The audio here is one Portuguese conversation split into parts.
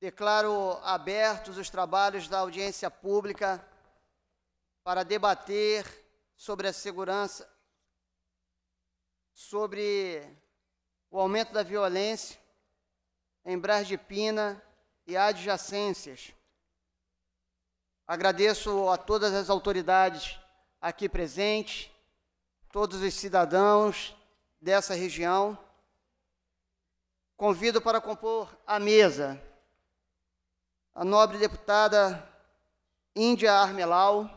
Declaro abertos os trabalhos da audiência pública para debater sobre a segurança, sobre o aumento da violência em Brás de Pina e adjacências. Agradeço a todas as autoridades aqui presentes, todos os cidadãos dessa região. Convido para compor a mesa a nobre deputada Índia Armelau,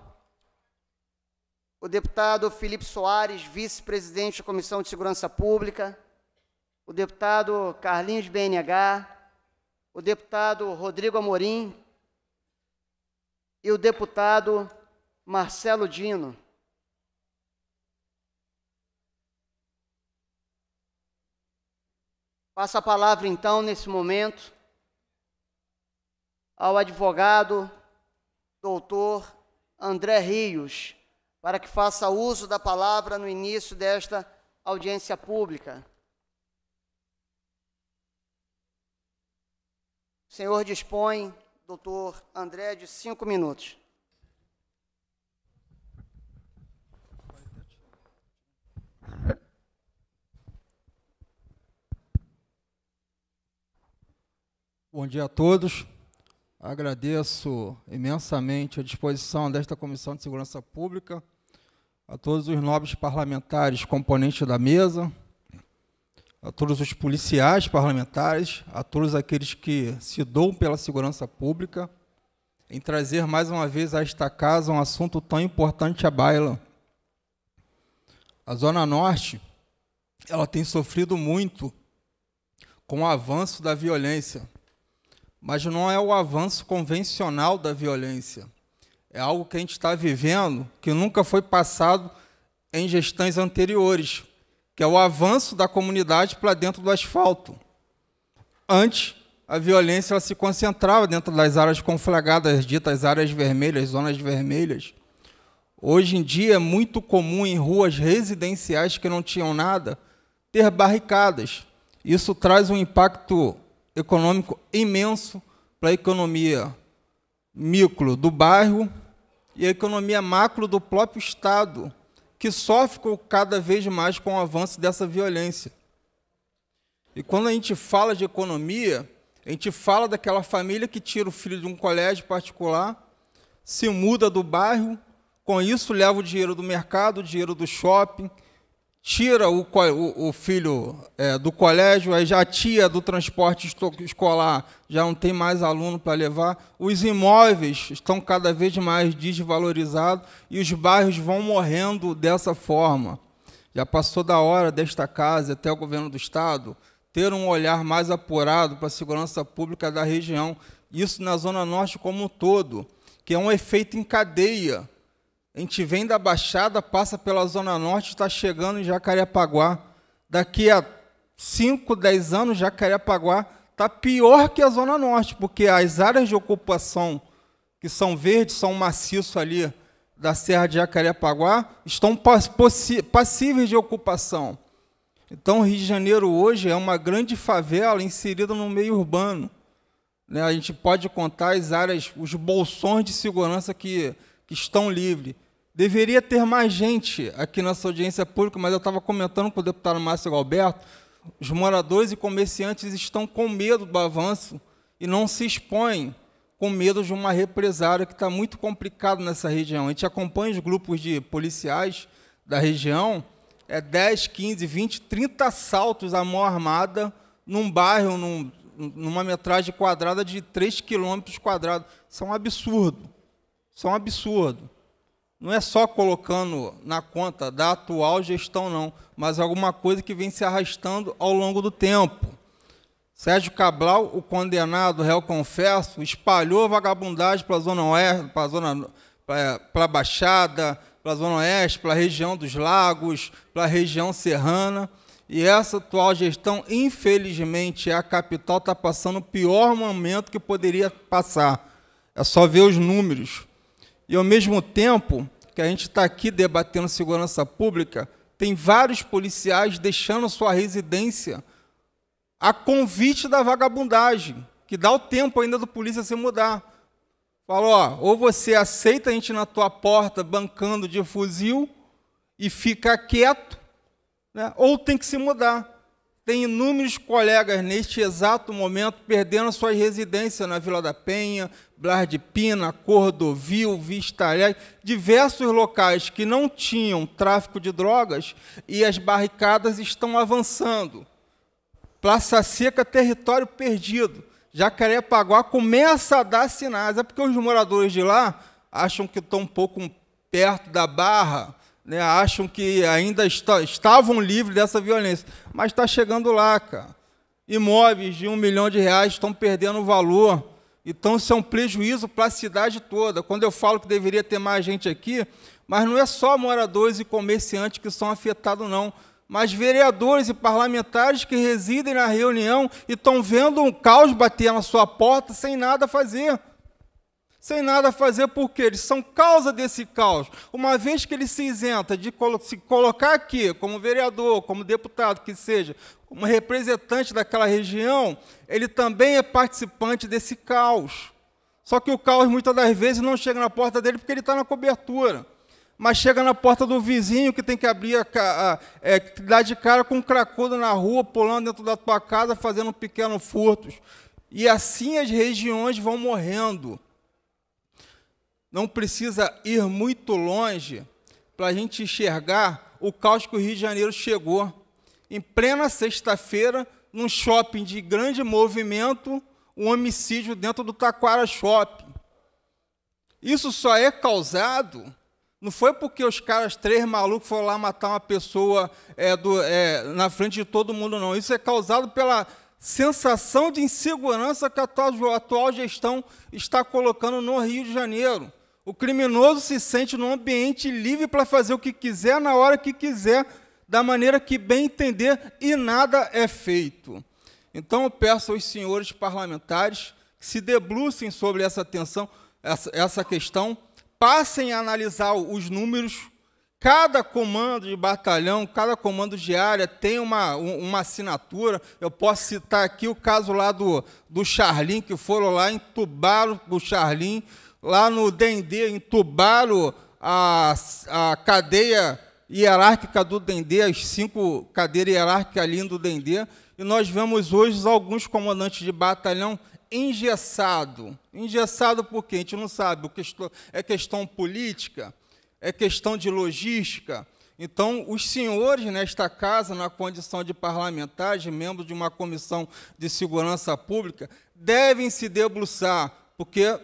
o deputado Felipe Soares, vice-presidente da Comissão de Segurança Pública, o deputado Carlinhos BNH, o deputado Rodrigo Amorim e o deputado Marcelo Dino. Passa a palavra, então, nesse momento, ao advogado doutor André Rios, para que faça uso da palavra no início desta audiência pública. O senhor dispõe, doutor André, de cinco minutos. Bom dia a todos. Agradeço imensamente a disposição desta Comissão de Segurança Pública, a todos os nobres parlamentares componentes da mesa, a todos os policiais parlamentares, a todos aqueles que se doam pela segurança pública, em trazer mais uma vez a esta casa um assunto tão importante à baila. A Zona Norte, ela tem sofrido muito com o avanço da violência mas não é o avanço convencional da violência. É algo que a gente está vivendo que nunca foi passado em gestões anteriores, que é o avanço da comunidade para dentro do asfalto. Antes, a violência se concentrava dentro das áreas conflagradas, ditas áreas vermelhas, zonas vermelhas. Hoje em dia é muito comum em ruas residenciais que não tinham nada ter barricadas. Isso traz um impacto econômico imenso para a economia micro do bairro e a economia macro do próprio Estado, que sofre cada vez mais com o avanço dessa violência. E quando a gente fala de economia, a gente fala daquela família que tira o filho de um colégio particular, se muda do bairro, com isso leva o dinheiro do mercado, o dinheiro do shopping, tira o, o, o filho é, do colégio, aí já tia do transporte escolar já não tem mais aluno para levar. Os imóveis estão cada vez mais desvalorizados e os bairros vão morrendo dessa forma. Já passou da hora desta casa, até o governo do estado, ter um olhar mais apurado para a segurança pública da região, isso na Zona Norte como um todo, que é um efeito em cadeia a gente vem da Baixada, passa pela Zona Norte, está chegando em Jacarepaguá. Daqui a 5, 10 anos, Jacarepaguá está pior que a Zona Norte, porque as áreas de ocupação que são verdes, são maciço ali da Serra de Jacarepaguá, estão passíveis de ocupação. Então, Rio de Janeiro hoje é uma grande favela inserida no meio urbano. Né? A gente pode contar as áreas, os bolsões de segurança que, que estão livres. Deveria ter mais gente aqui nessa audiência pública, mas eu estava comentando com o deputado Márcio Alberto, os moradores e comerciantes estão com medo do avanço e não se expõem com medo de uma represária que está muito complicado nessa região. A gente acompanha os grupos de policiais da região, é 10, 15, 20, 30 assaltos à mão armada num bairro, num, numa metragem quadrada de 3 quilômetros quadrados. Isso é um absurdo. Isso é um absurdo não é só colocando na conta da atual gestão, não, mas alguma coisa que vem se arrastando ao longo do tempo. Sérgio Cabral, o condenado, réu confesso, espalhou vagabundagem para a Zona Oeste, para a Zona para a Baixada, para a Zona Oeste, para a região dos Lagos, para a região serrana. E essa atual gestão, infelizmente, é a capital está passando o pior momento que poderia passar. É só ver os números. E, ao mesmo tempo, que a gente está aqui debatendo segurança pública, tem vários policiais deixando sua residência a convite da vagabundagem, que dá o tempo ainda do polícia se mudar. Falou, ó, ou você aceita a gente na tua porta bancando de fuzil e fica quieto, né? ou tem que se mudar. Tem inúmeros colegas neste exato momento perdendo suas residências na Vila da Penha, de Pina, Cordovil, Vistalhés, diversos locais que não tinham tráfico de drogas e as barricadas estão avançando. Praça Seca, território perdido. Jacarepaguá começa a dar sinais. É porque os moradores de lá acham que estão um pouco perto da barra, né? acham que ainda está, estavam livres dessa violência. Mas está chegando lá, cara. Imóveis de um milhão de reais estão perdendo valor então isso é um prejuízo para a cidade toda. Quando eu falo que deveria ter mais gente aqui, mas não é só moradores e comerciantes que são afetados, não. Mas vereadores e parlamentares que residem na reunião e estão vendo um caos bater na sua porta sem nada fazer. Sem nada fazer, porque eles são causa desse caos. Uma vez que ele se isenta de se colocar aqui, como vereador, como deputado que seja, um representante daquela região, ele também é participante desse caos. Só que o caos muitas das vezes não chega na porta dele porque ele está na cobertura. Mas chega na porta do vizinho que tem que abrir a, a, é, de cara com um cracudo na rua, pulando dentro da tua casa, fazendo pequenos furtos. E assim as regiões vão morrendo. Não precisa ir muito longe para a gente enxergar o caos que o Rio de Janeiro chegou em plena sexta-feira, num shopping de grande movimento, um homicídio dentro do Taquara Shopping. Isso só é causado, não foi porque os caras, três malucos, foram lá matar uma pessoa é, do, é, na frente de todo mundo, não. Isso é causado pela sensação de insegurança que a atual gestão está colocando no Rio de Janeiro. O criminoso se sente num ambiente livre para fazer o que quiser, na hora que quiser, da maneira que bem entender e nada é feito. Então eu peço aos senhores parlamentares que se debrucem sobre essa tensão, essa, essa questão, passem a analisar os números. Cada comando de batalhão, cada comando de área tem uma, uma assinatura. Eu posso citar aqui o caso lá do, do Charlin, que foram lá, entubaram o Charlin, lá no Dendê, entubaram a, a cadeia hierárquica do Dendê, as cinco cadeiras hierárquicas ali do Dendê, e nós vemos hoje alguns comandantes de batalhão engessado. Engessado quê? a gente não sabe, é questão política, é questão de logística. Então, os senhores nesta casa, na condição de parlamentares, membros de uma comissão de segurança pública, devem se debruçar, porque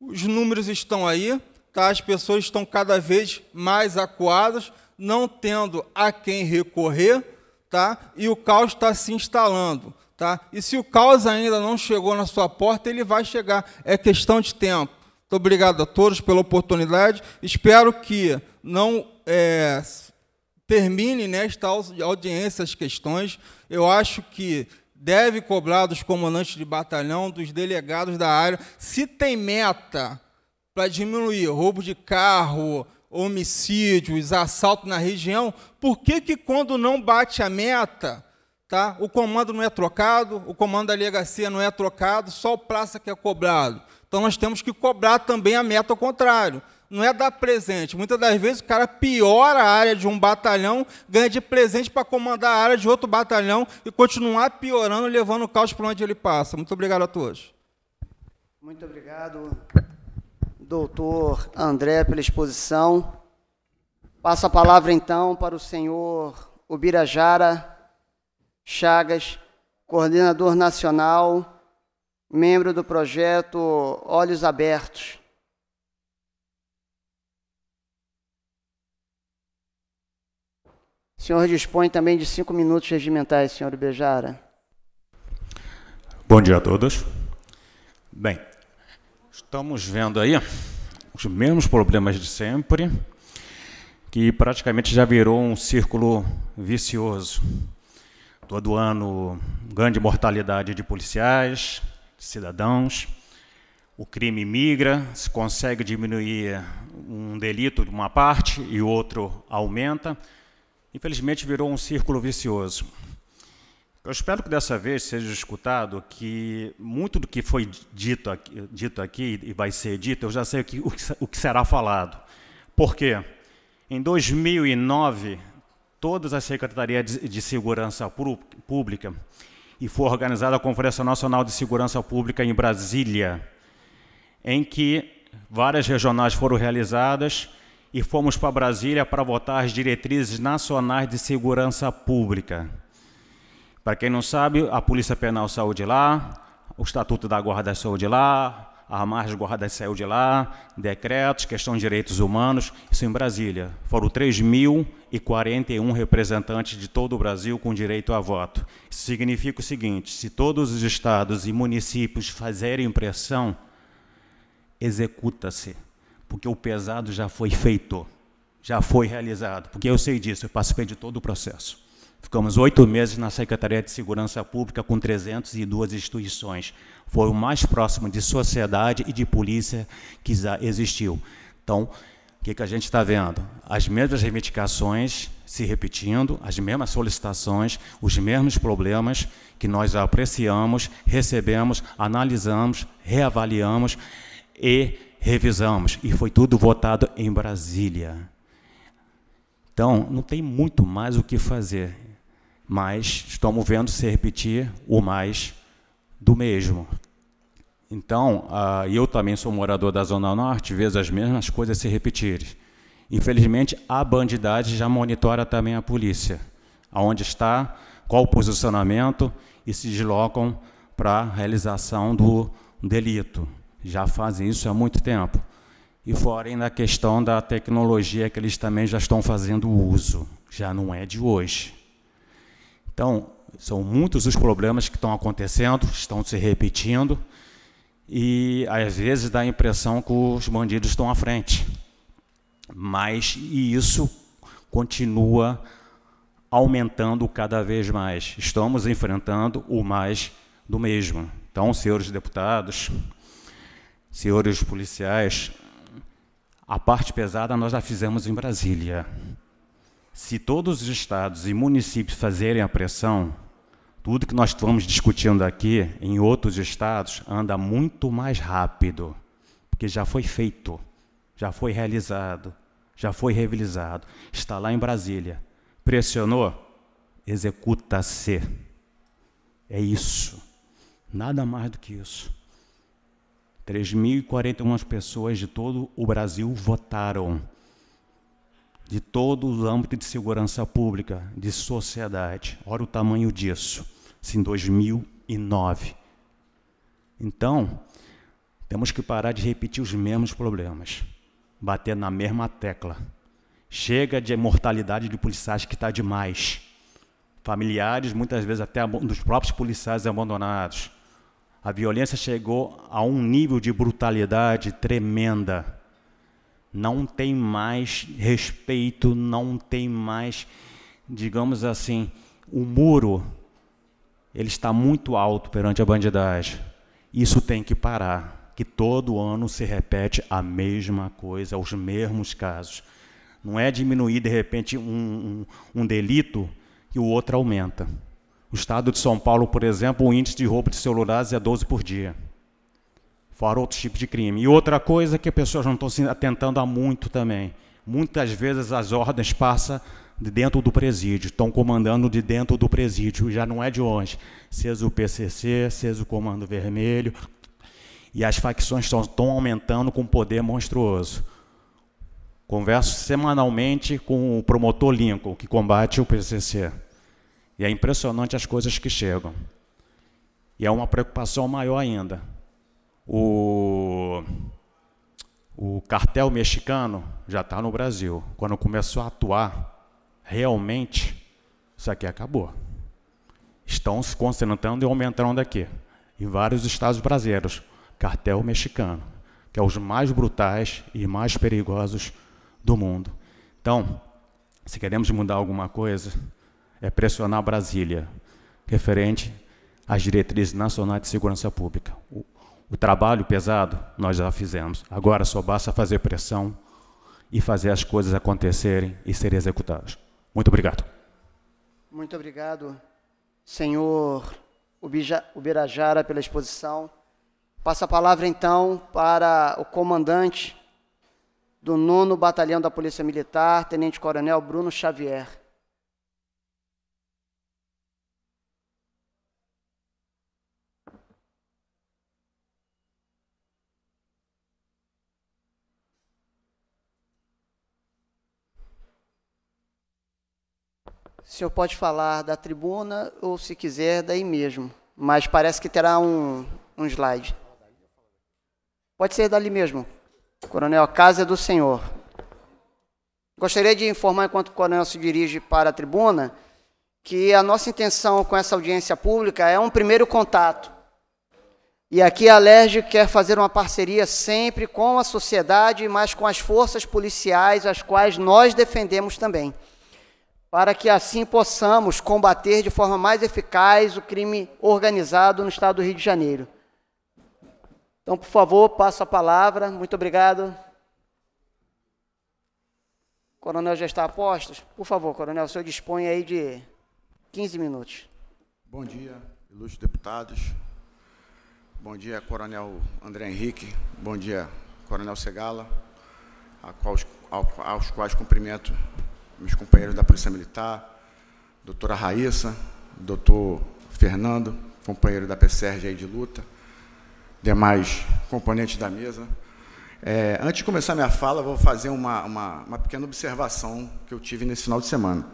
os números estão aí, tá? as pessoas estão cada vez mais acuadas, não tendo a quem recorrer, tá? e o caos está se instalando. Tá? E se o caos ainda não chegou na sua porta, ele vai chegar, é questão de tempo. Muito obrigado a todos pela oportunidade. Espero que não é, termine nesta audiência as questões. Eu acho que deve cobrar dos comandantes de batalhão, dos delegados da área, se tem meta para diminuir roubo de carro, homicídios, assalto na região, por que, que quando não bate a meta, tá, o comando não é trocado, o comando da delegacia não é trocado, só o praça que é cobrado? Então nós temos que cobrar também a meta ao contrário. Não é dar presente. Muitas das vezes o cara piora a área de um batalhão, ganha de presente para comandar a área de outro batalhão e continuar piorando, levando o caos para onde ele passa. Muito obrigado a todos. Muito obrigado doutor André pela exposição. Passo a palavra então para o senhor Ubirajara Chagas, coordenador nacional, membro do projeto Olhos Abertos. O senhor dispõe também de cinco minutos regimentais, senhor Ubirajara. Bom dia a todos. Bem, Estamos vendo aí os mesmos problemas de sempre, que praticamente já virou um círculo vicioso. Todo ano, grande mortalidade de policiais, de cidadãos. O crime migra, se consegue diminuir um delito de uma parte e outro aumenta. Infelizmente, virou um círculo vicioso. Eu espero que dessa vez seja escutado que muito do que foi dito aqui, dito aqui e vai ser dito, eu já sei o que, o que será falado. Por quê? Em 2009, todas as secretarias de segurança pública e foi organizada a Conferência Nacional de Segurança Pública em Brasília, em que várias regionais foram realizadas e fomos para Brasília para votar as diretrizes nacionais de segurança pública. Para quem não sabe, a Polícia Penal saiu de lá, o Estatuto da Guarda saiu de lá, a Margem Guarda saiu de lá, decretos, questão de direitos humanos, isso em Brasília. Foram 3.041 representantes de todo o Brasil com direito a voto. Isso significa o seguinte: se todos os estados e municípios fizerem pressão, executa-se, porque o pesado já foi feito, já foi realizado, porque eu sei disso, eu participei de todo o processo. Ficamos oito meses na Secretaria de Segurança Pública com 302 instituições. Foi o mais próximo de sociedade e de polícia que já existiu. Então, o que, que a gente está vendo? As mesmas reivindicações se repetindo, as mesmas solicitações, os mesmos problemas que nós apreciamos, recebemos, analisamos, reavaliamos e revisamos. E foi tudo votado em Brasília. Então, não tem muito mais o que fazer mas estamos vendo se repetir o mais do mesmo. Então, uh, eu também sou morador da Zona Norte, vejo as mesmas coisas se repetirem. Infelizmente, a bandidade já monitora também a polícia, aonde está, qual o posicionamento, e se deslocam para a realização do delito. Já fazem isso há muito tempo. E fora ainda a questão da tecnologia que eles também já estão fazendo uso, já não é de hoje. Então, são muitos os problemas que estão acontecendo, estão se repetindo, e às vezes dá a impressão que os bandidos estão à frente. Mas e isso continua aumentando cada vez mais. Estamos enfrentando o mais do mesmo. Então, senhores deputados, senhores policiais, a parte pesada nós já fizemos em Brasília se todos os estados e municípios fazerem a pressão, tudo que nós estamos discutindo aqui em outros estados anda muito mais rápido, porque já foi feito, já foi realizado, já foi revisado, está lá em Brasília. Pressionou, executa-se. É isso. Nada mais do que isso. 3.041 pessoas de todo o Brasil votaram de todo o âmbito de segurança pública, de sociedade. Olha o tamanho disso. Isso em 2009. Então, temos que parar de repetir os mesmos problemas, bater na mesma tecla. Chega de mortalidade de policiais que está demais. Familiares, muitas vezes até dos próprios policiais abandonados. A violência chegou a um nível de brutalidade tremenda não tem mais respeito, não tem mais, digamos assim, o muro ele está muito alto perante a bandidagem. Isso tem que parar, que todo ano se repete a mesma coisa, os mesmos casos. Não é diminuir de repente um, um, um delito e o outro aumenta. O estado de São Paulo, por exemplo, o índice de roubo de celulares é 12 por dia fora outros tipos de crime. E outra coisa que as pessoas não estão se atentando há muito também. Muitas vezes as ordens passam de dentro do presídio, estão comandando de dentro do presídio, já não é de onde Seja o PCC, seja o Comando Vermelho. E as facções estão, estão aumentando com um poder monstruoso. Converso semanalmente com o promotor Lincoln, que combate o PCC. E é impressionante as coisas que chegam. E é uma preocupação maior ainda o, o cartel mexicano já está no Brasil. Quando começou a atuar realmente, isso aqui acabou. Estão se concentrando e aumentando aqui, em vários estados brasileiros, cartel mexicano, que é os mais brutais e mais perigosos do mundo. Então, se queremos mudar alguma coisa, é pressionar Brasília, referente às diretrizes nacionais de segurança pública. O trabalho pesado nós já fizemos. Agora só basta fazer pressão e fazer as coisas acontecerem e serem executadas. Muito obrigado. Muito obrigado, senhor Ubirajara, pela exposição. Passa a palavra então para o comandante do 9 Batalhão da Polícia Militar, Tenente Coronel Bruno Xavier. O senhor pode falar da tribuna ou, se quiser, daí mesmo. Mas parece que terá um, um slide. Pode ser dali mesmo. Coronel, a casa é do senhor. Gostaria de informar, enquanto o coronel se dirige para a tribuna, que a nossa intenção com essa audiência pública é um primeiro contato. E aqui a LERJ quer fazer uma parceria sempre com a sociedade, mas com as forças policiais, as quais nós defendemos também para que assim possamos combater de forma mais eficaz o crime organizado no estado do Rio de Janeiro. Então, por favor, passo a palavra. Muito obrigado. O coronel já está a postos? Por favor, coronel, o senhor dispõe aí de 15 minutos. Bom dia, ilustres deputados. Bom dia, coronel André Henrique. Bom dia, coronel Segala, aos, aos quais cumprimento meus companheiros da Polícia Militar, doutora Raíssa, doutor Fernando, companheiro da PSRG aí de luta, demais componentes da mesa. É, antes de começar minha fala, vou fazer uma, uma, uma, pequena observação que eu tive nesse final de semana.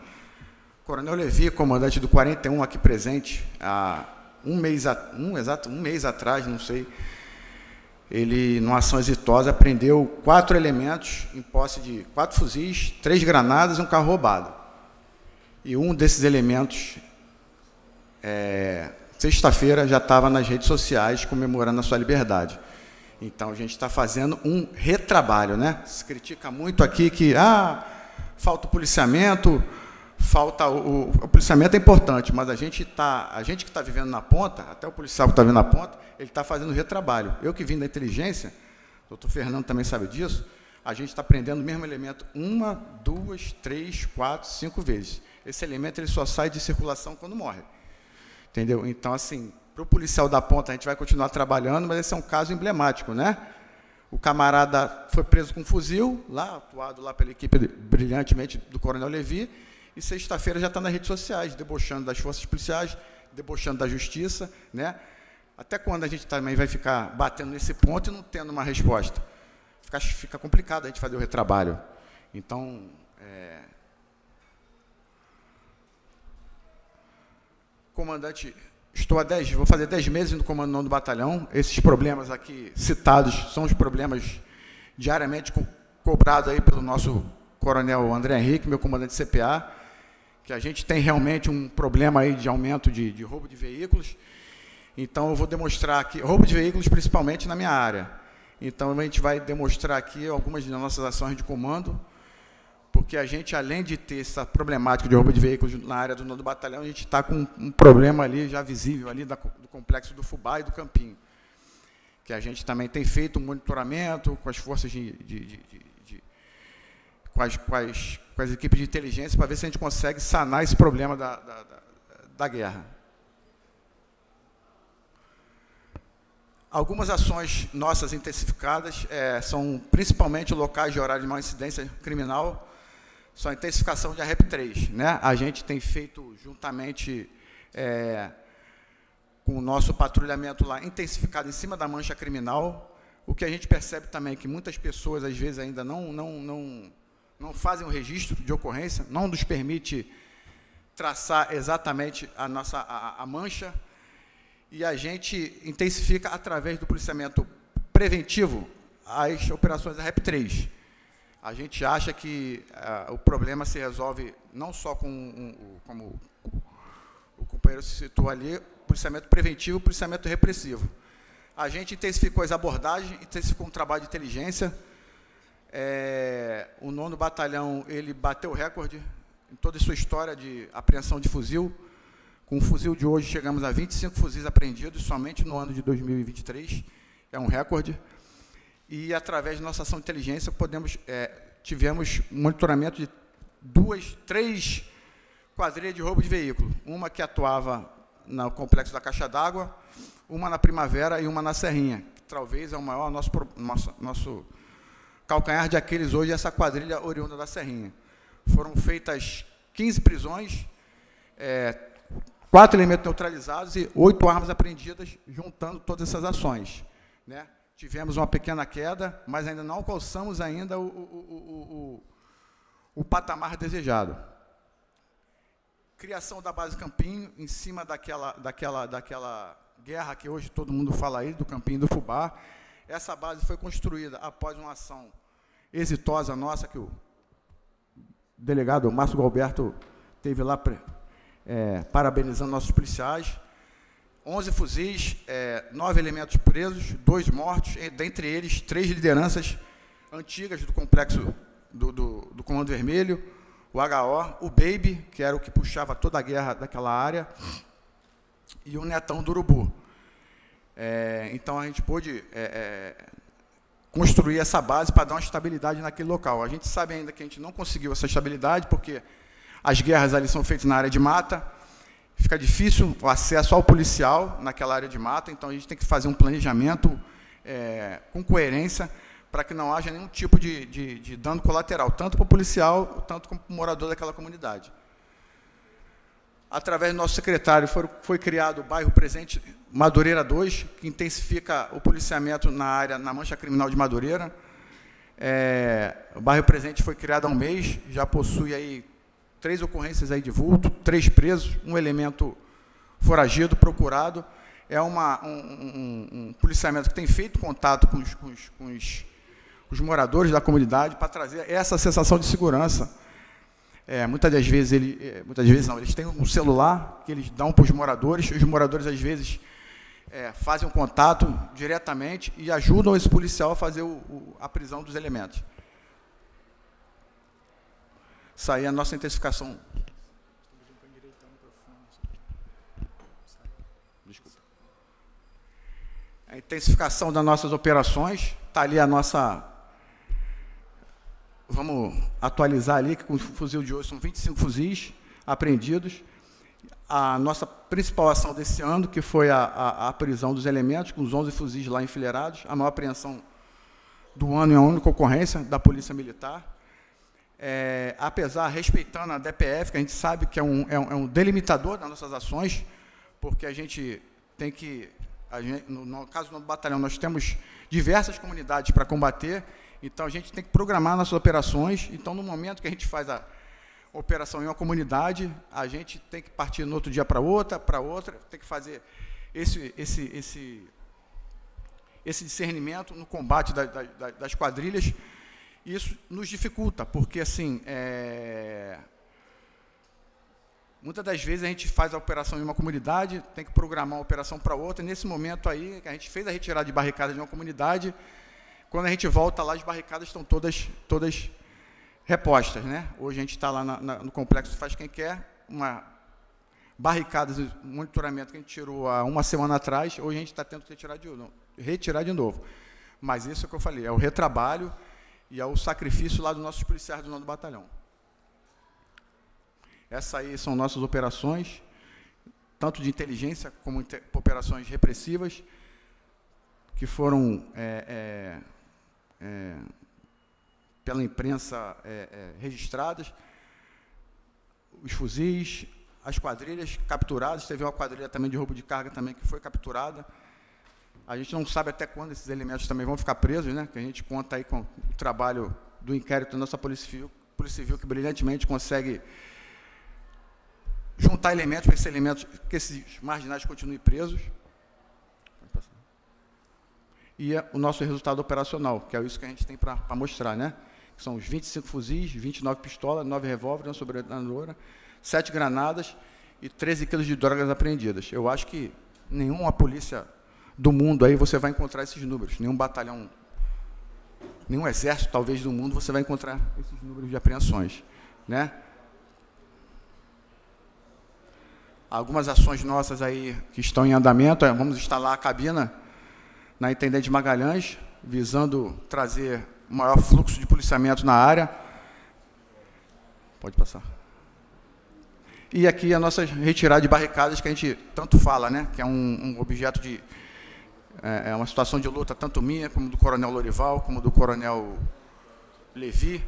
Coronel Levi, comandante do 41 aqui presente, há um mês, um exato um mês atrás, não sei, ele, numa ação exitosa, prendeu quatro elementos em posse de quatro fuzis, três granadas e um carro roubado. E um desses elementos, é, sexta-feira, já estava nas redes sociais comemorando a sua liberdade. Então, a gente está fazendo um retrabalho, né? Se critica muito aqui que, ah, falta o policiamento, falta o, o, policiamento é importante, mas a gente tá, a gente que está vivendo na ponta, até o policial que está vivendo na ponta, ele está fazendo retrabalho. Eu que vim da inteligência, o doutor Fernando também sabe disso, a gente está prendendo o mesmo elemento uma, duas, três, quatro, cinco vezes. Esse elemento ele só sai de circulação quando morre. Entendeu? Então, assim, para o policial da ponta, a gente vai continuar trabalhando, mas esse é um caso emblemático, né? O camarada foi preso com um fuzil, lá, atuado lá pela equipe brilhantemente do Coronel Levi, e sexta-feira já está nas redes sociais, debochando das forças policiais, debochando da justiça, né? Até quando a gente também vai ficar batendo nesse ponto e não tendo uma resposta? Fica, fica complicado a gente fazer o retrabalho. Então, é... comandante, estou há 10, vou fazer 10 meses no comando do batalhão. Esses problemas aqui citados são os problemas diariamente co cobrados aí pelo nosso coronel André Henrique, meu comandante de CPA que a gente tem realmente um problema aí de aumento de, de roubo de veículos. Então, eu vou demonstrar aqui, roubo de veículos principalmente na minha área. Então, a gente vai demonstrar aqui algumas das nossas ações de comando, porque a gente, além de ter essa problemática de roubo de veículos na área do nono batalhão, a gente está com um problema ali já visível ali da, do complexo do Fubá e do Campinho, que a gente também tem feito um monitoramento com as forças de, de, de com as, com, as, com as, equipes de inteligência para ver se a gente consegue sanar esse problema da, da, da, da guerra. Algumas ações nossas intensificadas é, são principalmente locais de horário de maior incidência criminal, são a intensificação de rep 3 Né? A gente tem feito juntamente é, com o nosso patrulhamento lá intensificado em cima da mancha criminal, o que a gente percebe também é que muitas pessoas, às vezes, ainda não, não, não não fazem o registro de ocorrência, não nos permite traçar exatamente a nossa a, a mancha e a gente intensifica através do policiamento preventivo as operações da REP 3. A gente acha que ah, o problema se resolve não só com, um, como o companheiro se citou ali, policiamento preventivo, policiamento repressivo. A gente intensificou as abordagens, intensificou um trabalho de inteligência, é, o nono batalhão ele bateu recorde em toda a sua história de apreensão de fuzil. Com o fuzil de hoje, chegamos a 25 fuzis apreendidos somente no ano de 2023. É um recorde. E, através da nossa ação de inteligência, podemos, é, tivemos monitoramento de duas, três quadrilhas de roubo de veículo. Uma que atuava no complexo da Caixa d'Água, uma na Primavera e uma na Serrinha. Que, talvez é o maior nosso, nosso, nosso calcanhar de aqueles hoje essa quadrilha oriunda da Serrinha. Foram feitas 15 prisões, é, quatro elementos neutralizados e oito armas apreendidas, juntando todas essas ações. Né? Tivemos uma pequena queda, mas ainda não alcançamos ainda o, o, o, o patamar desejado. Criação da base Campinho, em cima daquela, daquela, daquela guerra que hoje todo mundo fala aí, do Campinho do Fubá, essa base foi construída após uma ação exitosa nossa que o delegado Márcio Galberto teve lá é, parabenizando nossos policiais. 11 fuzis, é, 9 elementos presos, 2 mortos, dentre eles três lideranças antigas do complexo do, do, do Comando Vermelho, o HO, o Baby, que era o que puxava toda a guerra daquela área, e o Netão do Urubu. É, então a gente pôde é, é, construir essa base para dar uma estabilidade naquele local. A gente sabe ainda que a gente não conseguiu essa estabilidade, porque as guerras ali são feitas na área de mata, fica difícil o acesso ao policial naquela área de mata, então a gente tem que fazer um planejamento é, com coerência para que não haja nenhum tipo de, de, de dano colateral, tanto para o policial, tanto como para o morador daquela comunidade através do nosso secretário, foi, foi criado o bairro presente Madureira 2, que intensifica o policiamento na área, na mancha criminal de Madureira. É, o bairro Presente foi criado há um mês, já possui aí três ocorrências aí de vulto, três presos, um elemento foragido, procurado. É uma, um, um, um policiamento que tem feito contato com os, com os, com os, os moradores da comunidade para trazer essa sensação de segurança. É, muitas das vezes ele, é, muitas vezes não, eles têm um celular que eles dão para os moradores. Os moradores às vezes é, fazem um contato diretamente e ajudam esse policial a fazer o, o, a prisão dos elementos. Isso aí é a nossa intensificação. A intensificação das nossas operações, está ali a nossa... Vamos atualizar ali, que com o fuzil de hoje são 25 fuzis apreendidos, a nossa principal ação desse ano, que foi a, a, a prisão dos elementos, com os 11 fuzis lá enfileirados, a maior apreensão do ano é a única ocorrência da Polícia Militar. É, apesar, respeitando a DPF, que a gente sabe que é um, é um, é um delimitador das nossas ações, porque a gente tem que, gente, no, no caso do nosso batalhão, nós temos diversas comunidades para combater, então a gente tem que programar nossas operações. Então, no momento que a gente faz a, operação em uma comunidade, a gente tem que partir no outro dia para outra, para outra, tem que fazer esse, esse, esse, esse discernimento no combate da, da, das quadrilhas. Isso nos dificulta, porque assim, é, Muitas das vezes a gente faz a operação em uma comunidade, tem que programar a operação para outra, e nesse momento aí, que a gente fez a retirada de barricadas de uma comunidade, quando a gente volta lá, as barricadas estão todas, todas repostas. Né? Hoje a gente está lá na, na, no Complexo Faz Quem Quer, uma barricada de monitoramento que a gente tirou há uma semana atrás, hoje a gente está tendo que retirar de, retirar de novo. Mas isso é o que eu falei, é o retrabalho e é o sacrifício lá dos nossos policiais do nosso batalhão. Essas aí são nossas operações, tanto de inteligência como inter, operações repressivas, que foram é, é, é, pela imprensa é, é, registradas, os fuzis, as quadrilhas capturadas, teve uma quadrilha também de roubo de carga também que foi capturada. A gente não sabe até quando esses elementos também vão ficar presos, né? Que a gente conta aí com o trabalho do inquérito da nossa Polícia Civil, Polícia Civil que brilhantemente consegue juntar elementos para esses elementos, que esses marginais continuem presos. E é o nosso resultado operacional, que é isso que a gente tem para mostrar, né? que são os 25 fuzis, 29 pistolas, 9 revólveres, uma sobremetralhadora, 7 granadas e 13 quilos de drogas apreendidas. Eu acho que nenhuma polícia do mundo aí você vai encontrar esses números, nenhum batalhão, nenhum exército talvez do mundo você vai encontrar esses números de apreensões, né? Algumas ações nossas aí que estão em andamento, é, vamos instalar a cabina na Intendente Magalhães, visando trazer maior fluxo de policiamento na área. Pode passar. E aqui a nossa retirada de barricadas, que a gente tanto fala, né? que é um, um objeto de. É, é, uma situação de luta, tanto minha, como do Coronel Lorival, como do Coronel Levi.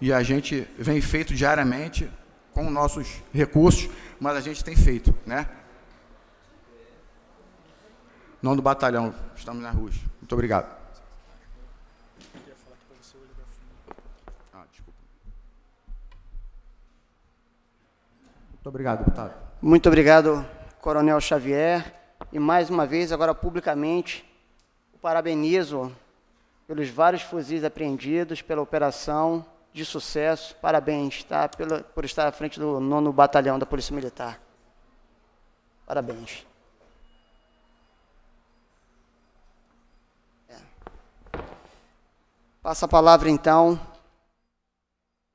E a gente vem feito diariamente com nossos recursos, mas a gente tem feito. Né? Não do batalhão, estamos na rua. Muito obrigado. Muito obrigado, deputado. Muito obrigado, Coronel Xavier. E mais uma vez, agora publicamente, parabenizo pelos vários fuzis apreendidos, pela operação de sucesso. Parabéns tá? Pelo por estar à frente do nono batalhão da Polícia Militar. Parabéns. É. Passa a palavra, então,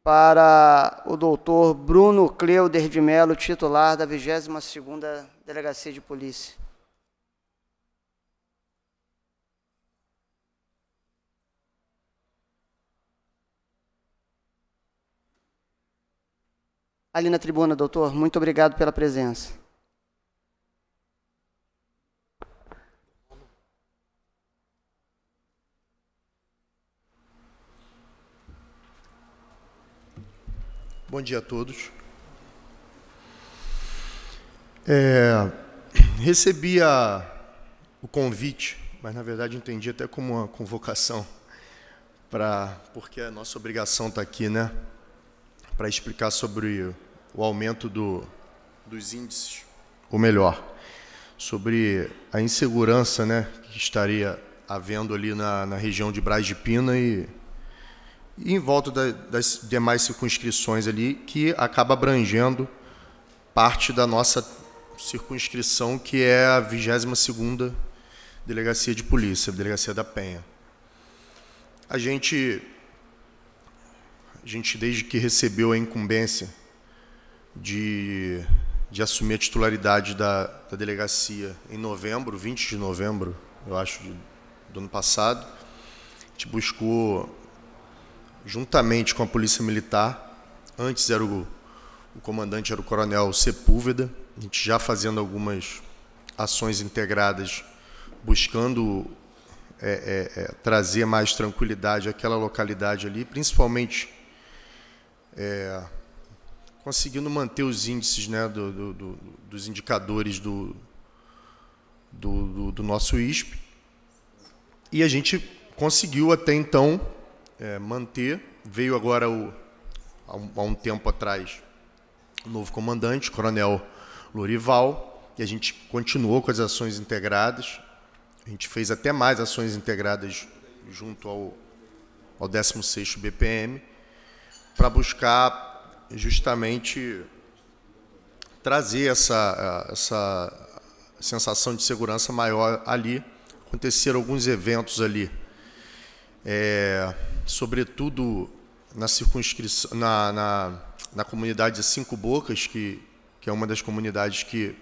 para o doutor Bruno Cleuder de Melo, titular da 22ª Delegacia de Polícia. Ali na tribuna, doutor, muito obrigado pela presença. Bom dia a todos. É, recebi a, o convite, mas na verdade entendi até como uma convocação, para, porque é nossa obrigação estar tá aqui, né? Para explicar sobre o aumento do, dos índices, ou melhor, sobre a insegurança né, que estaria havendo ali na, na região de Braz de Pina e e em volta da, das demais circunscrições ali, que acaba abrangendo parte da nossa circunscrição, que é a 22ª Delegacia de Polícia, a Delegacia da Penha. A gente, a gente desde que recebeu a incumbência de, de assumir a titularidade da, da delegacia em novembro, 20 de novembro, eu acho, de, do ano passado, a gente buscou juntamente com a Polícia Militar. Antes era o, o comandante era o Coronel Sepúlveda. A gente já fazendo algumas ações integradas, buscando é, é, é, trazer mais tranquilidade àquela localidade ali, principalmente é, conseguindo manter os índices né, do, do, do, dos indicadores do, do, do nosso ISP. E a gente conseguiu até então é, manter. Veio agora, o, há, um, há um tempo atrás, o novo comandante, Coronel Lorival, e a gente continuou com as ações integradas. A gente fez até mais ações integradas junto ao, ao 16 BPM para buscar justamente trazer essa, essa sensação de segurança maior ali. Aconteceram alguns eventos ali. É, sobretudo na circunscrição, na, na, na, comunidade de Cinco Bocas, que, que é uma das comunidades que,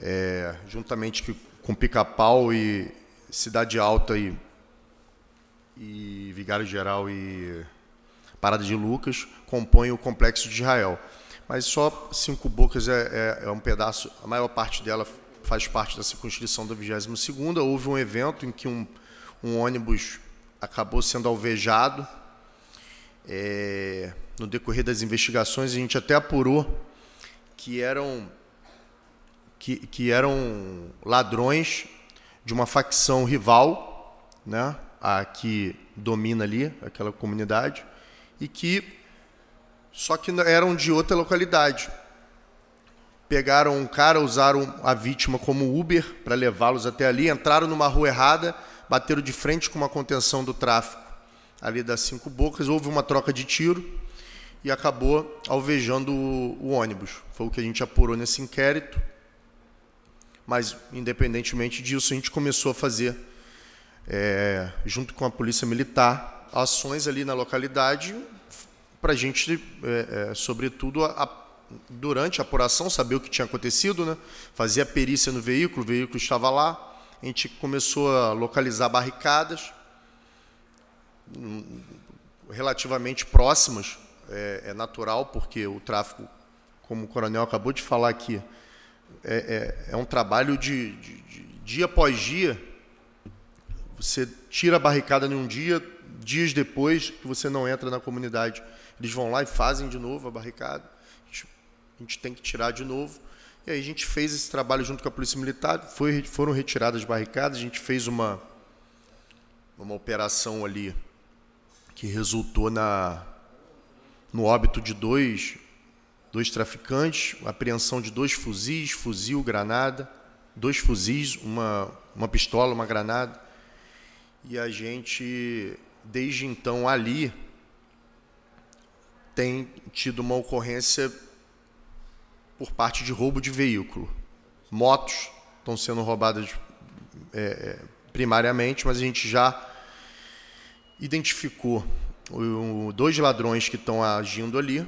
é, juntamente que, com Pica-Pau e Cidade Alta e, e Vigário Geral e Parada de Lucas, compõem o Complexo de Israel. Mas só Cinco Bocas é, é, é um pedaço, a maior parte dela faz parte da circunscrição da 22ª. Houve um evento em que um, um ônibus acabou sendo alvejado. É, no decorrer das investigações, a gente até apurou que eram, que, que eram ladrões de uma facção rival, né, a que domina ali, aquela comunidade, e que só que eram de outra localidade. Pegaram um cara, usaram a vítima como Uber para levá-los até ali, entraram numa rua errada bateram de frente com uma contenção do tráfego ali das Cinco Bocas, houve uma troca de tiro e acabou alvejando o, o ônibus. Foi o que a gente apurou nesse inquérito. Mas, independentemente disso, a gente começou a fazer, é, junto com a Polícia Militar, ações ali na localidade para a gente, é, é, sobretudo, a, a durante a apuração, saber o que tinha acontecido, né? fazer a perícia no veículo, o veículo estava lá, a gente começou a localizar barricadas hum, relativamente próximas. É, é natural, porque o tráfico, como o coronel acabou de falar aqui, é, é, é um trabalho de, de, de dia após dia. Você tira a barricada num dia, dias depois que você não entra na comunidade, eles vão lá e fazem de novo a barricada. A gente, a gente tem que tirar de novo. E aí a gente fez esse trabalho junto com a Polícia Militar, foi, foram retiradas barricadas, a gente fez uma, uma operação ali que resultou na, no óbito de dois, dois traficantes, apreensão de dois fuzis, fuzil, granada, dois fuzis, uma, uma pistola, uma granada. E a gente, desde então, ali, tem tido uma ocorrência por parte de roubo de veículo. Motos estão sendo roubadas é, é primariamente, mas a gente já identificou dois ladrões que estão agindo ali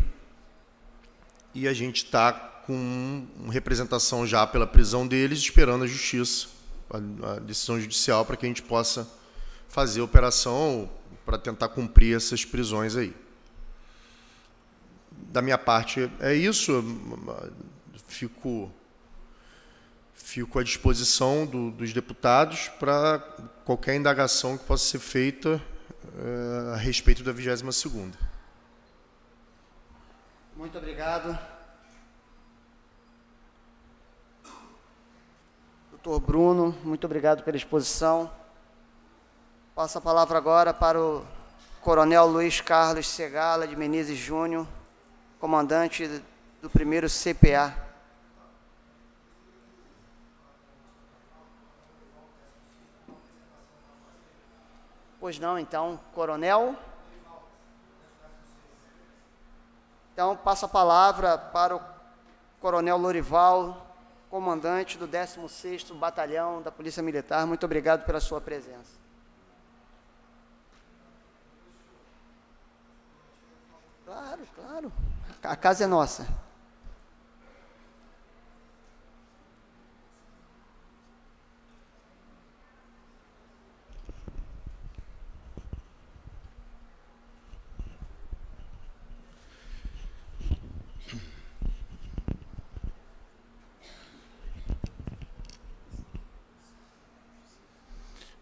e a gente está com representação já pela prisão deles, esperando a justiça, a, a decisão judicial, para que a gente possa fazer operação para tentar cumprir essas prisões aí da minha parte é isso. Fico, fico à disposição do, dos deputados para qualquer indagação que possa ser feita eh, a respeito da 22ª. Muito obrigado. Doutor Bruno, muito obrigado pela exposição. Passo a palavra agora para o Coronel Luiz Carlos Segala de Menezes Júnior, comandante do primeiro CPA. Pois não, então, coronel. Então, passo a palavra para o coronel Lorival, comandante do 16º Batalhão da Polícia Militar. Muito obrigado pela sua presença. Claro, claro. A casa é nossa.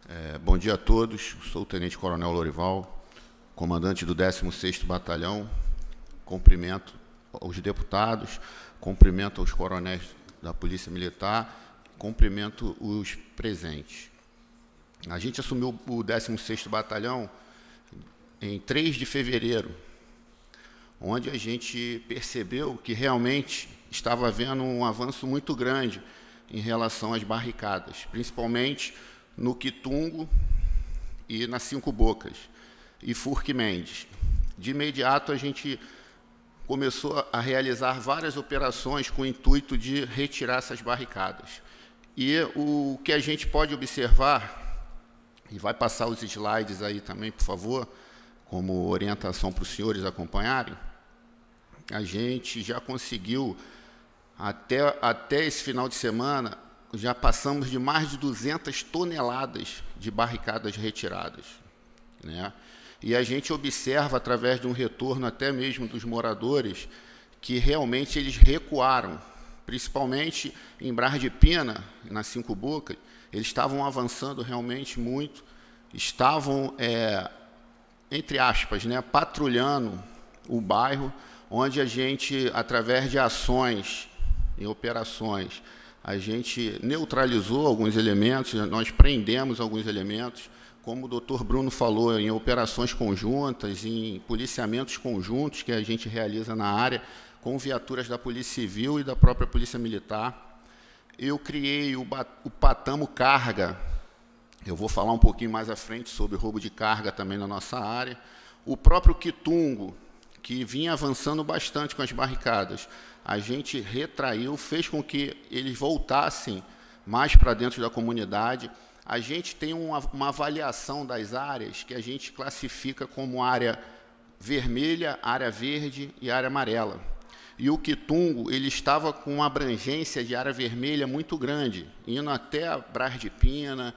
É, bom dia a todos. Sou o Tenente Coronel Lorival, comandante do 16º Batalhão cumprimento aos deputados, cumprimento aos coronéis da Polícia Militar, cumprimento os presentes. A gente assumiu o 16º Batalhão em 3 de fevereiro, onde a gente percebeu que realmente estava havendo um avanço muito grande em relação às barricadas, principalmente no Quitungo e nas Cinco Bocas e Furque Mendes. De imediato, a gente começou a realizar várias operações com o intuito de retirar essas barricadas. E o que a gente pode observar, e vai passar os slides aí também, por favor, como orientação para os senhores acompanharem, a gente já conseguiu, até, até esse final de semana, já passamos de mais de 200 toneladas de barricadas retiradas. Né? E a gente observa, através de um retorno até mesmo dos moradores, que realmente eles recuaram, principalmente em Bras de Pina, na Cinco Bocas, eles estavam avançando realmente muito, estavam, é, entre aspas, né, patrulhando o bairro, onde a gente, através de ações e operações, a gente neutralizou alguns elementos, nós prendemos alguns elementos, como o doutor Bruno falou, em operações conjuntas, em policiamentos conjuntos que a gente realiza na área, com viaturas da Polícia Civil e da própria Polícia Militar. Eu criei o, o Patamo Carga, eu vou falar um pouquinho mais à frente sobre roubo de carga também na nossa área. O próprio Quitungo, que vinha avançando bastante com as barricadas, a gente retraiu, fez com que eles voltassem mais para dentro da comunidade a gente tem uma, uma avaliação das áreas que a gente classifica como área vermelha, área verde e área amarela. E o Quitungo ele estava com uma abrangência de área vermelha muito grande, indo até a Brás de Pina,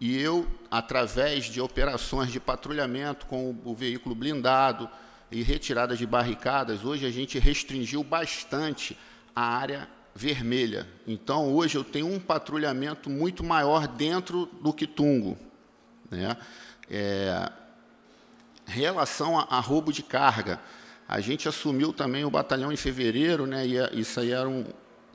e eu, através de operações de patrulhamento com o, o, veículo blindado e retirada de barricadas, hoje a gente restringiu bastante a área vermelha. Então, hoje eu tenho um patrulhamento muito maior dentro do Quitungo. Né? É, relação a, a, roubo de carga, a gente assumiu também o batalhão em fevereiro, né? e é, isso aí era um,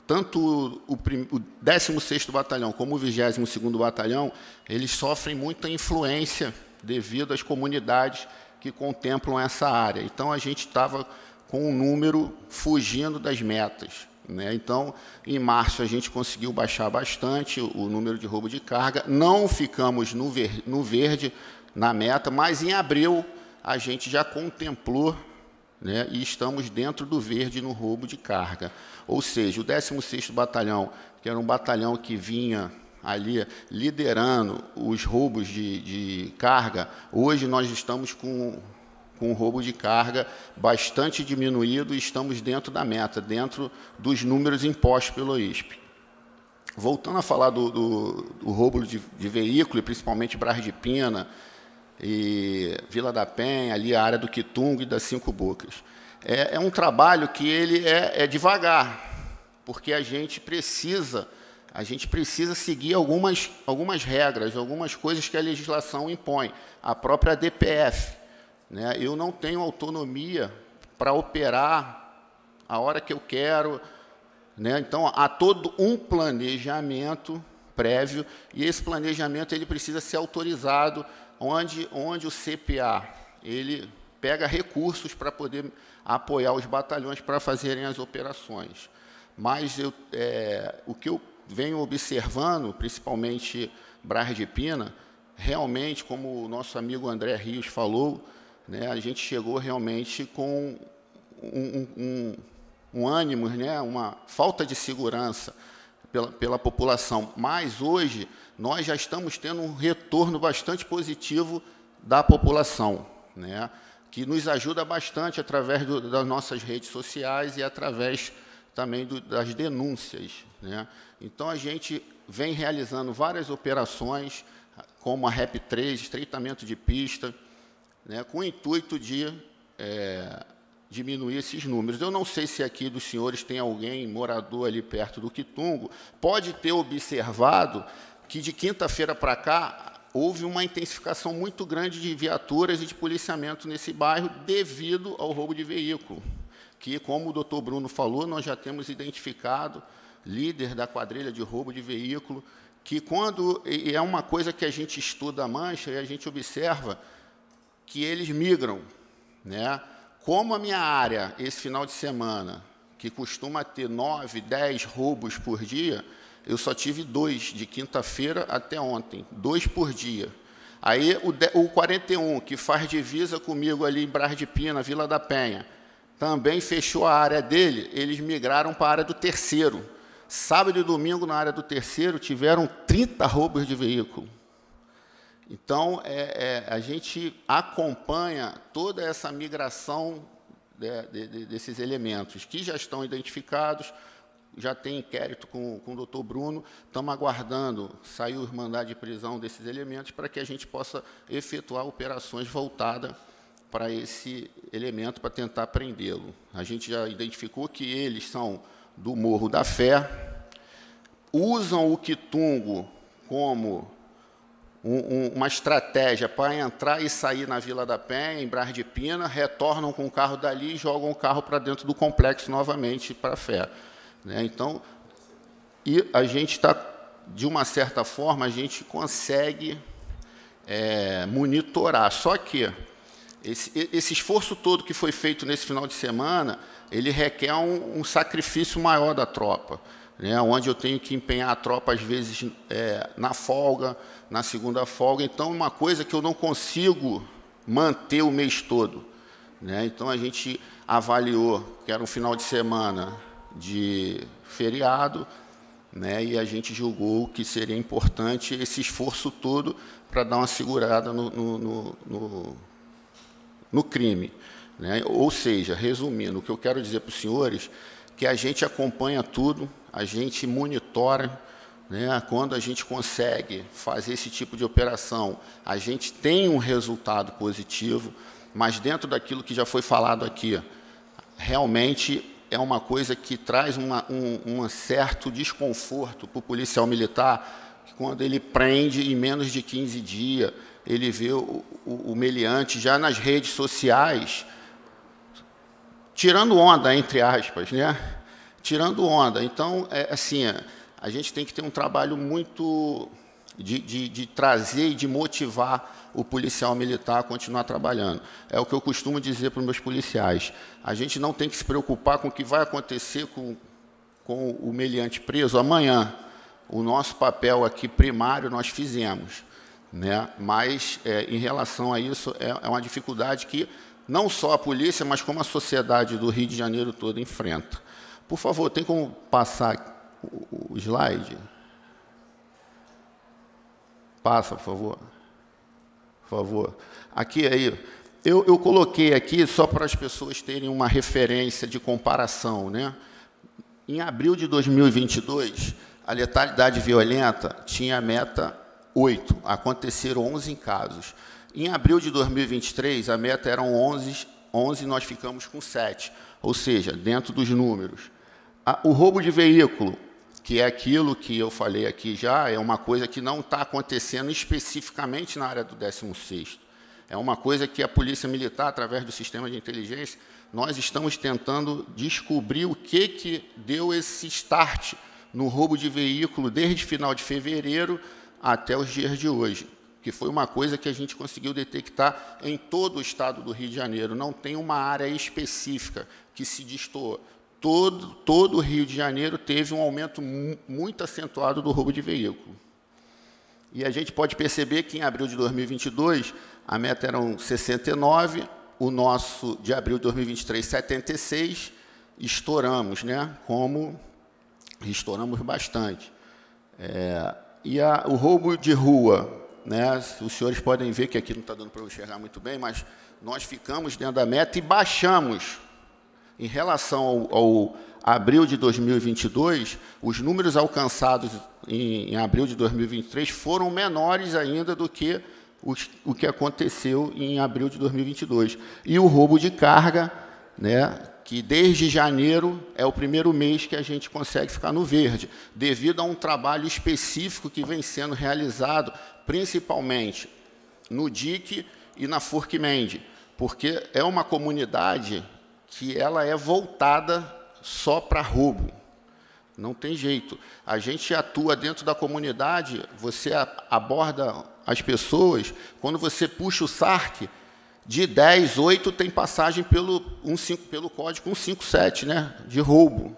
tanto o, o 16º Batalhão como o 22º Batalhão, eles sofrem muita influência devido às comunidades que contemplam essa área. Então, a gente estava com um número fugindo das metas. Né? Então, em março a gente conseguiu baixar bastante o, número de roubo de carga, não ficamos no, ver, no verde na meta, mas em abril a gente já contemplou né, e estamos dentro do verde no roubo de carga. Ou seja, o 16º Batalhão, que era um batalhão que vinha ali liderando os roubos de, de carga, hoje nós estamos com com o roubo de carga bastante diminuído e estamos dentro da meta, dentro dos números impostos pelo ISP. Voltando a falar do, do, do roubo de, de, veículo, principalmente Bras de Pina e Vila da Penha, ali a área do Quitungo e das Cinco Bocas. É, é um trabalho que ele é, é devagar, porque a gente precisa a gente precisa seguir algumas, algumas regras, algumas coisas que a legislação impõe. A própria DPF, né? Eu não tenho autonomia para operar a hora que eu quero. Né? Então, há todo um planejamento prévio e esse planejamento ele precisa ser autorizado onde, onde o CPA ele pega recursos para poder apoiar os batalhões para fazerem as operações. Mas eu, é, o que eu venho observando, principalmente Bras de Pina, realmente, como o nosso amigo André Rios falou, né, a gente chegou realmente com um, um, um ânimo, né, uma falta de segurança pela, pela população. Mas hoje nós já estamos tendo um retorno bastante positivo da população, né, que nos ajuda bastante através do, das nossas redes sociais e através também do, das denúncias. Né. Então a gente vem realizando várias operações, como a REP 3, estreitamento de pista né, com o intuito de é, diminuir esses números. Eu não sei se aqui dos senhores tem alguém morador ali perto do Quitungo, pode ter observado que de quinta-feira para cá houve uma intensificação muito grande de viaturas e de policiamento nesse bairro devido ao roubo de veículo, que, como o doutor Bruno falou, nós já temos identificado líder da quadrilha de roubo de veículo, que quando, e é uma coisa que a gente estuda a mancha e a gente observa, que eles migram. Né? Como a minha área, esse final de semana, que costuma ter 9, 10 roubos por dia, eu só tive dois, de quinta-feira até ontem, dois por dia. Aí o, o 41, que faz divisa comigo ali em Brás de Pina, Vila da Penha, também fechou a área dele, eles migraram para a área do terceiro. Sábado e domingo, na área do terceiro, tiveram 30 roubos de veículo. Então, é, é, a gente acompanha toda essa migração de, de, de, desses elementos que já estão identificados, já tem inquérito com, com o doutor Bruno, estamos aguardando sair o mandado de prisão desses elementos para que a gente possa efetuar operações voltadas para esse elemento, para tentar prendê-lo. A gente já identificou que eles são do Morro da Fé, usam o quitungo como um, uma estratégia para entrar e sair na Vila da Penha, em Brás de Pina, retornam com o carro dali e jogam o carro para dentro do complexo novamente para a fé. Né? Então, e a gente está, de uma certa forma, a gente consegue é, monitorar. Só que esse, esse, esforço todo que foi feito nesse final de semana, ele requer um, um sacrifício maior da tropa. Né, onde eu tenho que empenhar a tropa, às vezes, é, na folga, na segunda folga. Então, uma coisa que eu não consigo manter o mês todo. Né? Então, a gente avaliou que era um final de semana de feriado, né? e a gente julgou que seria importante esse esforço todo para dar uma segurada no, no, no, no crime. Né? Ou seja, resumindo, o que eu quero dizer para os senhores que a gente acompanha tudo, a gente monitora, né? Quando a gente consegue fazer esse tipo de operação, a gente tem um resultado positivo, mas dentro daquilo que já foi falado aqui, realmente é uma coisa que traz uma, um, um certo desconforto para o policial militar, que quando ele prende em menos de 15 dias, ele vê o, o, o meliante já nas redes sociais, tirando onda, entre aspas, né? Tirando onda. Então, é, assim, é, a gente tem que ter um trabalho muito de, de, de, trazer e de motivar o policial militar a continuar trabalhando. É o que eu costumo dizer para os meus policiais. A gente não tem que se preocupar com o que vai acontecer com, com o meliante preso amanhã. O nosso papel aqui primário nós fizemos. Né? Mas, é, em relação a isso, é, é uma dificuldade que não só a polícia, mas como a sociedade do Rio de Janeiro toda enfrenta. Por favor, tem como passar o, slide? Passa, por favor. Por favor. Aqui aí. Eu, eu coloquei aqui só para as pessoas terem uma referência de comparação. Né? Em abril de 2022, a letalidade violenta tinha a meta 8. Aconteceram 11 casos. Em abril de 2023, a meta eram 11, 11 nós ficamos com 7, ou seja, dentro dos números. O roubo de veículo, que é aquilo que eu falei aqui já, é uma coisa que não está acontecendo especificamente na área do 16º. É uma coisa que a Polícia Militar, através do sistema de inteligência, nós estamos tentando descobrir o que, que deu esse start no roubo de veículo desde final de fevereiro até os dias de hoje, que foi uma coisa que a gente conseguiu detectar em todo o estado do Rio de Janeiro. Não tem uma área específica que se distorça todo, todo o Rio de Janeiro teve um aumento muito acentuado do roubo de veículo. E a gente pode perceber que em abril de 2022, a meta eram 69, o nosso de abril de 2023, 76, estouramos, né? Como estouramos bastante. É, e a, o roubo de rua, né? Os senhores podem ver que aqui não está dando para eu enxergar muito bem, mas nós ficamos dentro da meta e baixamos em relação ao, ao abril de 2022, os números alcançados em, em, abril de 2023 foram menores ainda do que os, o que aconteceu em abril de 2022. E o roubo de carga, né, que desde janeiro é o primeiro mês que a gente consegue ficar no verde, devido a um trabalho específico que vem sendo realizado, principalmente no DIC e na Forkmend, porque é uma comunidade que ela é voltada só para roubo. Não tem jeito. A gente atua dentro da comunidade, você aborda as pessoas, quando você puxa o SARC, de 10, 8 tem passagem pelo, 15, pelo código 157, né, de roubo.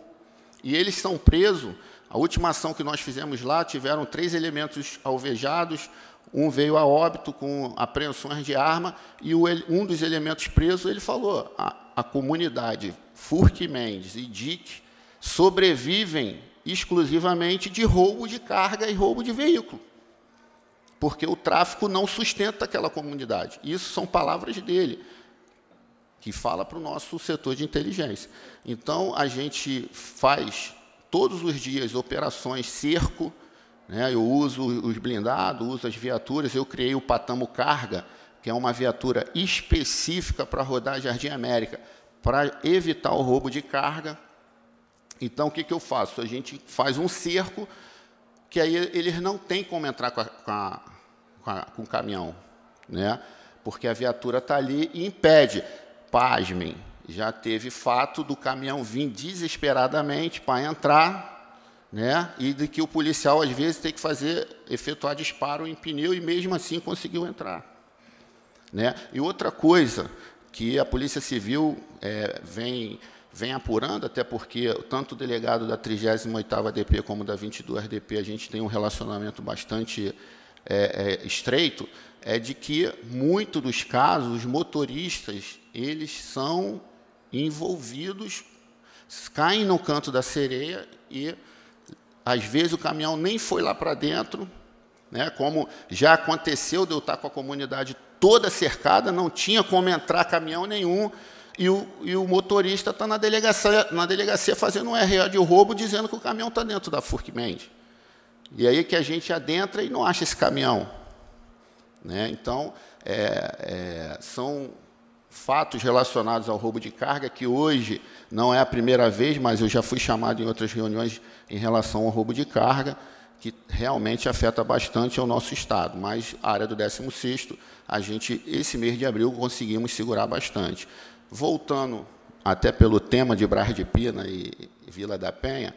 E eles são presos. A última ação que nós fizemos lá, tiveram três elementos alvejados, um veio a óbito com apreensões de arma, e um dos elementos presos, ele falou, ah, a comunidade Furque Mendes e DIC sobrevivem exclusivamente de roubo de carga e roubo de veículo. Porque o tráfico não sustenta aquela comunidade. Isso são palavras dele, que fala para o nosso setor de inteligência. Então, a gente faz todos os dias operações cerco, né? eu uso os blindados, uso as viaturas, eu criei o Patamo Carga, que é uma viatura específica para rodar Jardim América, para evitar o roubo de carga. Então, o que, que eu faço? A gente faz um cerco, que aí eles não têm como entrar com, a, com, a, com, a, com o caminhão, né? porque a viatura está ali e impede. Pasmem, já teve fato do caminhão vir desesperadamente para entrar, né? E de que o policial às vezes tem que fazer efetuar disparo em pneu e mesmo assim conseguiu entrar. Né? E outra coisa que a Polícia Civil é, vem, vem apurando, até porque tanto o delegado da 38ª DP como da 22 DP, a gente tem um relacionamento bastante é, é, estreito, é de que, muito dos casos, os motoristas, eles são envolvidos, caem no canto da sereia e, às vezes, o caminhão nem foi lá para dentro, né, como já aconteceu de eu estar com a comunidade toda cercada, não tinha como entrar caminhão nenhum, e o, e o motorista está na delegacia, na delegacia fazendo um RA de roubo, dizendo que o caminhão está dentro da Furkmend. E aí que a gente adentra e não acha esse caminhão. Né? Então, é, é, são fatos relacionados ao roubo de carga, que hoje não é a primeira vez, mas eu já fui chamado em outras reuniões em relação ao roubo de carga que realmente afeta bastante o nosso estado, mas a área do 16º, a gente esse mês de abril conseguimos segurar bastante. Voltando até pelo tema de Brás de Pina e Vila da Penha,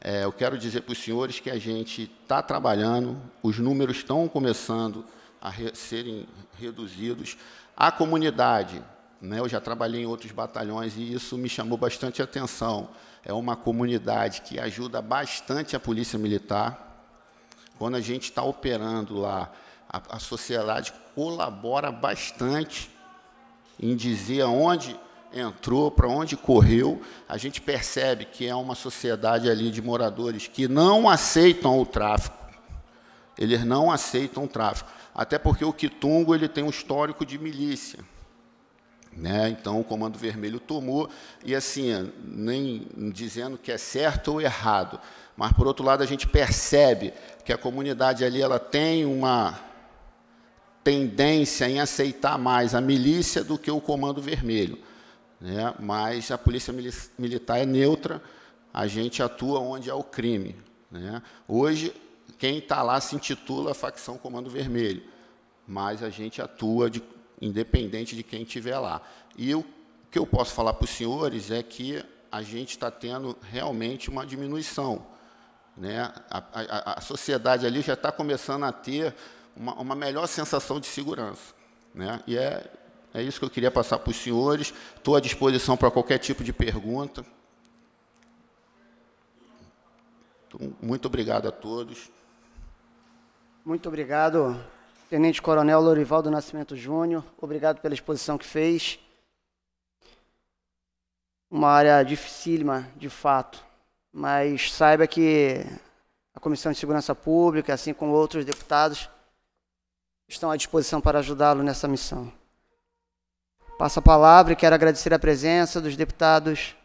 é, eu quero dizer para os senhores que a gente está trabalhando, os números estão começando a re, serem reduzidos. A comunidade, né, eu já trabalhei em outros batalhões e isso me chamou bastante atenção. É uma comunidade que ajuda bastante a Polícia Militar, quando a gente está operando lá, a, a sociedade colabora bastante em dizer aonde entrou, para onde correu. A gente percebe que é uma sociedade ali de moradores que não aceitam o tráfico. Eles não aceitam o tráfico. Até porque o Quitungo ele tem um histórico de milícia. Né? Então, o Comando Vermelho tomou, e assim, nem dizendo que é certo ou errado, mas, por outro lado, a gente percebe que a comunidade ali ela tem uma tendência em aceitar mais a milícia do que o Comando Vermelho. Né? Mas a polícia militar é neutra, a gente atua onde há o crime. Né? Hoje, quem está lá se intitula facção Comando Vermelho, mas a gente atua de, independente de quem estiver lá. E o que eu posso falar para os senhores é que a gente está tendo realmente uma diminuição. Né? A, a, a sociedade ali já está começando a ter uma, uma, melhor sensação de segurança. Né? E é, é isso que eu queria passar para os senhores. Estou à disposição para qualquer tipo de pergunta. Então, muito obrigado a todos. Muito obrigado, Tenente Coronel Lorival do Nascimento Júnior. Obrigado pela exposição que fez. Uma área dificílima, de fato mas saiba que a Comissão de Segurança Pública, assim como outros deputados, estão à disposição para ajudá-lo nessa missão. Passo a palavra e quero agradecer a presença dos deputados,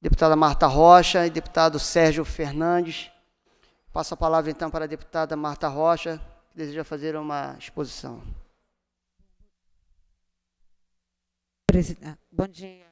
deputada Marta Rocha e deputado Sérgio Fernandes. Passo a palavra então para a deputada Marta Rocha, que deseja fazer uma exposição. Ah, bom dia.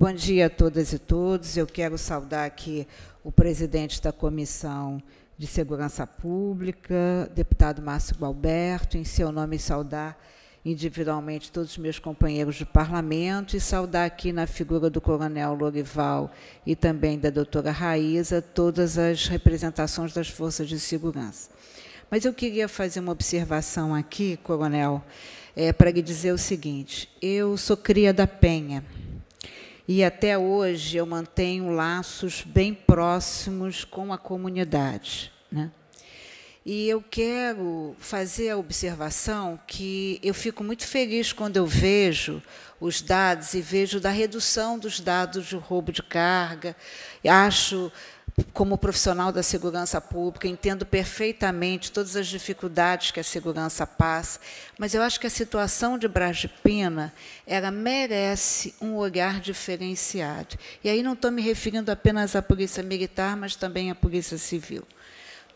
Bom dia a todas e todos. Eu quero saudar aqui o presidente da Comissão de Segurança Pública, deputado Márcio Galberto, em seu nome saudar individualmente todos os meus companheiros de parlamento e saudar aqui na figura do coronel Lorival e também da doutora Raíza todas as representações das forças de segurança. Mas eu queria fazer uma observação aqui, coronel, é, para lhe dizer o seguinte, eu sou cria da Penha, e até hoje eu mantenho laços bem próximos com a comunidade. Né? E eu quero fazer a observação que eu fico muito feliz quando eu vejo os dados e vejo da redução dos dados de roubo de carga. Acho como profissional da segurança pública, entendo perfeitamente todas as dificuldades que a segurança passa, mas eu acho que a situação de Bras de ela merece um olhar diferenciado. E aí não estou me referindo apenas à polícia militar, mas também à polícia civil.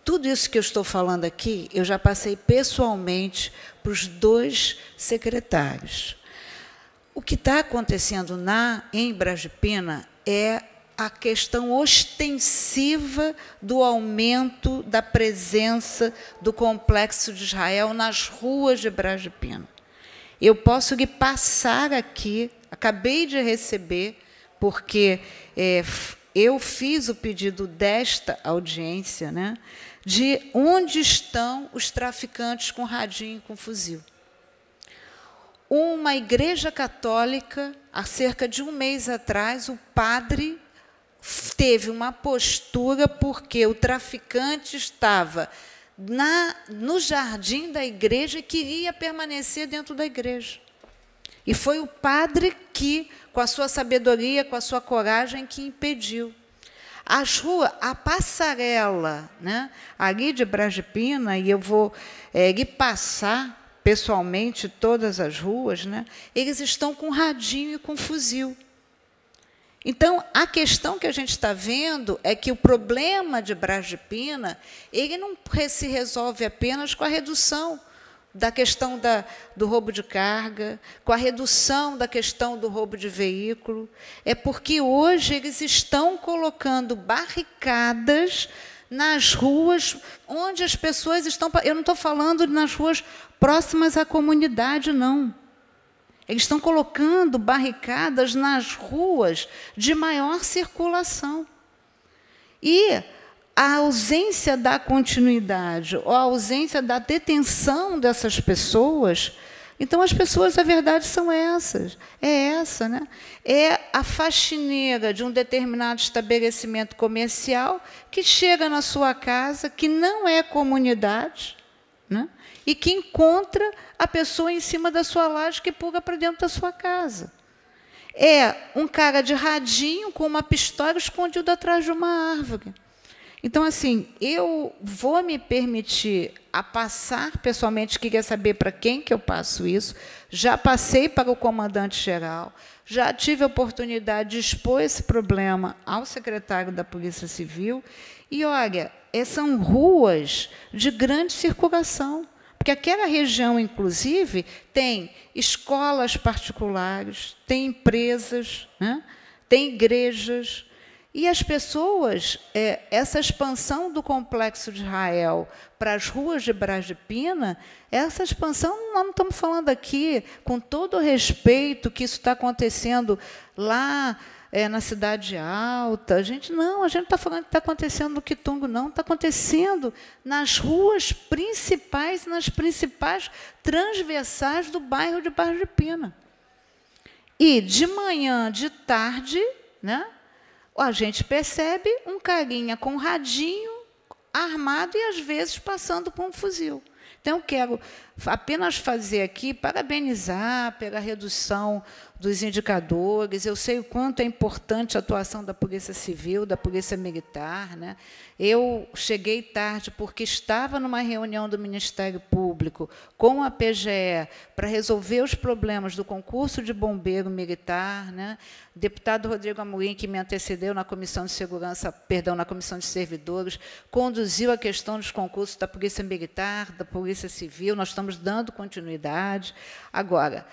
Tudo isso que eu estou falando aqui, eu já passei pessoalmente para os dois secretários. O que está acontecendo na em Brasília é a questão ostensiva do aumento da presença do complexo de Israel nas ruas de Brás de Pina. Eu posso lhe passar aqui, acabei de receber, porque é, eu fiz o pedido desta audiência, né, de onde estão os traficantes com radinho e com fuzil. Uma igreja católica, há cerca de um mês atrás, o padre teve uma postura porque o traficante estava na, no jardim da igreja e queria permanecer dentro da igreja. E foi o padre que, com a sua sabedoria, com a sua coragem, que impediu. As ruas, a passarela, né? ali de Brasipina, e eu vou é, passar pessoalmente todas as ruas, né? eles estão com radinho e com fuzil. Então, a questão que a gente está vendo é que o problema de Brás de Pina, ele não se resolve apenas com a redução da questão da, do roubo de carga, com a redução da questão do roubo de veículo, é porque hoje eles estão colocando barricadas nas ruas onde as pessoas estão. Eu não estou falando nas ruas próximas à comunidade, não. Eles estão colocando barricadas nas ruas de maior circulação. E a ausência da continuidade, ou a ausência da detenção dessas pessoas. Então, as pessoas, a verdade, são essas. É essa, né? É a faxineira de um determinado estabelecimento comercial que chega na sua casa, que não é comunidade, né? e que encontra a pessoa em cima da sua laje que pulga para dentro da sua casa. É um cara de radinho com uma pistola escondido atrás de uma árvore. Então, assim, eu vou me permitir a passar pessoalmente, queria saber para quem que eu passo isso. Já passei para o comandante-geral, já tive a oportunidade de expor esse problema ao secretário da Polícia Civil. E, olha, são ruas de grande circulação. Porque aquela região, inclusive, tem escolas particulares, tem empresas, né? tem igrejas. E as pessoas, é, essa expansão do complexo de Israel para as ruas de Brás de Pina, essa expansão, nós não estamos falando aqui, com todo o respeito que isso está acontecendo lá é, na cidade alta. A gente não, a gente está falando que está acontecendo no Quitungo, não, está acontecendo nas ruas principais, nas principais transversais do bairro de Barro de Pina. E de manhã, de tarde, né, a gente percebe um carinha com um radinho armado e às vezes passando com um fuzil. Então, eu quero apenas fazer aqui parabenizar pela redução dos indicadores, eu sei o quanto é importante a atuação da Polícia Civil, da Polícia Militar. Né? Eu cheguei tarde porque estava numa reunião do Ministério Público com a PGE para resolver os problemas do concurso de bombeiro militar. Né? O deputado Rodrigo Amorim, que me antecedeu na Comissão de Segurança, perdão, na Comissão de Servidores, conduziu a questão dos concursos da Polícia Militar, da Polícia Civil. Nós estamos dando continuidade. Agora,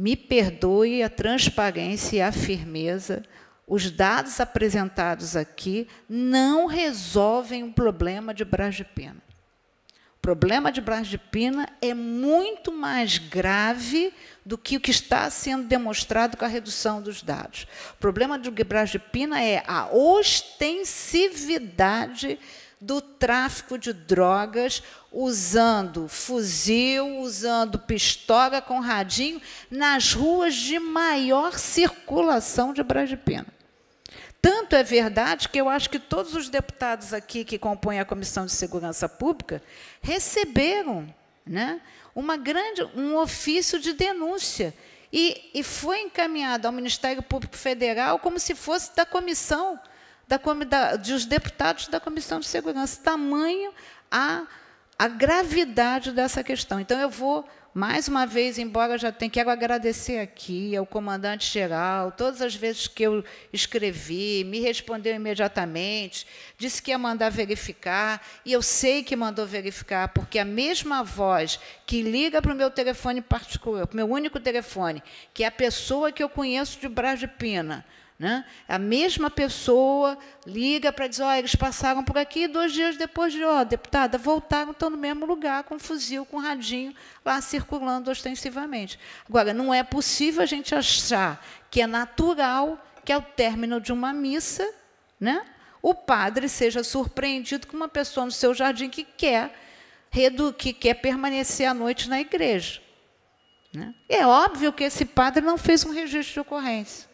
me perdoe a transparência e a firmeza. Os dados apresentados aqui não resolvem o problema de Bras de Pina. O problema de Bras de Pina é muito mais grave do que o que está sendo demonstrado com a redução dos dados. O problema de Bras de Pina é a ostensividade do tráfico de drogas, usando fuzil, usando pistola com radinho, nas ruas de maior circulação de Brás de Pena. Tanto é verdade que eu acho que todos os deputados aqui que compõem a Comissão de Segurança Pública receberam né, uma grande, um ofício de denúncia. E, e foi encaminhado ao Ministério Público Federal como se fosse da comissão da, de os deputados da Comissão de Segurança. Tamanho a, a gravidade dessa questão. Então, eu vou, mais uma vez, embora já tenha, quero agradecer aqui ao comandante-geral, todas as vezes que eu escrevi, me respondeu imediatamente, disse que ia mandar verificar, e eu sei que mandou verificar, porque a mesma voz que liga para o meu telefone particular, para o meu único telefone, que é a pessoa que eu conheço de Brás de Pina, né? A mesma pessoa liga para dizer, oh, eles passaram por aqui, e dois dias depois de, ó, oh, deputada, voltaram, estão no mesmo lugar, com fuzil, com radinho, lá circulando ostensivamente. Agora, não é possível a gente achar que é natural que, ao término de uma missa, né, o padre seja surpreendido com uma pessoa no seu jardim que quer, que quer permanecer à noite na igreja. Né? É óbvio que esse padre não fez um registro de ocorrência.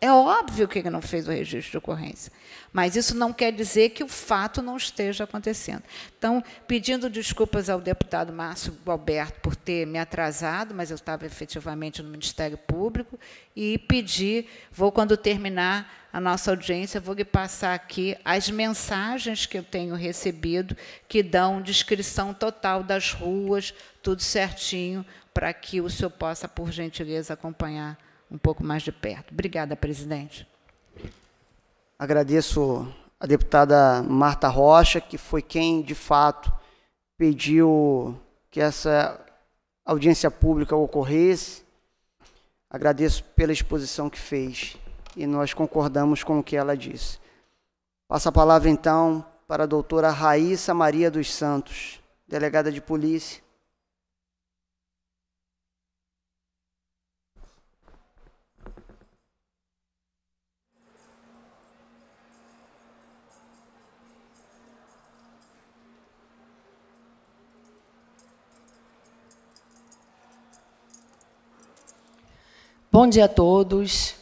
É óbvio que ele não fez o registro de ocorrência, mas isso não quer dizer que o fato não esteja acontecendo. Então, pedindo desculpas ao deputado Márcio Alberto por ter me atrasado, mas eu estava efetivamente no Ministério Público, e pedir, vou quando terminar a nossa audiência, vou lhe passar aqui as mensagens que eu tenho recebido que dão descrição total das ruas, tudo certinho, para que o senhor possa, por gentileza, acompanhar um pouco mais de perto. Obrigada, presidente. Agradeço a deputada Marta Rocha, que foi quem, de fato, pediu que essa audiência pública ocorresse. Agradeço pela exposição que fez e nós concordamos com o que ela disse. Passa a palavra, então, para a doutora Raíssa Maria dos Santos, delegada de polícia, Bom dia a todos.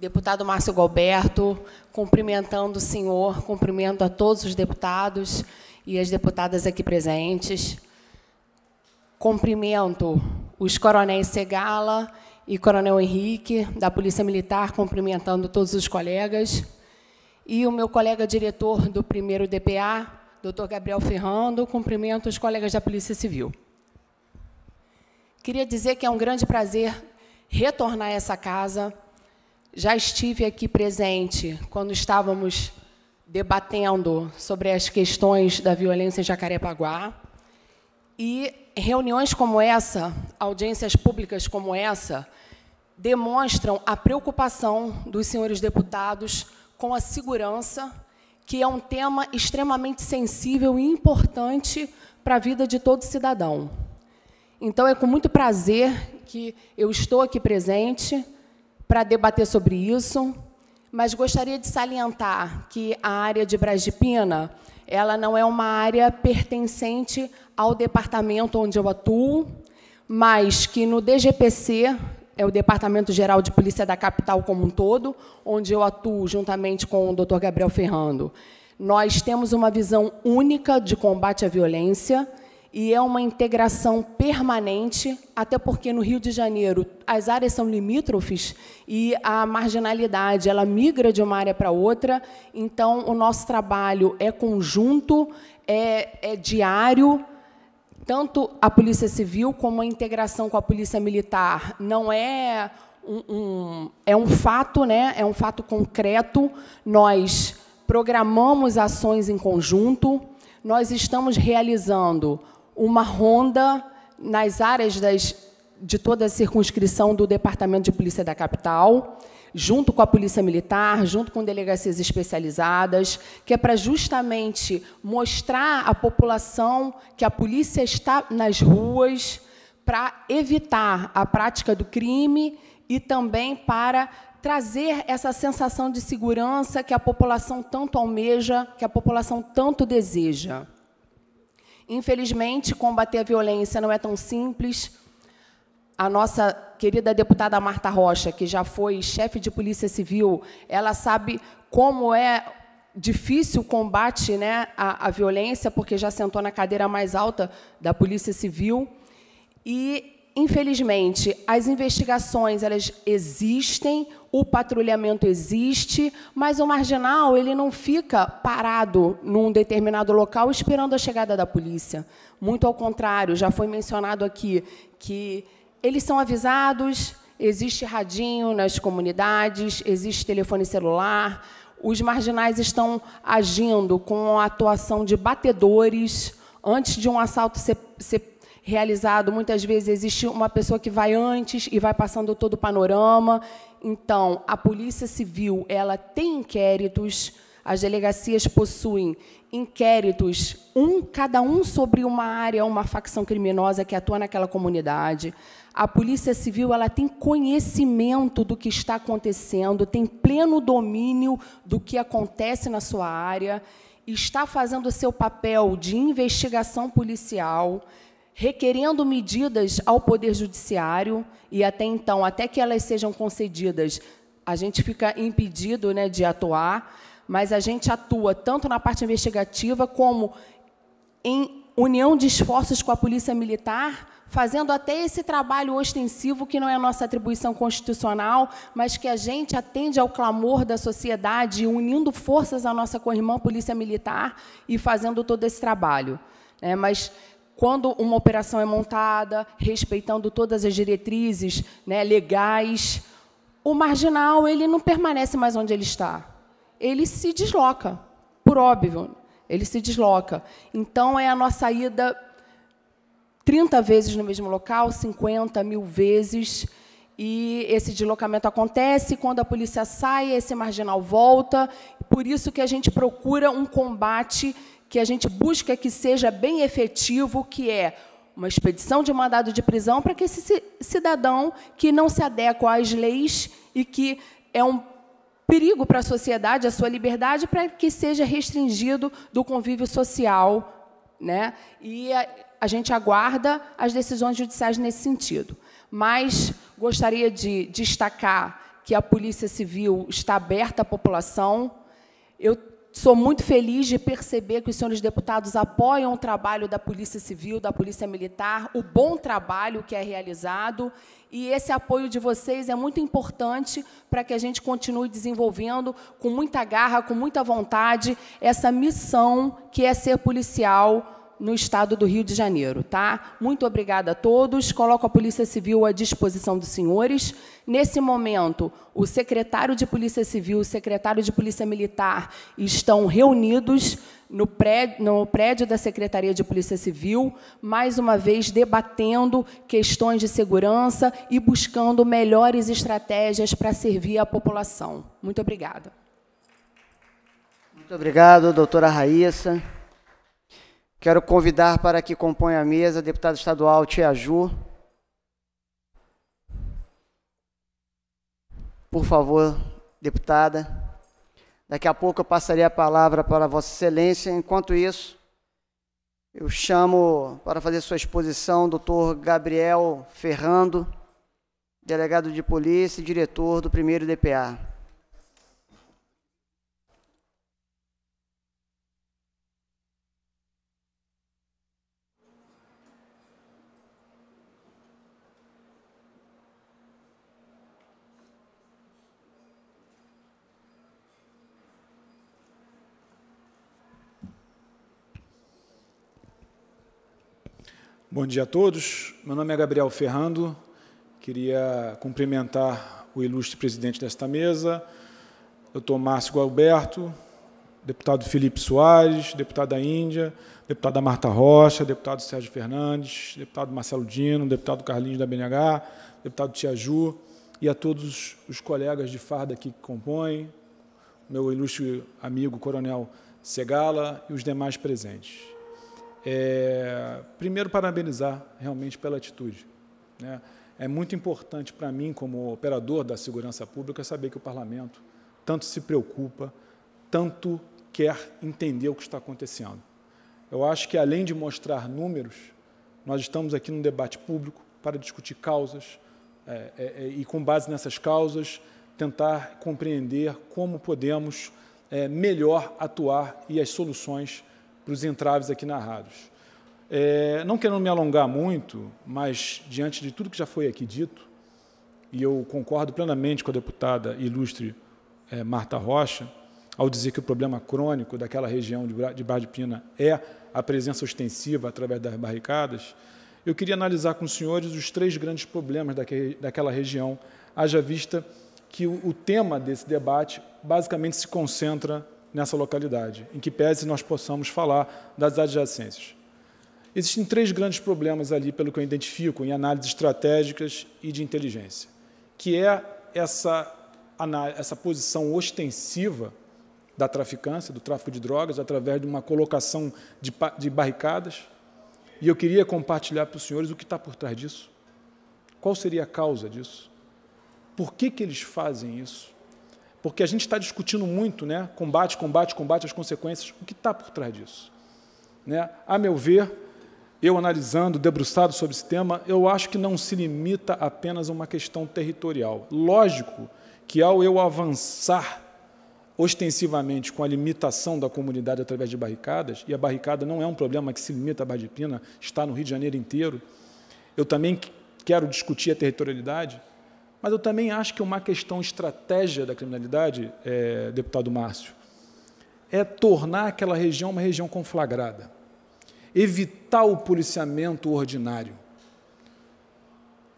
Deputado Márcio Galberto, cumprimentando o senhor, cumprimento a todos os deputados e as deputadas aqui presentes. Cumprimento os coronéis Segala e Coronel Henrique, da Polícia Militar, cumprimentando todos os colegas. E o meu colega diretor do primeiro DPA, doutor Gabriel Ferrando, cumprimento os colegas da Polícia Civil. Queria dizer que é um grande prazer retornar a essa casa. Já estive aqui presente quando estávamos debatendo sobre as questões da violência em Jacarepaguá. E reuniões como essa, audiências públicas como essa, demonstram a preocupação dos senhores deputados com a segurança, que é um tema extremamente sensível e importante para a vida de todo cidadão. Então é com muito prazer que eu estou aqui presente para debater sobre isso, mas gostaria de salientar que a área de Brasipina, ela não é uma área pertencente ao departamento onde eu atuo, mas que no DGPC, é o Departamento Geral de Polícia da Capital como um todo, onde eu atuo juntamente com o Dr. Gabriel Ferrando. Nós temos uma visão única de combate à violência e é uma integração permanente, até porque no Rio de Janeiro as áreas são limítrofes e a marginalidade ela migra de uma área para outra. Então, o nosso trabalho é conjunto, é, é diário, tanto a Polícia Civil como a integração com a Polícia Militar. Não é um, um é um fato, né? é um fato concreto. Nós programamos ações em conjunto, nós estamos realizando uma ronda nas áreas das, de toda a circunscrição do Departamento de Polícia da Capital, junto com a Polícia Militar, junto com delegacias especializadas, que é para justamente mostrar à população que a polícia está nas ruas para evitar a prática do crime e também para trazer essa sensação de segurança que a população tanto almeja, que a população tanto deseja. Infelizmente, combater a violência não é tão simples. A nossa querida deputada Marta Rocha, que já foi chefe de polícia civil, ela sabe como é difícil o combate né, à, à violência, porque já sentou na cadeira mais alta da Polícia Civil. E, infelizmente, as investigações elas existem, o patrulhamento existe, mas o marginal ele não fica parado num determinado local esperando a chegada da polícia. Muito ao contrário, já foi mencionado aqui que eles são avisados, existe radinho nas comunidades, existe telefone celular, os marginais estão agindo com a atuação de batedores. Antes de um assalto ser, ser, realizado, muitas vezes existe uma pessoa que vai antes e vai passando todo o panorama então, a Polícia Civil ela tem inquéritos, as delegacias possuem inquéritos, um cada um sobre uma área, uma facção criminosa que atua naquela comunidade. A Polícia Civil ela tem conhecimento do que está acontecendo, tem pleno domínio do que acontece na sua área, está fazendo o seu papel de investigação policial, requerendo medidas ao Poder Judiciário e até então, até que elas sejam concedidas, a gente fica impedido né, de atuar, mas a gente atua tanto na parte investigativa como em união de esforços com a Polícia Militar, fazendo até esse trabalho ostensivo que não é nossa atribuição constitucional, mas que a gente atende ao clamor da sociedade, unindo forças à nossa corrimã Polícia Militar e fazendo todo esse trabalho. É, mas quando uma operação é montada, respeitando todas as diretrizes né, legais, o marginal ele não permanece mais onde ele está. Ele se desloca, por óbvio, ele se desloca. Então, é a nossa ida 30 vezes no mesmo local, 50 mil vezes, e esse deslocamento acontece quando a polícia sai, esse marginal volta. Por isso que a gente procura um combate que a gente busca que seja bem efetivo, que é uma expedição de mandado de prisão para que esse cidadão que não se adequa às leis e que é um perigo para a sociedade, a sua liberdade, para que seja restringido do convívio social. Né? E a, a gente aguarda as decisões judiciais nesse sentido. Mas gostaria de destacar que a Polícia Civil está aberta à população. Eu sou muito feliz de perceber que os senhores deputados apoiam o trabalho da Polícia Civil, da Polícia Militar, o bom trabalho que é realizado, e esse apoio de vocês é muito importante para que a gente continue desenvolvendo com muita garra, com muita vontade, essa missão que é ser policial no estado do Rio de Janeiro, tá? Muito obrigada a todos. Coloco a Polícia Civil à disposição dos senhores. Nesse momento, o secretário de Polícia Civil, o secretário de Polícia Militar estão reunidos no prédio, no prédio da Secretaria de Polícia Civil, mais uma vez debatendo questões de segurança e buscando melhores estratégias para servir a população. Muito obrigada. Muito obrigado, doutora Raíssa. Quero convidar para que compõe a mesa a deputada estadual Tia Ju. Por favor, deputada. Daqui a pouco eu passarei a palavra para Vossa Excelência. Enquanto isso, eu chamo para fazer sua exposição o doutor Gabriel Ferrando, delegado de polícia e diretor do primeiro DPA. Bom dia a todos. Meu nome é Gabriel Ferrando. Queria cumprimentar o ilustre presidente desta mesa, doutor Márcio Gualberto, deputado Felipe Soares, deputada Índia, deputada Marta Rocha, deputado Sérgio Fernandes, deputado Marcelo Dino, deputado Carlinhos da BNH, deputado Tiaju e a todos os colegas de farda aqui que compõem, meu ilustre amigo Coronel Segala e os demais presentes. É, primeiro, parabenizar realmente pela atitude. Né? É muito importante para mim, como operador da segurança pública, saber que o parlamento tanto se preocupa, tanto quer entender o que está acontecendo. Eu acho que, além de mostrar números, nós estamos aqui num debate público para discutir causas é, é, é e, com base nessas causas, tentar compreender como podemos é, melhor atuar e as soluções para os entraves aqui narrados. É, não querendo me alongar muito, mas diante de tudo que já foi aqui dito, e eu concordo plenamente com a deputada ilustre é, Marta Rocha, ao dizer que o problema crônico daquela região de Bar de Pina é a presença ostensiva através das barricadas, eu queria analisar com os senhores os três grandes problemas daque, daquela região, haja vista que o, o tema desse debate basicamente se concentra nessa localidade, em que pese nós possamos falar das adjacências. Existem três grandes problemas ali, pelo que eu identifico, em análises estratégicas e de inteligência, que é essa, essa posição ostensiva da traficância, do tráfico de drogas, através de uma colocação de, de barricadas. E eu queria compartilhar para os senhores o que está por trás disso. Qual seria a causa disso? Por que, que eles fazem isso? Porque a gente está discutindo muito, né? Combate, combate, combate as consequências. O que está por trás disso? Né? A meu ver, eu analisando, debruçado sobre esse tema, eu acho que não se limita apenas a uma questão territorial. Lógico que ao eu avançar ostensivamente com a limitação da comunidade através de barricadas, e a barricada não é um problema que se limita à Barra de Pina, está no Rio de Janeiro inteiro, eu também quero discutir a territorialidade, mas eu também acho que uma questão estratégia da criminalidade, é, deputado Márcio, é tornar aquela região uma região conflagrada, evitar o policiamento ordinário.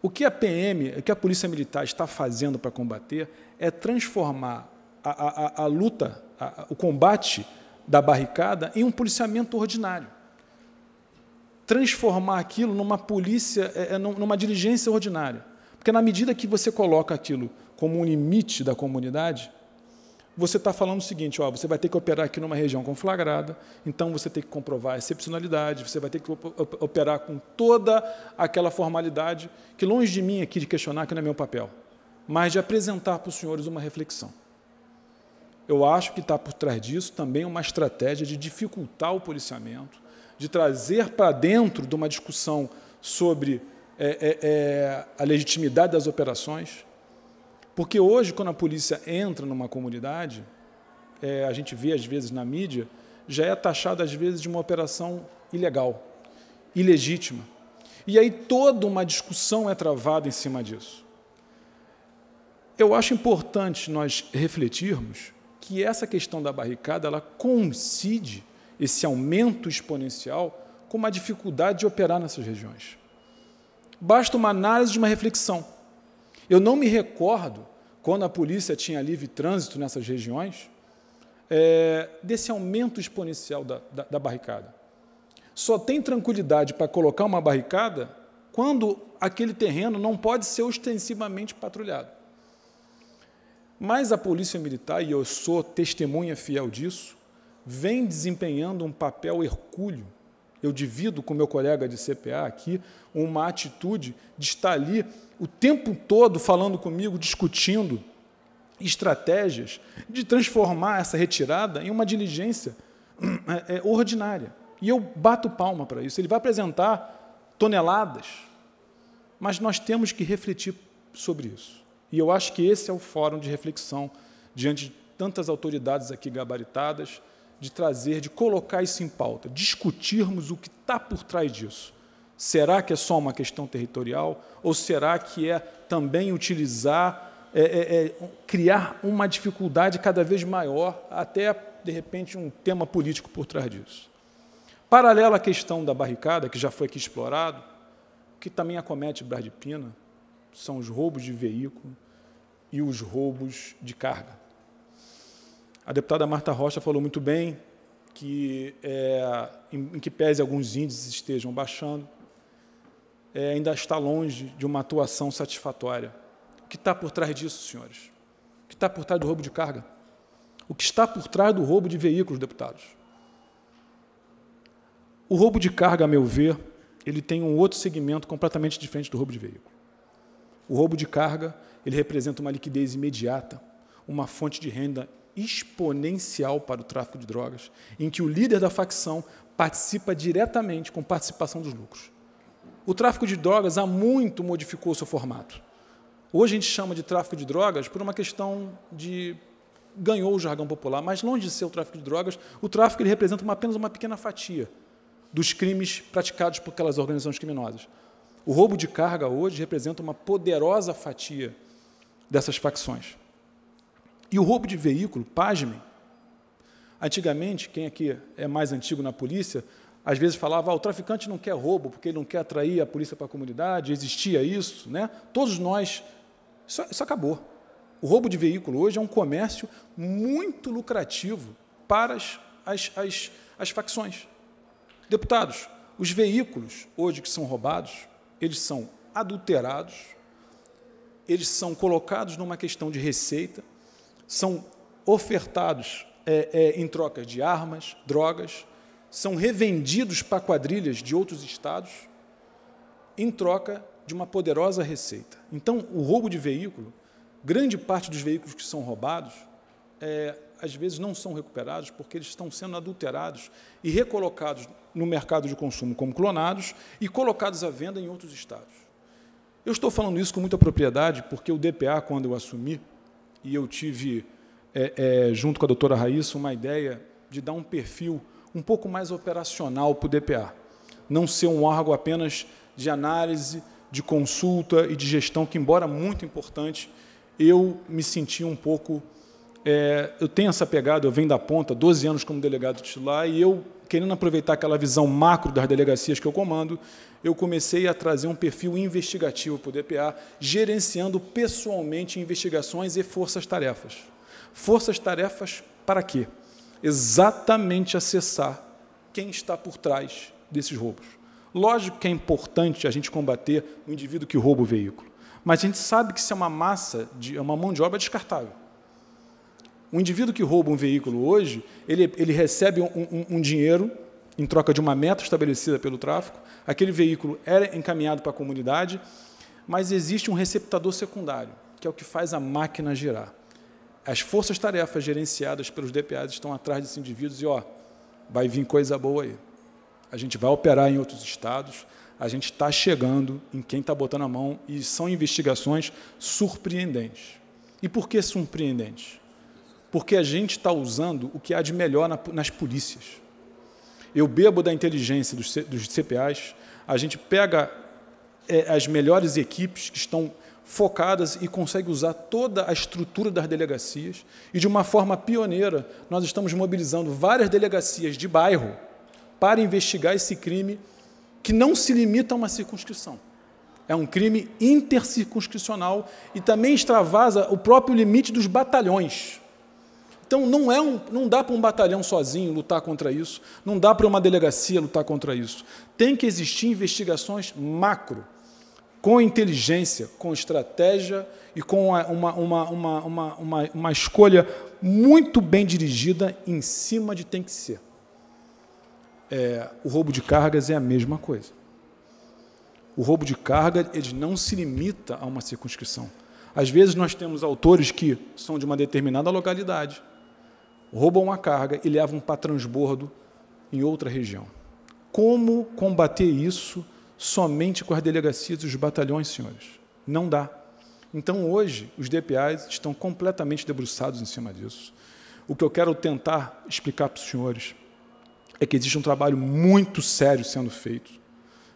O que a PM, o que a Polícia Militar está fazendo para combater é transformar a, a, a luta, a, o combate da barricada em um policiamento ordinário. Transformar aquilo numa polícia, é, é, numa diligência ordinária. Porque na medida que você coloca aquilo como um limite da comunidade, você está falando o seguinte, ó, você vai ter que operar aqui numa região conflagrada, então você tem que comprovar a excepcionalidade, você vai ter que operar com toda aquela formalidade, que longe de mim aqui de questionar, que não é meu papel, mas de apresentar para os senhores uma reflexão. Eu acho que está por trás disso também uma estratégia de dificultar o policiamento, de trazer para dentro de uma discussão sobre é, é, é, a legitimidade das operações. Porque hoje, quando a polícia entra numa comunidade, é, a gente vê às vezes na mídia, já é taxada às vezes de uma operação ilegal, ilegítima. E aí toda uma discussão é travada em cima disso. Eu acho importante nós refletirmos que essa questão da barricada ela coincide esse aumento exponencial com uma dificuldade de operar nessas regiões basta uma análise de uma reflexão. Eu não me recordo, quando a polícia tinha livre trânsito nessas regiões, é, desse aumento exponencial da, da, da barricada. Só tem tranquilidade para colocar uma barricada quando aquele terreno não pode ser ostensivamente patrulhado. Mas a Polícia Militar, e eu sou testemunha fiel disso, vem desempenhando um papel hercúleo eu divido com meu colega de CPA aqui, uma atitude de estar ali o tempo todo falando comigo, discutindo estratégias de transformar essa retirada em uma diligência hum, é, é, ordinária. E eu bato palma para isso. Ele vai apresentar toneladas, mas nós temos que refletir sobre isso. E eu acho que esse é o fórum de reflexão diante de tantas autoridades aqui gabaritadas de trazer, de colocar isso em pauta, discutirmos o que está por trás disso. Será que é só uma questão territorial? Ou será que é também utilizar, é, é, é, criar uma dificuldade cada vez maior, até, de repente, um tema político por trás disso? Paralelo à questão da barricada, que já foi aqui explorado, que também acomete Brás de Pina, são os roubos de veículo e os roubos de carga. A deputada Marta Rocha falou muito bem que, é, em, em, que pese alguns índices estejam baixando, é, ainda está longe de uma atuação satisfatória. O que está por trás disso, senhores? O que está por trás do roubo de carga? O que está por trás do roubo de veículos, deputados? O roubo de carga, a meu ver, ele tem um outro segmento completamente diferente do roubo de veículo. O roubo de carga, ele representa uma liquidez imediata, uma fonte de renda exponencial para o tráfico de drogas, em que o líder da facção participa diretamente com participação dos lucros. O tráfico de drogas há muito modificou seu formato. Hoje a gente chama de tráfico de drogas por uma questão de ganhou o jargão popular, mas longe de ser o tráfico de drogas, o tráfico ele representa uma, apenas uma pequena fatia dos crimes praticados por aquelas organizações criminosas. O roubo de carga hoje representa uma poderosa fatia dessas facções. E o roubo de veículo, pasmem. Antigamente, quem aqui é mais antigo na polícia, às vezes falava, ah, o traficante não quer roubo porque ele não quer atrair a polícia para a comunidade, existia isso, né? Todos nós, isso, isso acabou. O roubo de veículo hoje é um comércio muito lucrativo para as, as, as, as facções. Deputados, os veículos hoje que são roubados, eles são adulterados, eles são colocados numa questão de receita, são ofertados é, é, em troca de armas, drogas, são revendidos para quadrilhas de outros estados em troca de uma poderosa receita. Então, o roubo de veículo, grande parte dos veículos que são roubados, é, às vezes não são recuperados porque eles estão sendo adulterados e recolocados no mercado de consumo como clonados e colocados à venda em outros estados. Eu estou falando isso com muita propriedade porque o DPA, quando eu assumi, e eu tive, é, é, junto com a doutora Raíssa, uma ideia de dar um perfil um pouco mais operacional para o DPA. Não ser um órgão apenas de análise, de consulta e de gestão, que, embora muito importante, eu me senti um pouco é, eu tenho essa pegada, eu venho da ponta, 12 anos como delegado titular, e eu, querendo aproveitar aquela visão macro das delegacias que eu comando, eu comecei a trazer um perfil investigativo para o DPA, gerenciando pessoalmente investigações e forças-tarefas. Forças-tarefas para quê? Exatamente acessar quem está por trás desses roubos. Lógico que é importante a gente combater o indivíduo que rouba o veículo, mas a gente sabe que isso é uma massa, de, é uma mão de obra descartável. O indivíduo que rouba um veículo hoje, ele, ele recebe um, um, um dinheiro em troca de uma meta estabelecida pelo tráfico, aquele veículo é encaminhado para a comunidade, mas existe um receptador secundário, que é o que faz a máquina girar. As forças-tarefas gerenciadas pelos DPAs estão atrás desses indivíduos e, ó, vai vir coisa boa aí. A gente vai operar em outros estados, a gente está chegando em quem está botando a mão e são investigações surpreendentes. E por que surpreendentes? porque a gente está usando o que há de melhor na, nas polícias. Eu bebo da inteligência dos, dos CPAs, a gente pega é, as melhores equipes que estão focadas e consegue usar toda a estrutura das delegacias e de uma forma pioneira nós estamos mobilizando várias delegacias de bairro para investigar esse crime que não se limita a uma circunscrição. É um crime intercircunscricional e também extravasa o próprio limite dos batalhões. Então não, é um, não dá para um batalhão sozinho lutar contra isso, não dá para uma delegacia lutar contra isso. Tem que existir investigações macro, com inteligência, com estratégia e com uma, uma, uma, uma, uma escolha muito bem dirigida em cima de tem que ser. É, o roubo de cargas é a mesma coisa. O roubo de carga ele não se limita a uma circunscrição. Às vezes nós temos autores que são de uma determinada localidade, roubam a carga e levam para transbordo em outra região. Como combater isso somente com as delegacias e os batalhões, senhores? Não dá. Então, hoje, os DPAs estão completamente debruçados em cima disso. O que eu quero tentar explicar para os senhores é que existe um trabalho muito sério sendo feito,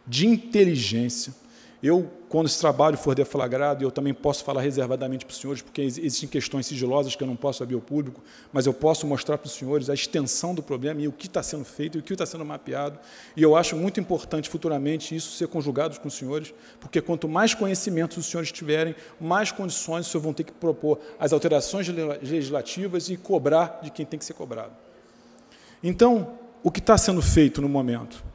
de inteligência. Eu quando esse trabalho for deflagrado, eu também posso falar reservadamente para os senhores, porque existem questões sigilosas que eu não posso abrir ao público, mas eu posso mostrar para os senhores a extensão do problema e o que está sendo feito e o que está sendo mapeado. E eu acho muito importante futuramente isso ser conjugado com os senhores, porque quanto mais conhecimentos os senhores tiverem, mais condições os senhores vão ter que propor as alterações legislativas e cobrar de quem tem que ser cobrado. Então, o que está sendo feito no momento?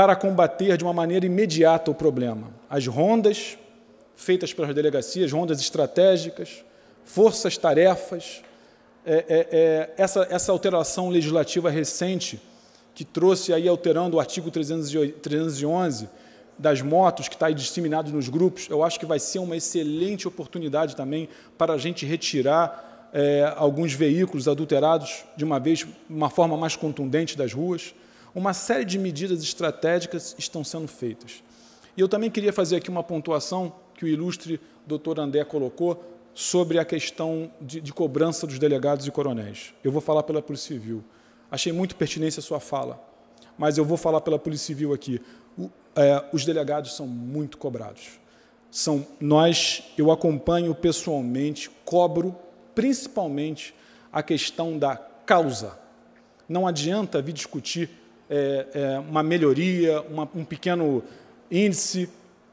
para combater de uma maneira imediata o problema. As rondas feitas pelas delegacias, rondas estratégicas, forças-tarefas, é, é, é, essa, essa alteração legislativa recente que trouxe aí alterando o artigo 311 das motos que está aí disseminado nos grupos, eu acho que vai ser uma excelente oportunidade também para a gente retirar é, alguns veículos adulterados de uma vez, uma forma mais contundente das ruas uma série de medidas estratégicas estão sendo feitas. E eu também queria fazer aqui uma pontuação que o ilustre doutor André colocou sobre a questão de, de, cobrança dos delegados e coronéis. Eu vou falar pela Polícia Civil. Achei muito pertinente a sua fala, mas eu vou falar pela Polícia Civil aqui. O, é, os delegados são muito cobrados. São nós, eu acompanho pessoalmente, cobro principalmente a questão da causa. Não adianta vir discutir é, é, uma melhoria, uma, um pequeno índice,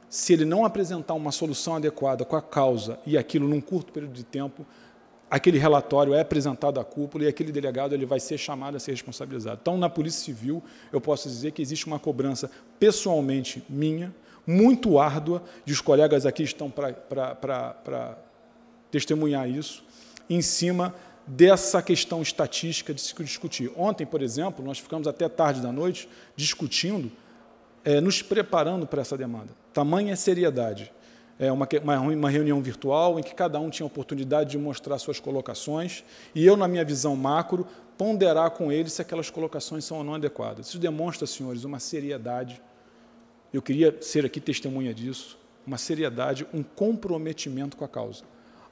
se ele não apresentar uma solução adequada com a causa e aquilo num curto período de tempo, aquele relatório é apresentado à cúpula e aquele delegado ele vai ser chamado a ser responsabilizado. Então, na Polícia Civil, eu posso dizer que existe uma cobrança pessoalmente minha, muito árdua, e os colegas aqui estão para testemunhar isso, em cima dessa questão estatística de se discutir. Ontem, por exemplo, nós ficamos até tarde da noite discutindo, é, nos preparando para essa demanda. Tamanha seriedade. É uma, uma, uma reunião virtual em que cada um tinha a oportunidade de mostrar suas colocações e eu, na minha visão macro, ponderar com eles se aquelas colocações são ou não adequadas. Isso demonstra, senhores, uma seriedade. Eu queria ser aqui testemunha disso. Uma seriedade, um comprometimento com a causa.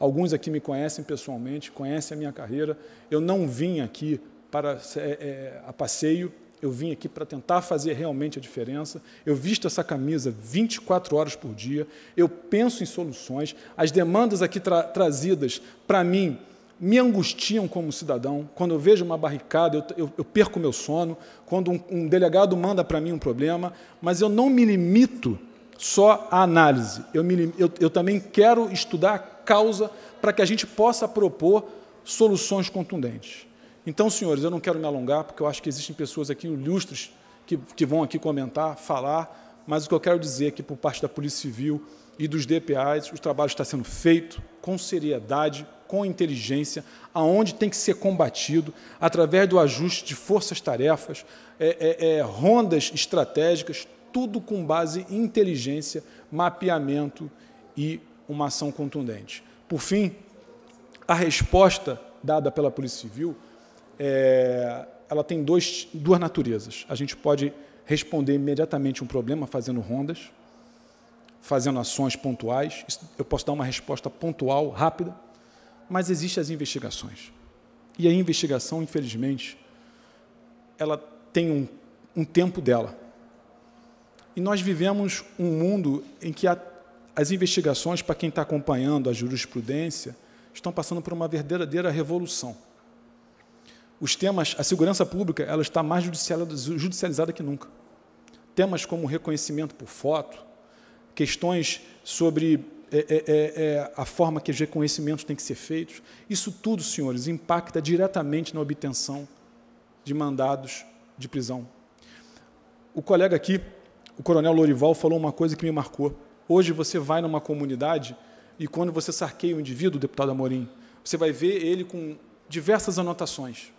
Alguns aqui me conhecem pessoalmente, conhecem a minha carreira. Eu não vim aqui para é, é, a passeio, eu vim aqui para tentar fazer realmente a diferença. Eu visto essa camisa 24 horas por dia, eu penso em soluções. As demandas aqui tra trazidas para mim me angustiam como cidadão. Quando eu vejo uma barricada, eu, eu, eu perco meu sono. Quando um, um delegado manda para mim um problema, mas eu não me limito só à análise. Eu, me, eu, eu também quero estudar causa para que a gente possa propor soluções contundentes. Então, senhores, eu não quero me alongar, porque eu acho que existem pessoas aqui ilustres que, que vão aqui comentar, falar, mas o que eu quero dizer é que, por parte da Polícia Civil e dos DPAs, o trabalho está sendo feito com seriedade, com inteligência, aonde tem que ser combatido, através do ajuste de forças-tarefas, é, é, é, rondas estratégicas, tudo com base em inteligência, mapeamento e uma ação contundente. Por fim, a resposta dada pela Polícia Civil, é, ela tem dois, duas naturezas. A gente pode responder imediatamente um problema fazendo rondas, fazendo ações pontuais. Eu posso dar uma resposta pontual, rápida, mas existem as investigações. E a investigação, infelizmente, ela tem um, um tempo dela. E nós vivemos um mundo em que há as investigações, para quem está acompanhando a jurisprudência, estão passando por uma verdadeira revolução. Os temas, a segurança pública, ela está mais judicializada que nunca. Temas como reconhecimento por foto, questões sobre é, é, é, é, a forma que os reconhecimentos têm que ser feitos, isso tudo, senhores, impacta diretamente na obtenção de mandados de prisão. O colega aqui, o coronel Lorival, falou uma coisa que me marcou. Hoje você vai numa comunidade e quando você sarqueia o indivíduo, deputado Amorim, você vai ver ele com diversas anotações.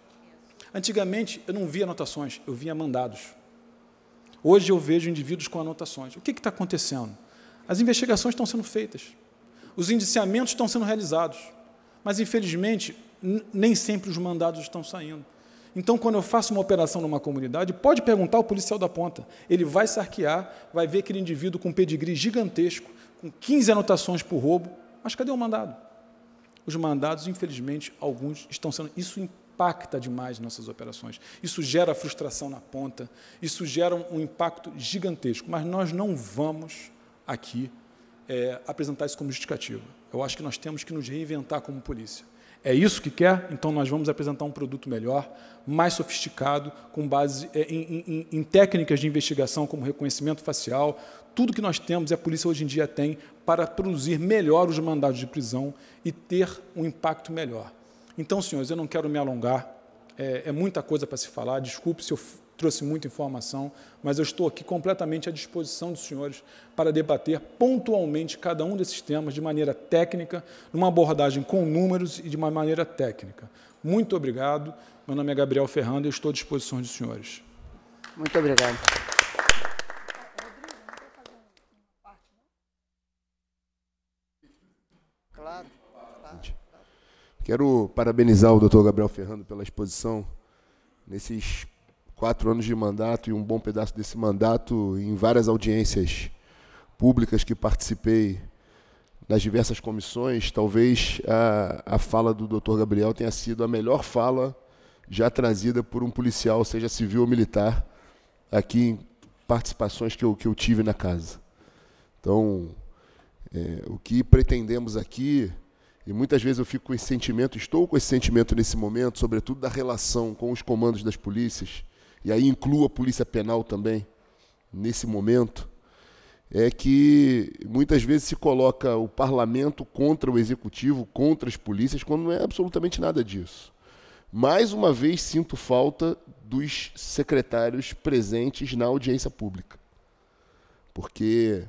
Antigamente eu não via anotações, eu via mandados. Hoje eu vejo indivíduos com anotações. O que está acontecendo? As investigações estão sendo feitas, os indiciamentos estão sendo realizados, mas infelizmente nem sempre os mandados estão saindo. Então, quando eu faço uma operação numa comunidade, pode perguntar ao policial da ponta. Ele vai se arquear, vai ver aquele indivíduo com um pedigree gigantesco, com 15 anotações por roubo. Mas cadê o mandado? Os mandados, infelizmente, alguns estão sendo. Isso impacta demais nossas operações. Isso gera frustração na ponta. Isso gera um impacto gigantesco. Mas nós não vamos aqui é, apresentar isso como justificativa. Eu acho que nós temos que nos reinventar como polícia. É isso que quer? Então nós vamos apresentar um produto melhor, mais sofisticado, com base é, em, em, em, técnicas de investigação como reconhecimento facial. Tudo que nós temos, e a polícia hoje em dia tem, para produzir melhor os mandados de prisão e ter um impacto melhor. Então, senhores, eu não quero me alongar. É, é muita coisa para se falar. Desculpe se eu trouxe muita informação, mas eu estou aqui completamente à disposição dos senhores para debater pontualmente cada um desses temas de maneira técnica, numa abordagem com números e de uma maneira técnica. Muito obrigado. Meu nome é Gabriel Ferrando e estou à disposição dos senhores. Muito obrigado. Claro. Quero parabenizar o Dr. Gabriel Ferrando pela exposição nesses quatro anos de mandato e um bom pedaço desse mandato em várias audiências públicas que participei nas diversas comissões, talvez a, a fala do Dr. Gabriel tenha sido a melhor fala já trazida por um policial, seja civil ou militar, aqui em participações que eu, que eu tive na casa. Então, é, o que pretendemos aqui, e muitas vezes eu fico com esse sentimento, estou com esse sentimento nesse momento, sobretudo da relação com os comandos das polícias, e aí incluo a Polícia Penal também, nesse momento, é que muitas vezes se coloca o parlamento contra o executivo, contra as polícias, quando não é absolutamente nada disso. Mais uma vez sinto falta dos secretários presentes na audiência pública. Porque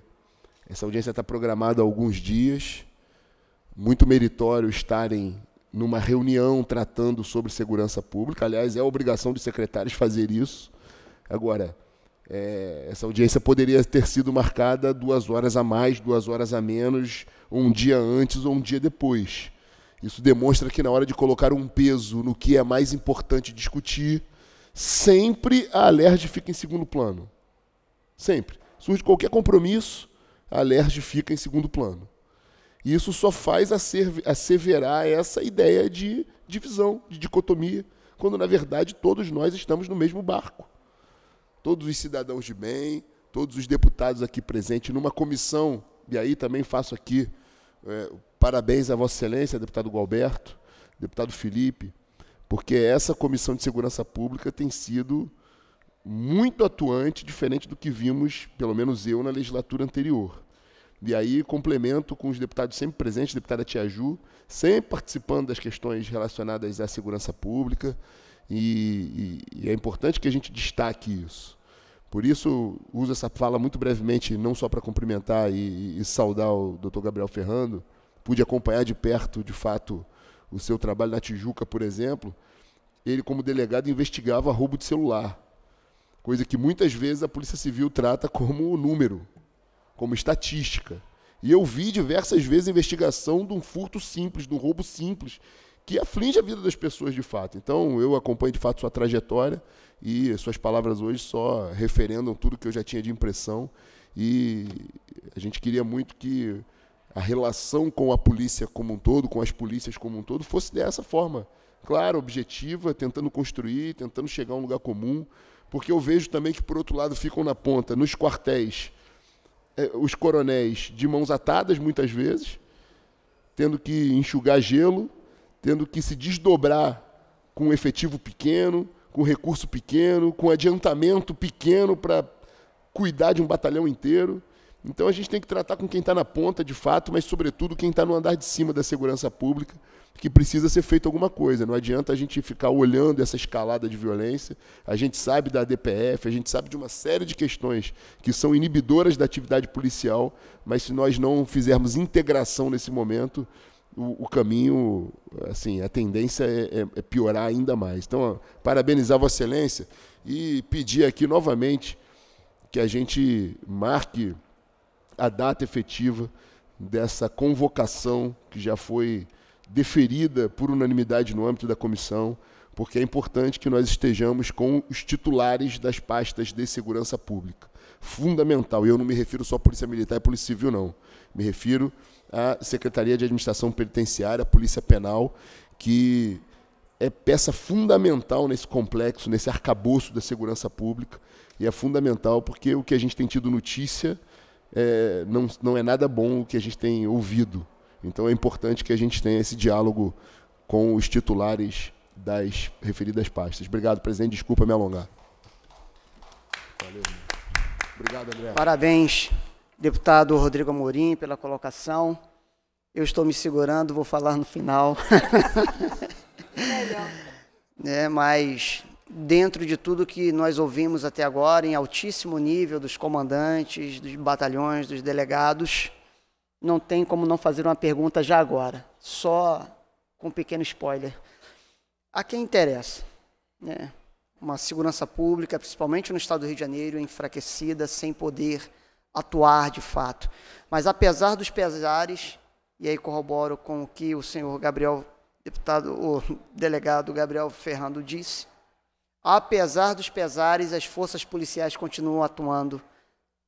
essa audiência está programada há alguns dias, muito meritório estarem numa reunião tratando sobre segurança pública. Aliás, é obrigação dos secretários fazer isso. Agora, é, essa audiência poderia ter sido marcada duas horas a mais, duas horas a menos, um dia antes ou um dia depois. Isso demonstra que na hora de colocar um peso no que é mais importante discutir, sempre a alerj fica em segundo plano. Sempre. Surge qualquer compromisso, a alerj fica em segundo plano. E isso só faz asseverar essa ideia de divisão, de dicotomia, quando na verdade todos nós estamos no mesmo barco. Todos os cidadãos de bem, todos os deputados aqui presentes numa comissão, e aí também faço aqui é, parabéns a Vossa Excelência, deputado Gualberto, deputado Felipe, porque essa comissão de segurança pública tem sido muito atuante, diferente do que vimos, pelo menos eu, na legislatura anterior. E aí complemento com os deputados sempre presentes, deputada Tia Ju, sempre participando das questões relacionadas à segurança pública, e, e, e é importante que a gente destaque isso. Por isso, uso essa fala muito brevemente, não só para cumprimentar e, e saudar o doutor Gabriel Ferrando, pude acompanhar de perto, de fato, o seu trabalho na Tijuca, por exemplo, ele, como delegado, investigava roubo de celular, coisa que muitas vezes a Polícia Civil trata como número, como estatística. E eu vi diversas vezes investigação de um furto simples, de um roubo simples, que aflige a vida das pessoas de fato. Então, eu acompanho de fato sua trajetória e suas palavras hoje só referendam tudo que eu já tinha de impressão. E a gente queria muito que a relação com a polícia como um todo, com as polícias como um todo, fosse dessa forma. Claro, objetiva, tentando construir, tentando chegar a um lugar comum, porque eu vejo também que, por outro lado, ficam na ponta, nos quartéis, é, os coronéis de mãos atadas muitas vezes, tendo que enxugar gelo, tendo que se desdobrar com efetivo pequeno, com recurso pequeno, com adiantamento pequeno para cuidar de um batalhão inteiro. Então a gente tem que tratar com quem está na ponta, de fato, mas sobretudo quem está no andar de cima da segurança pública, que precisa ser feito alguma coisa. Não adianta a gente ficar olhando essa escalada de violência. A gente sabe da DPF, a gente sabe de uma série de questões que são inibidoras da atividade policial, mas se nós não fizermos integração nesse momento, o, o, caminho, assim, a tendência é, é, é piorar ainda mais. Então, ó, parabenizar Vossa Excelência e pedir aqui novamente que a gente marque a data efetiva dessa convocação que já foi deferida por unanimidade no âmbito da comissão, porque é importante que nós estejamos com os titulares das pastas de segurança pública. Fundamental, e eu não me refiro só à Polícia Militar e Polícia Civil, não. Me refiro à Secretaria de Administração Penitenciária, à Polícia Penal, que é peça fundamental nesse complexo, nesse arcabouço da segurança pública, e é fundamental porque o que a gente tem tido notícia é, não, não é nada bom o que a gente tem ouvido. Então é importante que a gente tenha esse diálogo com os titulares das referidas pastas. Obrigado, presidente. Desculpa me alongar. Valeu. Obrigado, André. Parabéns, deputado Rodrigo Amorim, pela colocação. Eu estou me segurando, vou falar no final. É, mas dentro de tudo que nós ouvimos até agora, em altíssimo nível dos comandantes, dos batalhões, dos delegados, não tem como não fazer uma pergunta já agora, só com um pequeno spoiler. A quem interessa? Né? Uma segurança pública, principalmente no estado do Rio de Janeiro, enfraquecida, sem poder atuar de fato. Mas apesar dos pesares, e aí corroboro com o que o senhor Gabriel, deputado, o delegado Gabriel Ferrando disse, Apesar dos pesares, as forças policiais continuam atuando,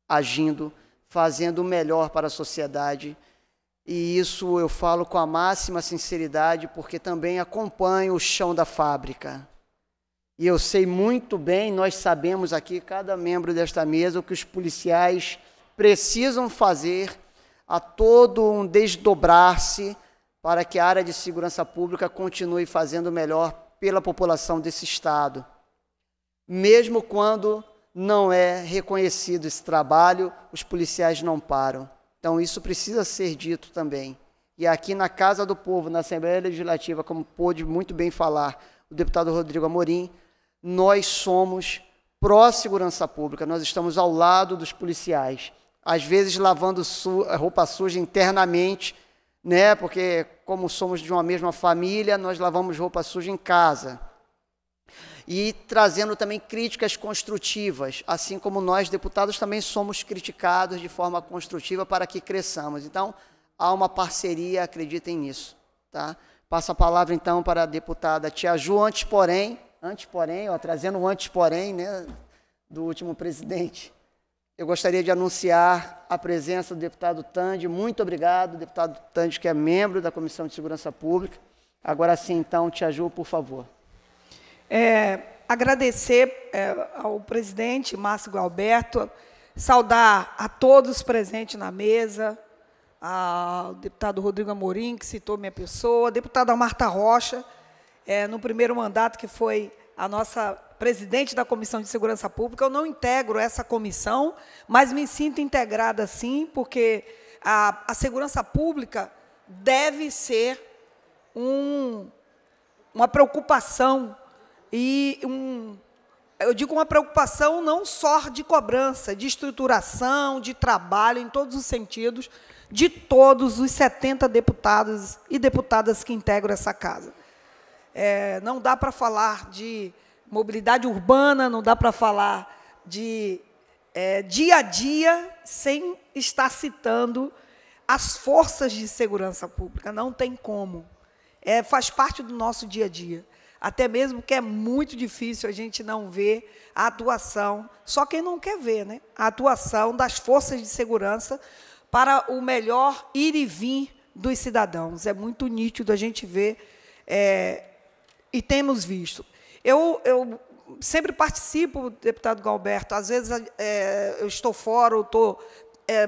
agindo, fazendo o melhor para a sociedade. E isso eu falo com a máxima sinceridade, porque também acompanho o chão da fábrica. E eu sei muito bem, nós sabemos aqui, cada membro desta mesa, o que os policiais precisam fazer a todo um desdobrar-se para que a área de segurança pública continue fazendo melhor pela população desse Estado. Mesmo quando não é reconhecido esse trabalho, os policiais não param. Então, isso precisa ser dito também. E aqui na Casa do Povo, na Assembleia Legislativa, como pôde muito bem falar o deputado Rodrigo Amorim, nós somos pró-segurança pública, nós estamos ao lado dos policiais. Às vezes lavando su roupa suja internamente, né? Porque como somos de uma mesma família, nós lavamos roupa suja em casa e trazendo também críticas construtivas, assim como nós, deputados, também somos criticados de forma construtiva para que cresçamos. Então, há uma parceria, acreditem nisso. Tá? Passo a palavra, então, para a deputada Tia Ju, antes, porém, antes, porém, ó, trazendo o antes, porém, né, do último presidente. Eu gostaria de anunciar a presença do deputado Tande. Muito obrigado, deputado Tande, que é membro da Comissão de Segurança Pública. Agora sim, então, Tia Ju, por favor. É, agradecer é, ao presidente Márcio Galberto, saudar a todos presentes na mesa, ao deputado Rodrigo Amorim, que citou minha pessoa, a deputada Marta Rocha, é, no primeiro mandato que foi a nossa presidente da Comissão de Segurança Pública. Eu não integro essa comissão, mas me sinto integrada sim, porque a, a segurança pública deve ser um, uma preocupação e um, eu digo uma preocupação não só de cobrança, de estruturação, de trabalho, em todos os sentidos, de todos os 70 deputados e deputadas que integram essa casa. É, não dá para falar de mobilidade urbana, não dá para falar de é, dia a dia sem estar citando as forças de segurança pública. Não tem como. É, faz parte do nosso dia a dia até mesmo que é muito difícil a gente não ver a atuação, só quem não quer ver, né? A atuação das forças de segurança para o melhor ir e vir dos cidadãos. É muito nítido a gente ver é, e temos visto. Eu, eu sempre participo, deputado Galberto, às vezes é, eu estou fora, estou é,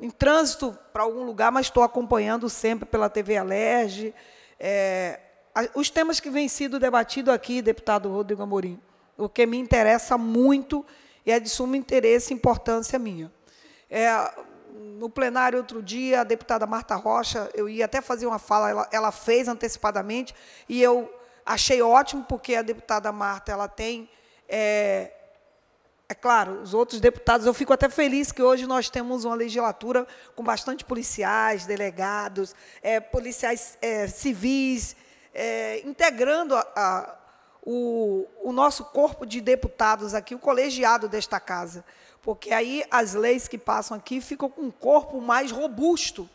em trânsito para algum lugar, mas estou acompanhando sempre pela TV Alerge, é, os temas que vêm sido debatidos aqui, deputado Rodrigo Amorim, o que me interessa muito e é de sumo interesse e importância minha. É, no plenário outro dia, a deputada Marta Rocha, eu ia até fazer uma fala, ela, ela fez antecipadamente, e eu achei ótimo, porque a deputada Marta ela tem. É, é claro, os outros deputados, eu fico até feliz que hoje nós temos uma legislatura com bastante policiais, delegados, é, policiais é, civis, é, integrando a, a, o, o nosso corpo de deputados aqui, o colegiado desta casa, porque aí as leis que passam aqui ficam com um corpo mais robusto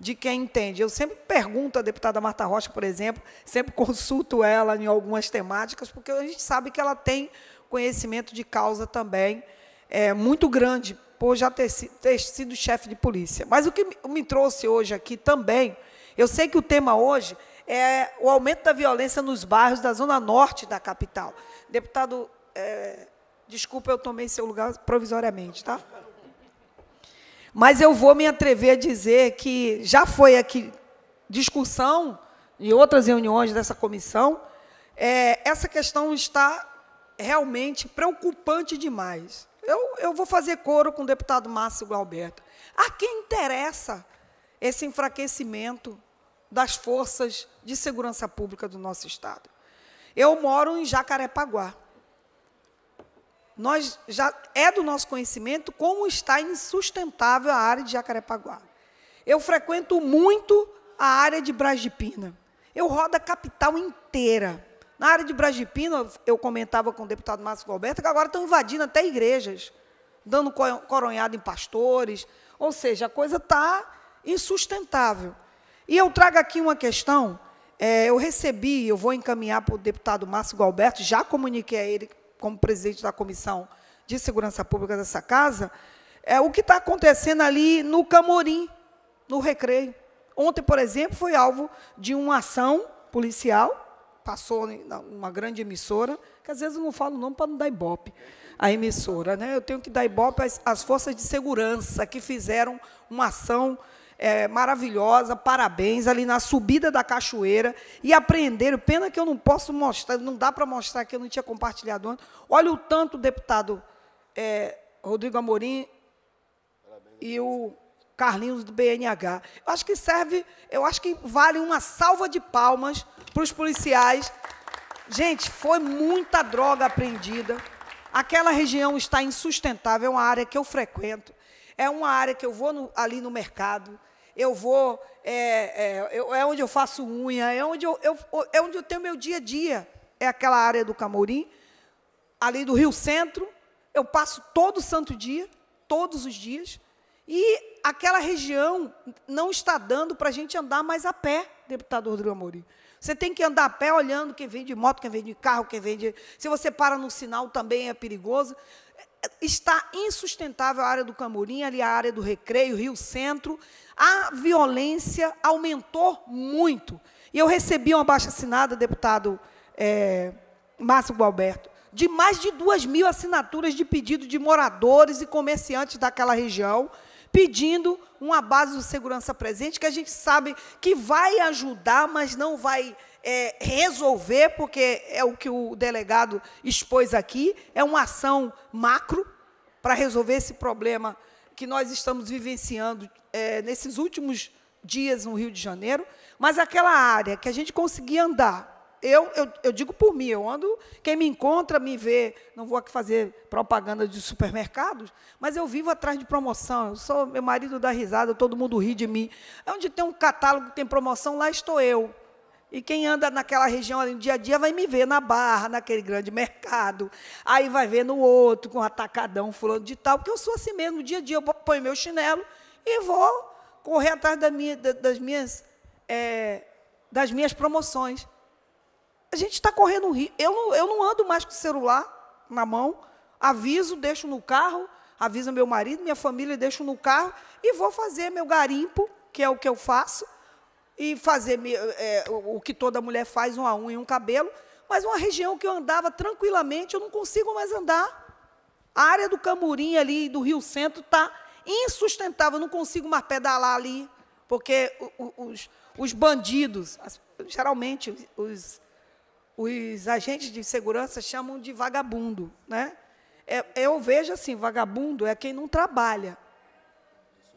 de quem entende. Eu sempre pergunto à deputada Marta Rocha, por exemplo, sempre consulto ela em algumas temáticas, porque a gente sabe que ela tem conhecimento de causa também é, muito grande, por já ter, ter sido chefe de polícia. Mas o que me trouxe hoje aqui também, eu sei que o tema hoje é o aumento da violência nos bairros da zona norte da capital. Deputado, é, desculpa, eu tomei seu lugar provisoriamente, tá? Mas eu vou me atrever a dizer que já foi aqui discussão em outras reuniões dessa comissão, é, essa questão está realmente preocupante demais. Eu, eu, vou fazer coro com o deputado Márcio Galberto. A quem interessa esse enfraquecimento das forças de segurança pública do nosso Estado. Eu moro em Jacarepaguá. Nós já é do nosso conhecimento como está insustentável a área de Jacarepaguá. Eu frequento muito a área de Brasipina. Eu rodo a capital inteira. Na área de Brasipina, eu comentava com o deputado Márcio Roberto que agora estão invadindo até igrejas, dando coronhada em pastores. Ou seja, a coisa está insustentável. E eu trago aqui uma questão. É, eu recebi, eu vou encaminhar para o deputado Márcio Galberto, já comuniquei a ele, como presidente da Comissão de Segurança Pública dessa casa, é, o que está acontecendo ali no Camorim, no Recreio. Ontem, por exemplo, foi alvo de uma ação policial, passou uma grande emissora, que às vezes eu não falo o nome para não dar ibope a emissora. Né? Eu tenho que dar ibope às, às forças de segurança que fizeram uma ação é, maravilhosa, parabéns, ali na subida da cachoeira, e apreenderam, Pena que eu não posso mostrar, não dá para mostrar que eu não tinha compartilhado antes. Olha o tanto deputado é, Rodrigo Amorim parabéns, e o Carlinhos do BNH. Eu acho que serve, eu acho que vale uma salva de palmas para os policiais. Gente, foi muita droga apreendida. Aquela região está insustentável, é uma área que eu frequento é uma área que eu vou no, ali no mercado, eu vou, é, é, eu, é, onde eu faço unha, é onde eu, eu, é onde eu tenho meu dia a dia. É aquela área do Camorim, ali do Rio Centro, eu passo todo santo dia, todos os dias, e aquela região não está dando para a gente andar mais a pé, deputado Rodrigo Amorim. Você tem que andar a pé olhando quem vem de moto, quem vem de carro, quem vem de. Se você para no sinal também é perigoso está insustentável a área do Camurim, ali a área do Recreio, Rio Centro. A violência aumentou muito. E eu recebi uma baixa assinada, deputado é, Márcio Gualberto, de mais de duas mil assinaturas de pedido de moradores e comerciantes daquela região, pedindo uma base do segurança presente, que a gente sabe que vai ajudar, mas não vai é, resolver, porque é o que o delegado expôs aqui, é uma ação macro para resolver esse problema que nós estamos vivenciando é, nesses últimos dias no Rio de Janeiro, mas aquela área que a gente conseguia andar. Eu, eu, eu digo por mim, eu ando, quem me encontra, me vê, não vou aqui fazer propaganda de supermercados, mas eu vivo atrás de promoção, eu sou meu marido dá risada, todo mundo ri de mim. É onde tem um catálogo, tem promoção, lá estou eu e quem anda naquela região ali no dia a dia vai me ver na barra, naquele grande mercado. Aí vai ver no outro, com um atacadão, fulano de tal, porque eu sou assim mesmo. No dia a dia eu ponho meu chinelo e vou correr atrás da minha, das, minhas, é, das minhas promoções. A gente está correndo um risco. Eu não, eu não ando mais com o celular na mão, aviso, deixo no carro, aviso meu marido, minha família, deixo no carro e vou fazer meu garimpo, que é o que eu faço e fazer é, o que toda mulher faz, um a um um cabelo, mas uma região que eu andava tranquilamente, eu não consigo mais andar. A área do Camurim ali, do Rio Centro, está insustentável, eu não consigo mais pedalar ali, porque os, os bandidos, geralmente os, os agentes de segurança chamam de vagabundo. Né? É, é, eu vejo assim, vagabundo é quem não trabalha,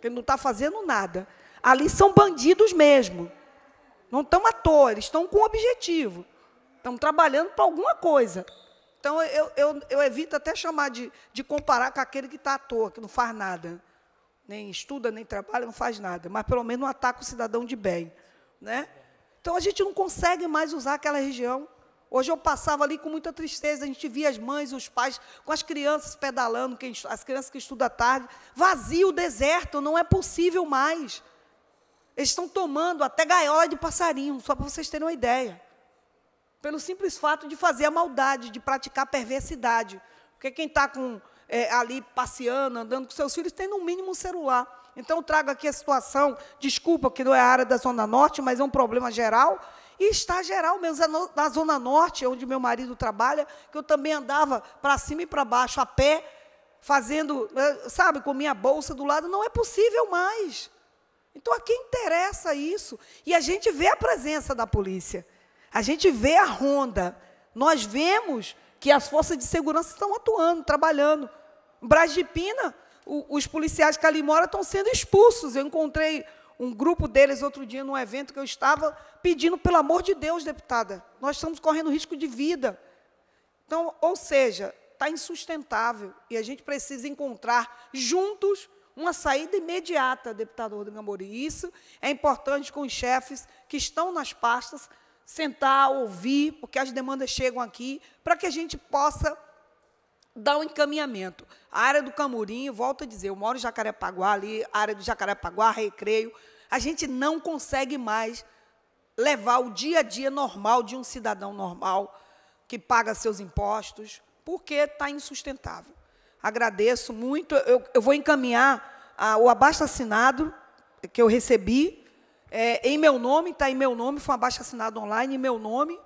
quem não está fazendo nada. Ali são bandidos mesmo. Não estão atores, estão com objetivo. Estão trabalhando para alguma coisa. Então, eu, eu, eu, evito até chamar de, de comparar com aquele que está à toa, que não faz nada. Nem estuda, nem trabalha, não faz nada. Mas, pelo menos, não ataca o cidadão de bem. Né? Então, a gente não consegue mais usar aquela região. Hoje eu passava ali com muita tristeza, a gente via as mães, os pais, com as crianças pedalando, as crianças que estudam à tarde, vazio, deserto, não é possível mais. Eles estão tomando até gaiola de passarinho, só para vocês terem uma ideia. Pelo simples fato de fazer a maldade, de praticar a perversidade. Porque quem está é, ali passeando, andando com seus filhos, tem no mínimo um celular. Então, eu trago aqui a situação, desculpa que não é a área da Zona Norte, mas é um problema geral, e está geral mesmo. É na Zona Norte, onde meu marido trabalha, que eu também andava para cima e para baixo, a pé, fazendo, né, sabe, com minha bolsa do lado, não é possível mais. Então a quem interessa isso? E a gente vê a presença da polícia, a gente vê a ronda, nós vemos que as forças de segurança estão atuando, trabalhando. Bras de Pina, o, os policiais que ali moram estão sendo expulsos. Eu encontrei um grupo deles outro dia num evento que eu estava pedindo, pelo amor de Deus, deputada, nós estamos correndo risco de vida. Então, ou seja, está insustentável e a gente precisa encontrar juntos uma saída imediata, deputado Rodrigo Amorim. Isso é importante com os chefes que estão nas pastas, sentar, ouvir, porque as demandas chegam aqui, para que a gente possa dar um encaminhamento. A área do Camurim, volto a dizer, eu moro em Jacarepaguá, ali, área do Jacarepaguá, Recreio, a gente não consegue mais levar o dia a dia normal de um cidadão normal que paga seus impostos, porque está insustentável agradeço muito. Eu, eu vou encaminhar a, ah, o abaixo assinado que eu recebi. É, em meu nome, está em meu nome, foi um abaixo assinado online, em meu nome,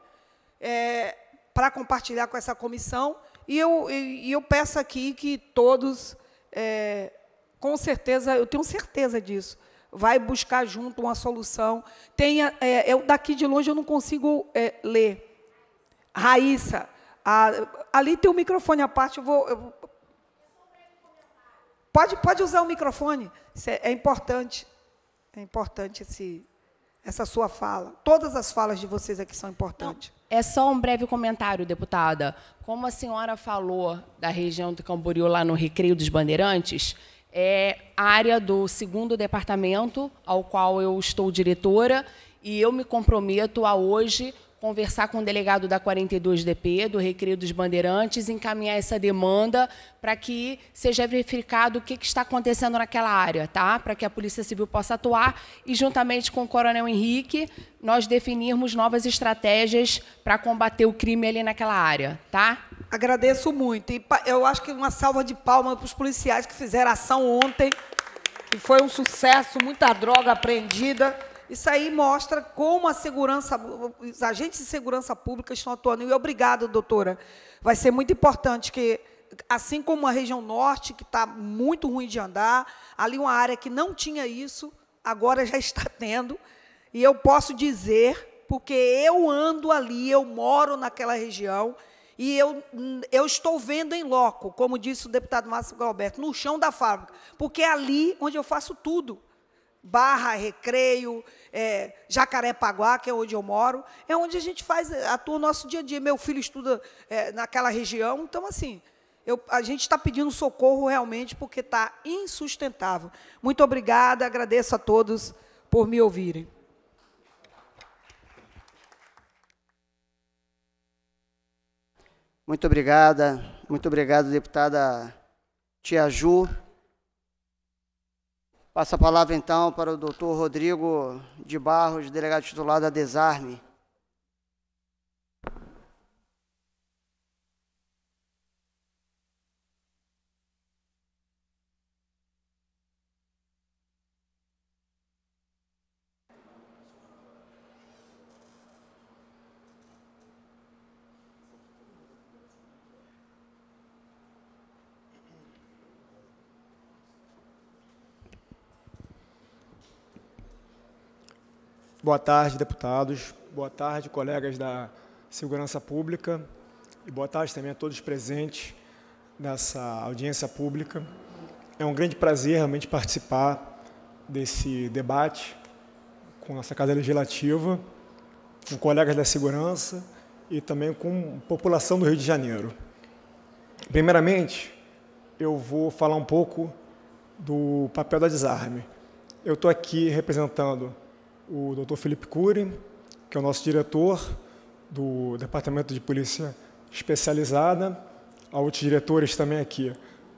é, para compartilhar com essa comissão. E eu, e, eu peço aqui que todos, é, com certeza, eu tenho certeza disso, vai buscar junto uma solução. Tenha, é, eu, daqui de longe eu não consigo é, ler. Raíssa, a, ali tem um microfone à parte, eu vou, eu, Pode, pode usar o microfone. É, é, importante. É importante esse, essa sua fala. Todas as falas de vocês aqui são importantes. Não, é só um breve comentário, deputada. Como a senhora falou da região do Camboriú, lá no Recreio dos Bandeirantes, é a área do segundo departamento, ao qual eu estou diretora, e eu me comprometo a hoje conversar com o delegado da 42DP, do Recreio dos Bandeirantes, encaminhar essa demanda para que seja verificado o que, que, está acontecendo naquela área, tá? para que a Polícia Civil possa atuar e, juntamente com o Coronel Henrique, nós definirmos novas estratégias para combater o crime ali naquela área. tá? Agradeço muito. E eu acho que uma salva de palmas para os policiais que fizeram ação ontem, que foi um sucesso, muita droga apreendida. Isso aí mostra como a segurança, os agentes de segurança pública estão atuando. E obrigado, doutora. Vai ser muito importante que, assim como a região norte, que está muito ruim de andar, ali uma área que não tinha isso, agora já está tendo. E eu posso dizer, porque eu ando ali, eu moro naquela região, e eu, eu estou vendo em loco, como disse o deputado Márcio Galberto, no chão da fábrica, porque é ali onde eu faço tudo. Barra, recreio, é, Jacarepaguá, que é onde eu moro, é onde a gente faz, é, atua o nosso dia a dia. Meu filho estuda é, naquela região, então, assim, eu, a gente está pedindo socorro realmente porque está insustentável. Muito obrigada, agradeço a todos por me ouvirem. Muito obrigada, muito obrigado, deputada Tia Ju. Passa a palavra então para o doutor Rodrigo de Barros, delegado titular da Desarme. Boa tarde, deputados. Boa tarde, colegas da Segurança Pública. E boa tarde também a todos presentes nessa audiência pública. É um grande prazer realmente participar desse debate com nossa Casa Legislativa, com colegas da segurança e também com a população do Rio de Janeiro. Primeiramente, eu vou falar um pouco do papel da desarme. Eu estou aqui representando o Dr. Felipe Cury, que é o nosso diretor do Departamento de Polícia Especializada, a outros diretores também aqui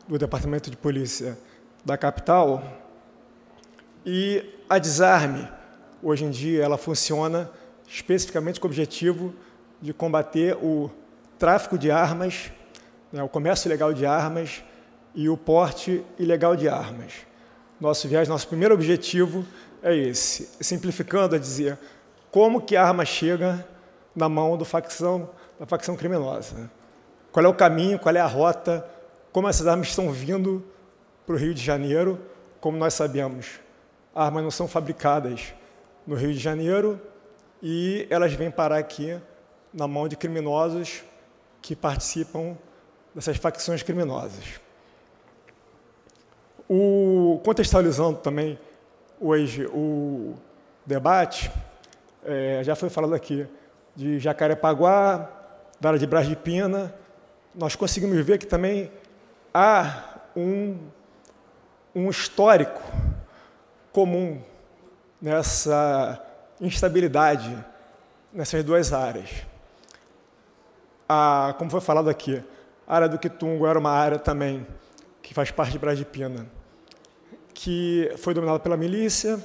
do Departamento de Polícia da capital. E a Desarme, hoje em dia, ela funciona especificamente com o objetivo de combater o tráfico de armas, né, o comércio ilegal de armas e o porte ilegal de armas. Nosso viés, nosso primeiro objetivo é esse. Simplificando, a dizer como que a arma chega na mão do facção, da facção criminosa. Qual é o caminho, qual é a rota, como essas armas estão vindo para o Rio de Janeiro, como nós sabemos. Armas não são fabricadas no Rio de Janeiro e elas vêm parar aqui na mão de criminosos que participam dessas facções criminosas. O, contextualizando também hoje o debate, é, já foi falado aqui, de Jacarepaguá, da área de Brás de Pina, nós conseguimos ver que também há um, um histórico comum nessa instabilidade nessas duas áreas. A, como foi falado aqui, a área do Quitungo era uma área também que faz parte de Brás de Pina, que foi dominada pela milícia.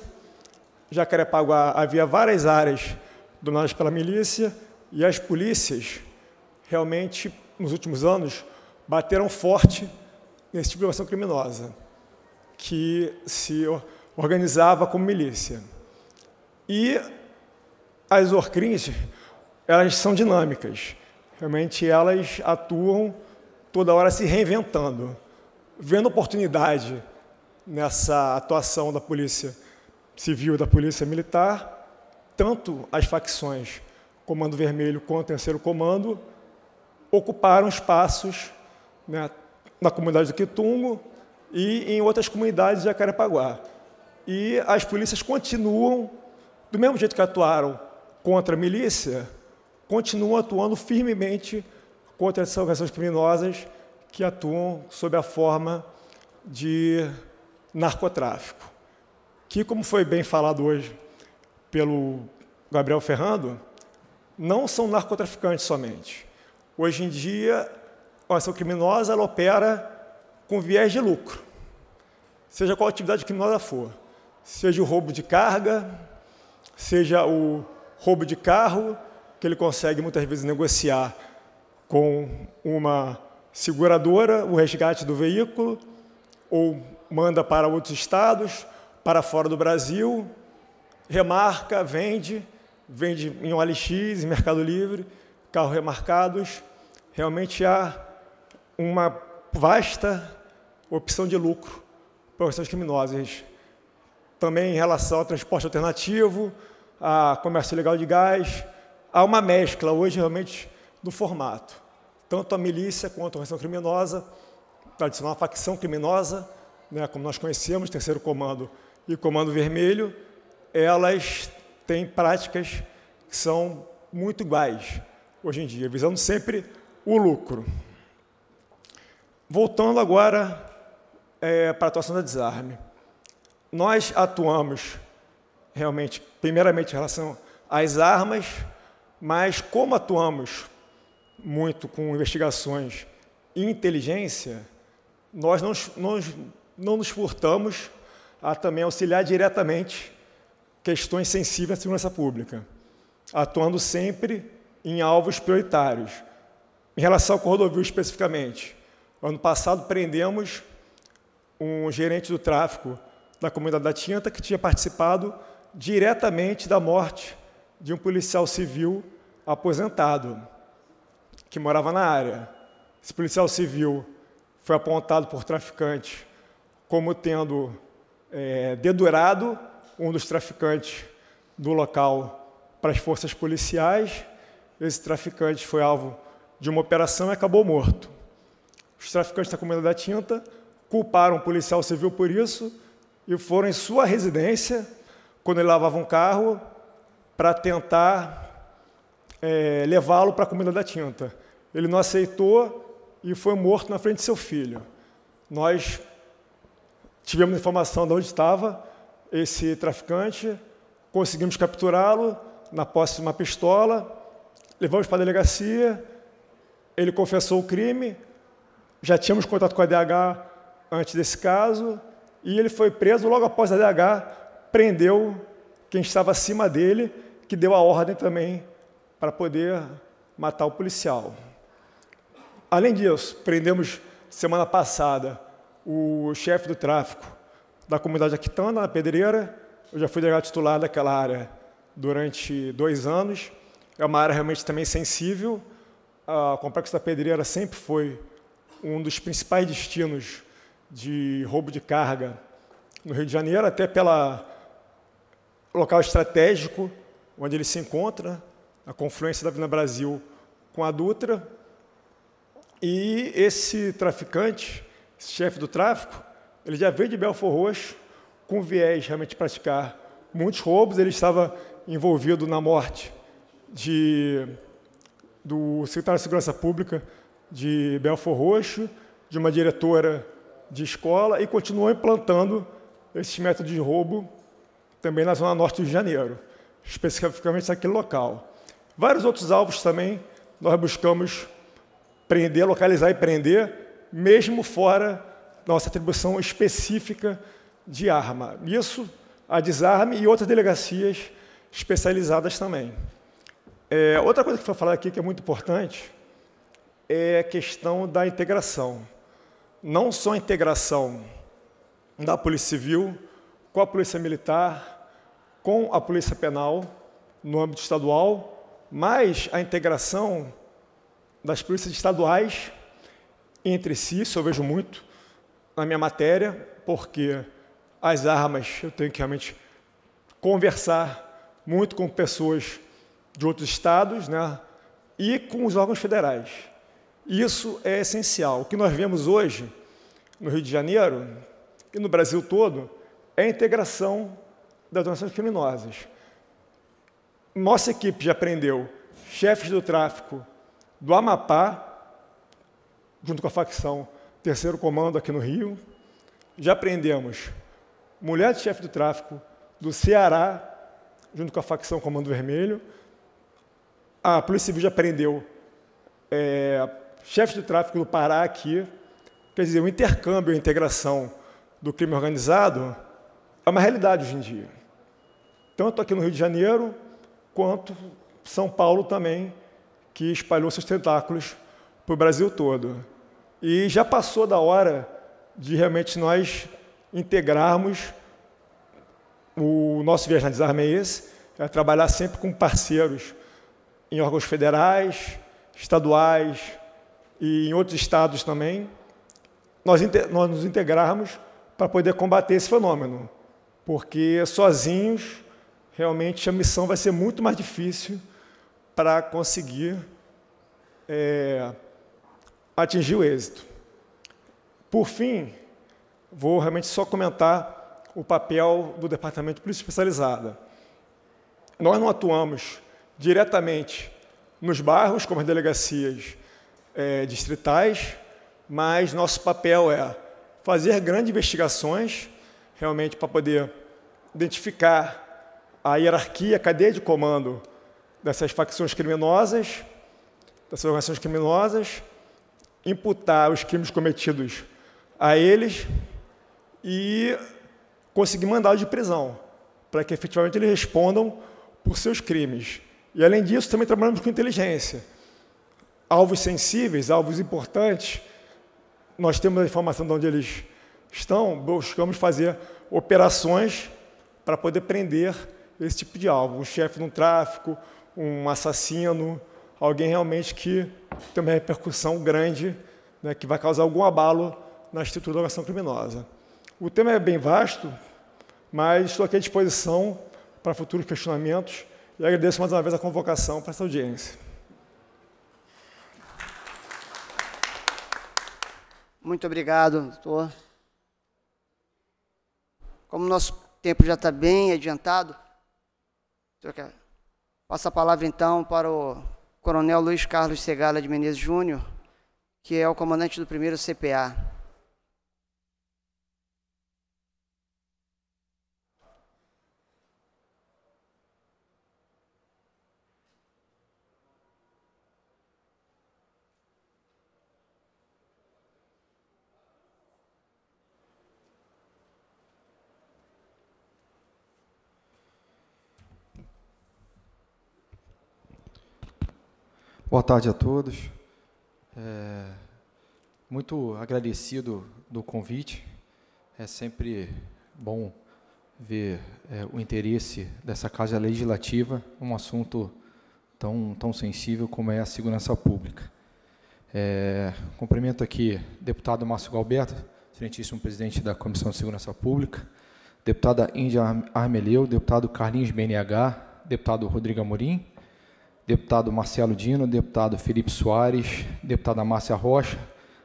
Jacarepaguá havia várias áreas dominadas pela milícia e as polícias realmente nos últimos anos bateram forte nesse tipo de ação criminosa que se organizava como milícia. E as orcrins, elas são dinâmicas. Realmente elas atuam toda hora se reinventando, vendo oportunidade nessa atuação da polícia civil, da polícia militar, tanto as facções Comando Vermelho quanto Terceiro Comando ocuparam espaços né, na comunidade do Quitungo e em outras comunidades de Acarapaguá. E as polícias continuam, do mesmo jeito que atuaram contra a milícia, continuam atuando firmemente contra essas organizações criminosas que atuam sob a forma de narcotráfico, que, como foi bem falado hoje pelo Gabriel Ferrando, não são narcotraficantes somente. Hoje em dia, a ação criminosa ela opera com viés de lucro, seja qual atividade criminosa for, seja o roubo de carga, seja o roubo de carro, que ele consegue muitas vezes negociar com uma seguradora o resgate do veículo ou manda para outros estados, para fora do Brasil, remarca, vende, vende em OLX, em Mercado Livre, carros remarcados. Realmente há uma vasta opção de lucro para organizações criminosas. Também em relação ao transporte alternativo, a comércio ilegal de gás, há uma mescla hoje realmente do formato. Tanto a milícia quanto a organização criminosa, tradicional facção criminosa, né, como nós conhecemos, terceiro comando e comando vermelho, elas têm práticas que são muito iguais hoje em dia, visando sempre o lucro. Voltando agora é, para a atuação da desarme. Nós atuamos realmente, primeiramente, em relação às armas, mas como atuamos muito com investigações e inteligência, nós não, não não nos furtamos a também auxiliar diretamente questões sensíveis à segurança pública, atuando sempre em alvos prioritários. Em relação ao rodovio especificamente, ano passado prendemos um gerente do tráfico da comunidade da Tinta que tinha participado diretamente da morte de um policial civil aposentado que morava na área. Esse policial civil foi apontado por traficante como tendo é, dedurado um dos traficantes do local para as forças policiais. Esse traficante foi alvo de uma operação e acabou morto. Os traficantes da comunidade da tinta culparam o policial civil por isso e foram em sua residência, quando ele lavava um carro, para tentar é, levá-lo para a comunidade da tinta. Ele não aceitou e foi morto na frente de seu filho. Nós Tivemos informação de onde estava esse traficante, conseguimos capturá-lo na posse de uma pistola, levamos para a delegacia, ele confessou o crime, já tínhamos contato com a DH antes desse caso, e ele foi preso logo após a DH, prendeu quem estava acima dele, que deu a ordem também para poder matar o policial. Além disso, prendemos semana passada o chefe do tráfico da comunidade aquitana, na Pedreira. Eu já fui delegado titular daquela área durante dois anos. É uma área realmente também sensível. O Complexo da Pedreira sempre foi um dos principais destinos de roubo de carga no Rio de Janeiro, até pelo local estratégico onde ele se encontra, a confluência da Vila Brasil com a Dutra. E esse traficante, chefe do tráfico, ele já veio de Belfor Roxo com viés realmente praticar muitos roubos. Ele estava envolvido na morte de, do secretário de Segurança Pública de Belfor Roxo, de uma diretora de escola e continuou implantando esses métodos de roubo também na Zona Norte de Janeiro, especificamente naquele local. Vários outros alvos também nós buscamos prender, localizar e prender, mesmo fora da nossa atribuição específica de arma. Isso a desarme e outras delegacias especializadas também. É, outra coisa que foi falada aqui que é muito importante é a questão da integração. Não só a integração da Polícia Civil com a Polícia Militar, com a Polícia Penal no âmbito estadual, mas a integração das polícias estaduais entre si, isso eu vejo muito na minha matéria, porque as armas eu tenho que realmente conversar muito com pessoas de outros estados né, e com os órgãos federais. Isso é essencial. O que nós vemos hoje no Rio de Janeiro e no Brasil todo é a integração das organizações criminosas. Nossa equipe já aprendeu, chefes do tráfico do Amapá, junto com a facção Terceiro Comando aqui no Rio. Já prendemos mulher de chefe de tráfico do Ceará, junto com a facção Comando Vermelho. A Polícia Civil já prendeu é, chefe de tráfico do Pará aqui. Quer dizer, o intercâmbio e a integração do crime organizado é uma realidade hoje em dia. Tanto aqui no Rio de Janeiro, quanto São Paulo também, que espalhou seus tentáculos para o Brasil todo. E já passou da hora de realmente nós integrarmos o nosso viés na desarme é esse, é trabalhar sempre com parceiros em órgãos federais, estaduais e em outros estados também, nós, nós nos integrarmos para poder combater esse fenômeno. Porque sozinhos, realmente, a missão vai ser muito mais difícil para conseguir é, atingiu êxito. Por fim, vou realmente só comentar o papel do Departamento de Polícia Especializada. Nós não atuamos diretamente nos bairros, como as delegacias é, distritais, mas nosso papel é fazer grandes investigações, realmente para poder identificar a hierarquia, a cadeia de comando dessas facções criminosas, dessas organizações criminosas, imputar os crimes cometidos a eles e conseguir mandado de prisão, para que efetivamente eles respondam por seus crimes. E, além disso, também trabalhamos com inteligência. Alvos sensíveis, alvos importantes, nós temos a informação de onde eles estão, buscamos fazer operações para poder prender esse tipo de alvo, um chefe de tráfico, um assassino, alguém realmente que tem uma repercussão grande, né, que vai causar algum abalo na estrutura da ação criminosa. O tema é bem vasto, mas estou aqui à disposição para futuros questionamentos e agradeço mais uma vez a convocação para essa audiência. Muito obrigado, doutor. Como o nosso tempo já está bem adiantado, passa a palavra então para o Coronel Luiz Carlos Segala de Menezes Júnior, que é o comandante do primeiro CPA. Boa tarde a todos. É, muito agradecido do convite. É sempre bom ver é, o interesse dessa Casa Legislativa, um assunto tão, tão sensível como é a segurança pública. É, cumprimento aqui deputado Márcio Galberto, excelentíssimo presidente da Comissão de Segurança Pública, deputada Índia Armeleu, deputado Carlinhos BNH, deputado Rodrigo Amorim, deputado Marcelo Dino, deputado Felipe Soares, deputada Márcia Rocha,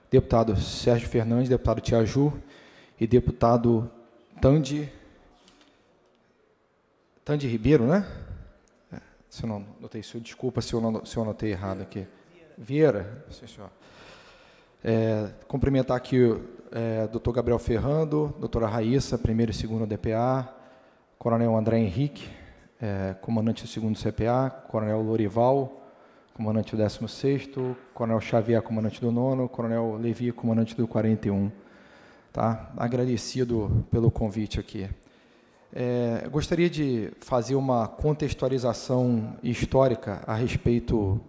deputado Sérgio Fernandes, deputado Tiaju e deputado Tandi Tandi Ribeiro, né? É, se eu não notei isso, desculpa se eu, não, se eu anotei errado aqui. Vieira, sim senhor. É, cumprimentar aqui o é, doutor Gabriel Ferrando, doutora Raíssa, primeiro e segundo DPA, coronel André Henrique, é, comandante do 2 CPA, Coronel Lorival, comandante do 16, Coronel Xavier, comandante do 9, Coronel Levi, comandante do 41. Tá? Agradecido pelo convite aqui. É, gostaria de fazer uma contextualização histórica a respeito,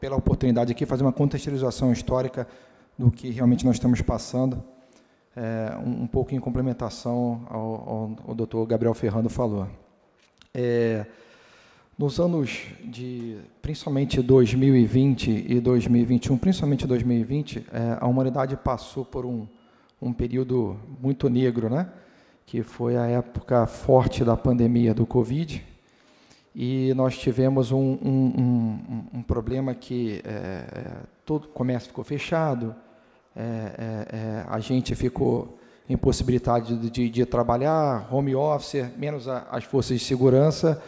pela oportunidade aqui, fazer uma contextualização histórica do que realmente nós estamos passando, é, um, um, pouco em complementação ao, ao, ao doutor Gabriel Ferrando falou. É, nos anos de, principalmente 2020 e 2021, principalmente 2020, é, a humanidade passou por um, um período muito negro, né? Que foi a época forte da pandemia do Covid, e nós tivemos um, um, um, um problema que é, é, todo o comércio ficou fechado, é, é, é a gente ficou impossibilidade de, de, de trabalhar, home office, menos a, as forças de segurança,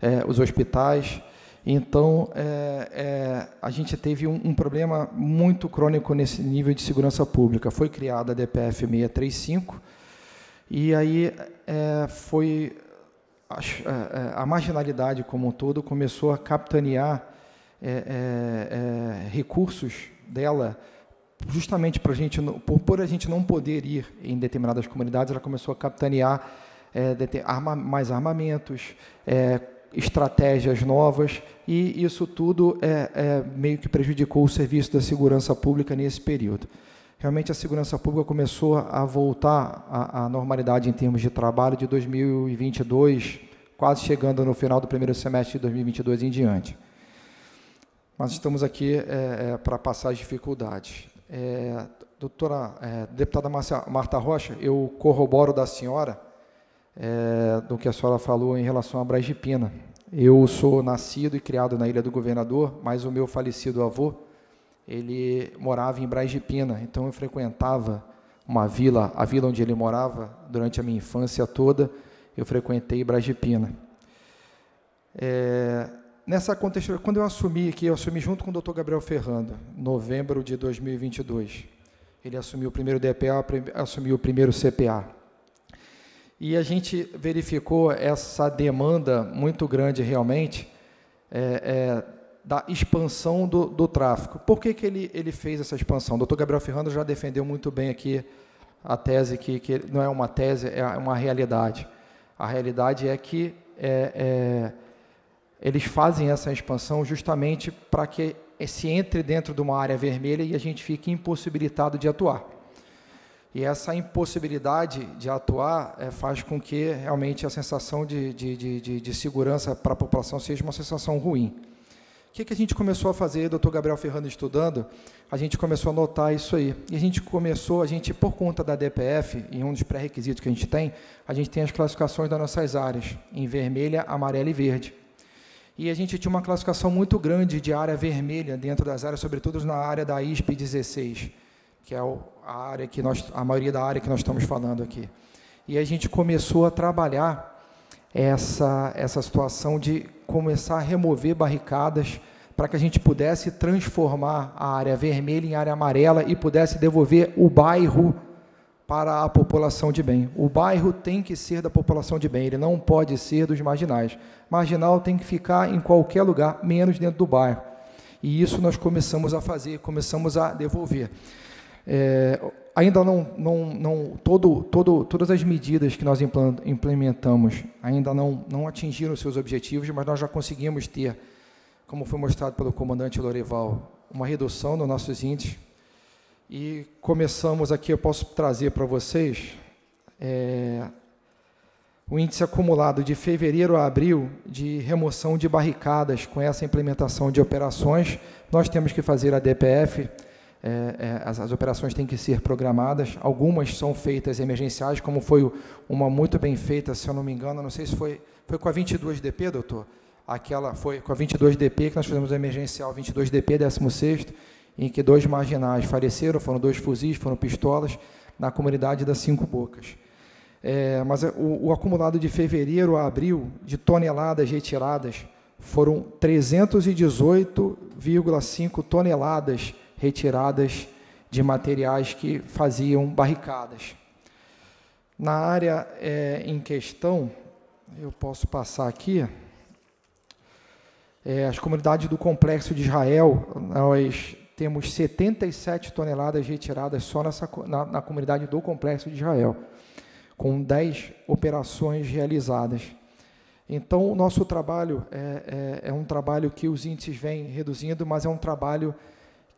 é, os hospitais. Então, é, é, a gente teve um, um, problema muito crônico nesse nível de segurança pública. Foi criada a DPF 635, e aí é, foi a, é, é, a, marginalidade como um todo começou a capitanear recursos dela justamente pra gente, por, por a gente não poder ir em determinadas comunidades, ela começou a capitanear é, arma, mais armamentos, é, estratégias novas, e isso tudo é, é, meio que prejudicou o serviço da segurança pública nesse período. Realmente a segurança pública começou a voltar à, à normalidade em termos de trabalho de 2022, quase chegando no final do primeiro semestre de 2022 em diante. Mas estamos aqui é, é, para passar as dificuldades. É, doutora, é, deputada Marta Rocha, eu corroboro da senhora é, do que a senhora falou em relação à Bragipina. Eu sou nascido e criado na Ilha do Governador, mas o meu falecido avô, ele morava em Bragipina, então eu frequentava uma vila, a vila onde ele morava durante a minha infância toda, eu frequentei Bragipina. É, nessa contextura, quando eu assumi aqui, eu assumi junto com o Dr. Gabriel Ferrando, novembro de 2022. Ele assumiu o primeiro DPA, assumiu o primeiro CPA. E a gente verificou essa demanda muito grande realmente é, é, da expansão do, do, tráfico. Por que, que ele, ele fez essa expansão? O doutor Gabriel Ferrando já defendeu muito bem aqui a tese, que, que não é uma tese, é uma realidade. A realidade é que é, é eles fazem essa expansão justamente para que se entre dentro de uma área vermelha e a gente fique impossibilitado de atuar. E essa impossibilidade de atuar é, faz com que realmente a sensação de, de, de, de segurança para a população seja uma sensação ruim. O que, que a gente começou a fazer, doutor Gabriel Ferrando estudando? A gente começou a notar isso aí. E a gente começou, a gente, por conta da DPF, e um dos pré-requisitos que a gente tem, a gente tem as classificações das nossas áreas, em vermelha, amarela e verde e a gente tinha uma classificação muito grande de área vermelha dentro das áreas, sobretudo na área da ISP 16, que é a área que nós, a maioria da área que nós estamos falando aqui. E a gente começou a trabalhar essa essa situação de começar a remover barricadas para que a gente pudesse transformar a área vermelha em área amarela e pudesse devolver o bairro para a população de bem. O bairro tem que ser da população de bem, ele não pode ser dos marginais. Marginal tem que ficar em qualquer lugar, menos dentro do bairro. E isso nós começamos a fazer, começamos a devolver. É, ainda não, não, não todo, todo, todas as medidas que nós implementamos ainda não, não atingiram seus objetivos, mas nós já conseguimos ter, como foi mostrado pelo comandante Loreval, uma redução nos nossos índices e começamos aqui, eu posso trazer para vocês é, o índice acumulado de fevereiro a abril de remoção de barricadas com essa implementação de operações. Nós temos que fazer a DPF, é, é, as, as, operações têm que ser programadas. Algumas são feitas emergenciais, como foi uma muito bem feita, se eu não me engano, não sei se foi, foi com a 22DP, doutor? Aquela foi com a 22DP que nós fizemos o emergencial 22DP, 16º, em que dois marginais faleceram, foram dois fuzis, foram pistolas, na comunidade das Cinco Bocas. É, mas é, o, o, acumulado de fevereiro a abril de toneladas retiradas foram 318,5 toneladas retiradas de materiais que faziam barricadas. Na área é, em questão, eu posso passar aqui. É, as comunidades do Complexo de Israel, nós temos 77 toneladas retiradas só nessa, na, na comunidade do Complexo de Israel, com 10 operações realizadas. Então, o nosso trabalho é, é, é, um trabalho que os índices vêm reduzindo, mas é um trabalho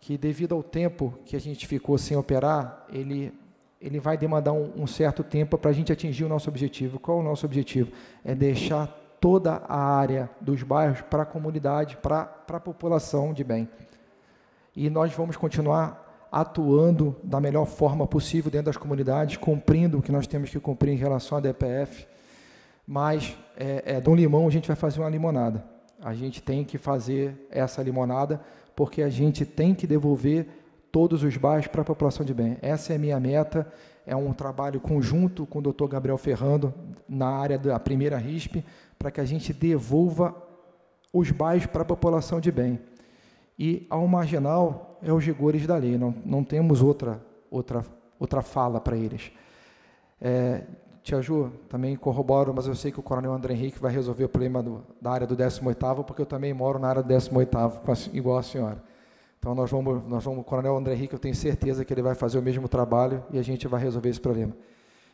que, devido ao tempo que a gente ficou sem operar, ele, ele vai demandar um, um certo tempo para a gente atingir o nosso objetivo. Qual é o nosso objetivo? É deixar toda a área dos bairros para a comunidade, para a população de bem e nós vamos continuar atuando da melhor forma possível dentro das comunidades, cumprindo o que nós temos que cumprir em relação à DPF. Mas é, é, do limão a gente vai fazer uma limonada. A gente tem que fazer essa limonada porque a gente tem que devolver todos os bairros para a população de bem. Essa é a minha meta. É um trabalho conjunto com o Dr. Gabriel Ferrando na área da primeira RISP para que a gente devolva os bairros para a população de bem e ao marginal é os rigores da lei, não, não temos outra, outra, outra fala para eles. É, Tia Ju, também corroboro, mas eu sei que o coronel André Henrique vai resolver o problema do, da área do 18º, porque eu também moro na área do 18º, igual a senhora. Então, nós vamos, nós vamos, o coronel André Henrique, eu tenho certeza que ele vai fazer o mesmo trabalho e a gente vai resolver esse problema.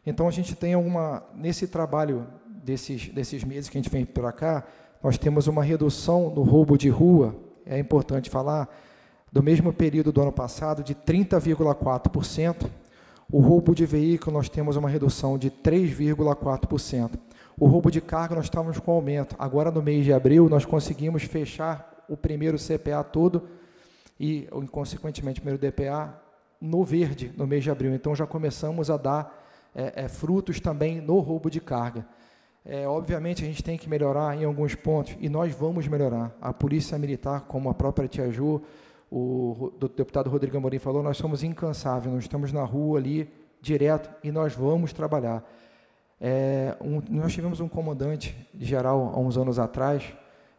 Então, a gente tem alguma, nesse trabalho desses, desses meses que a gente vem para cá, nós temos uma redução no roubo de rua é importante falar, do mesmo período do ano passado, de 30,4%. O roubo de veículo, nós temos uma redução de 3,4%. O roubo de carga, nós estávamos com aumento. Agora, no mês de abril, nós conseguimos fechar o primeiro CPA todo e, consequentemente, o primeiro DPA no verde, no mês de abril. Então, já começamos a dar é, é, frutos também no roubo de carga. É, obviamente a gente tem que melhorar em alguns pontos e nós vamos melhorar. A Polícia Militar, como a própria Tia Ju, o do deputado Rodrigo Amorim falou, nós somos incansáveis, nós estamos na rua ali direto e nós vamos trabalhar. É, um, nós tivemos um comandante geral há uns anos atrás,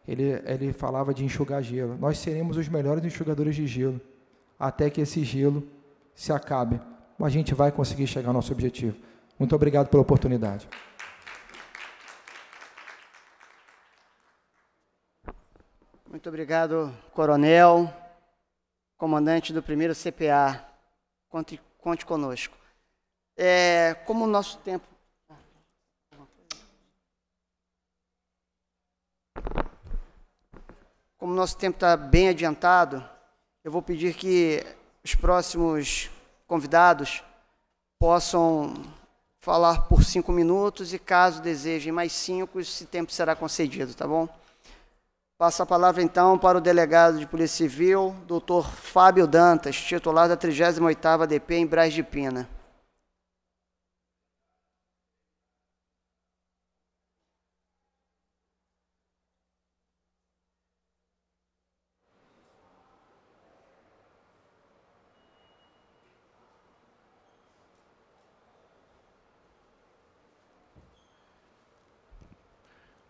ele, ele falava de enxugar gelo. Nós seremos os melhores enxugadores de gelo até que esse gelo se acabe. A gente vai conseguir chegar ao nosso objetivo. Muito obrigado pela oportunidade. Muito obrigado, Coronel, comandante do primeiro CPA. Conte, conte conosco. É, como o nosso tempo. Como o nosso tempo está bem adiantado, eu vou pedir que os próximos convidados possam falar por cinco minutos e, caso desejem mais cinco, esse tempo será concedido, tá bom? Passa a palavra então para o delegado de Polícia Civil, doutor Fábio Dantas, titular da 38ª DP em Brás de Pina.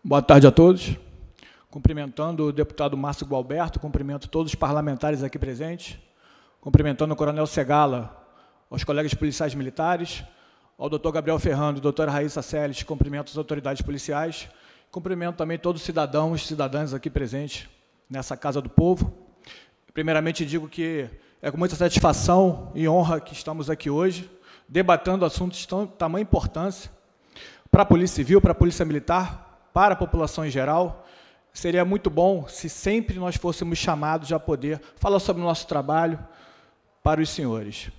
Boa tarde a todos cumprimentando o deputado Márcio Gualberto, cumprimento todos os parlamentares aqui presentes, cumprimentando o coronel Segala, aos colegas policiais militares, ao doutor Gabriel Ferrando e doutora Raíssa Seles, cumprimento as autoridades policiais, cumprimento também todos os cidadãos e cidadãs aqui presentes nessa Casa do Povo. Primeiramente, digo que é com muita satisfação e honra que estamos aqui hoje, debatendo assuntos de tamanha importância para a Polícia Civil, para a Polícia Militar, para a população em geral Seria muito bom se sempre nós fôssemos chamados a poder falar sobre o nosso trabalho para os senhores.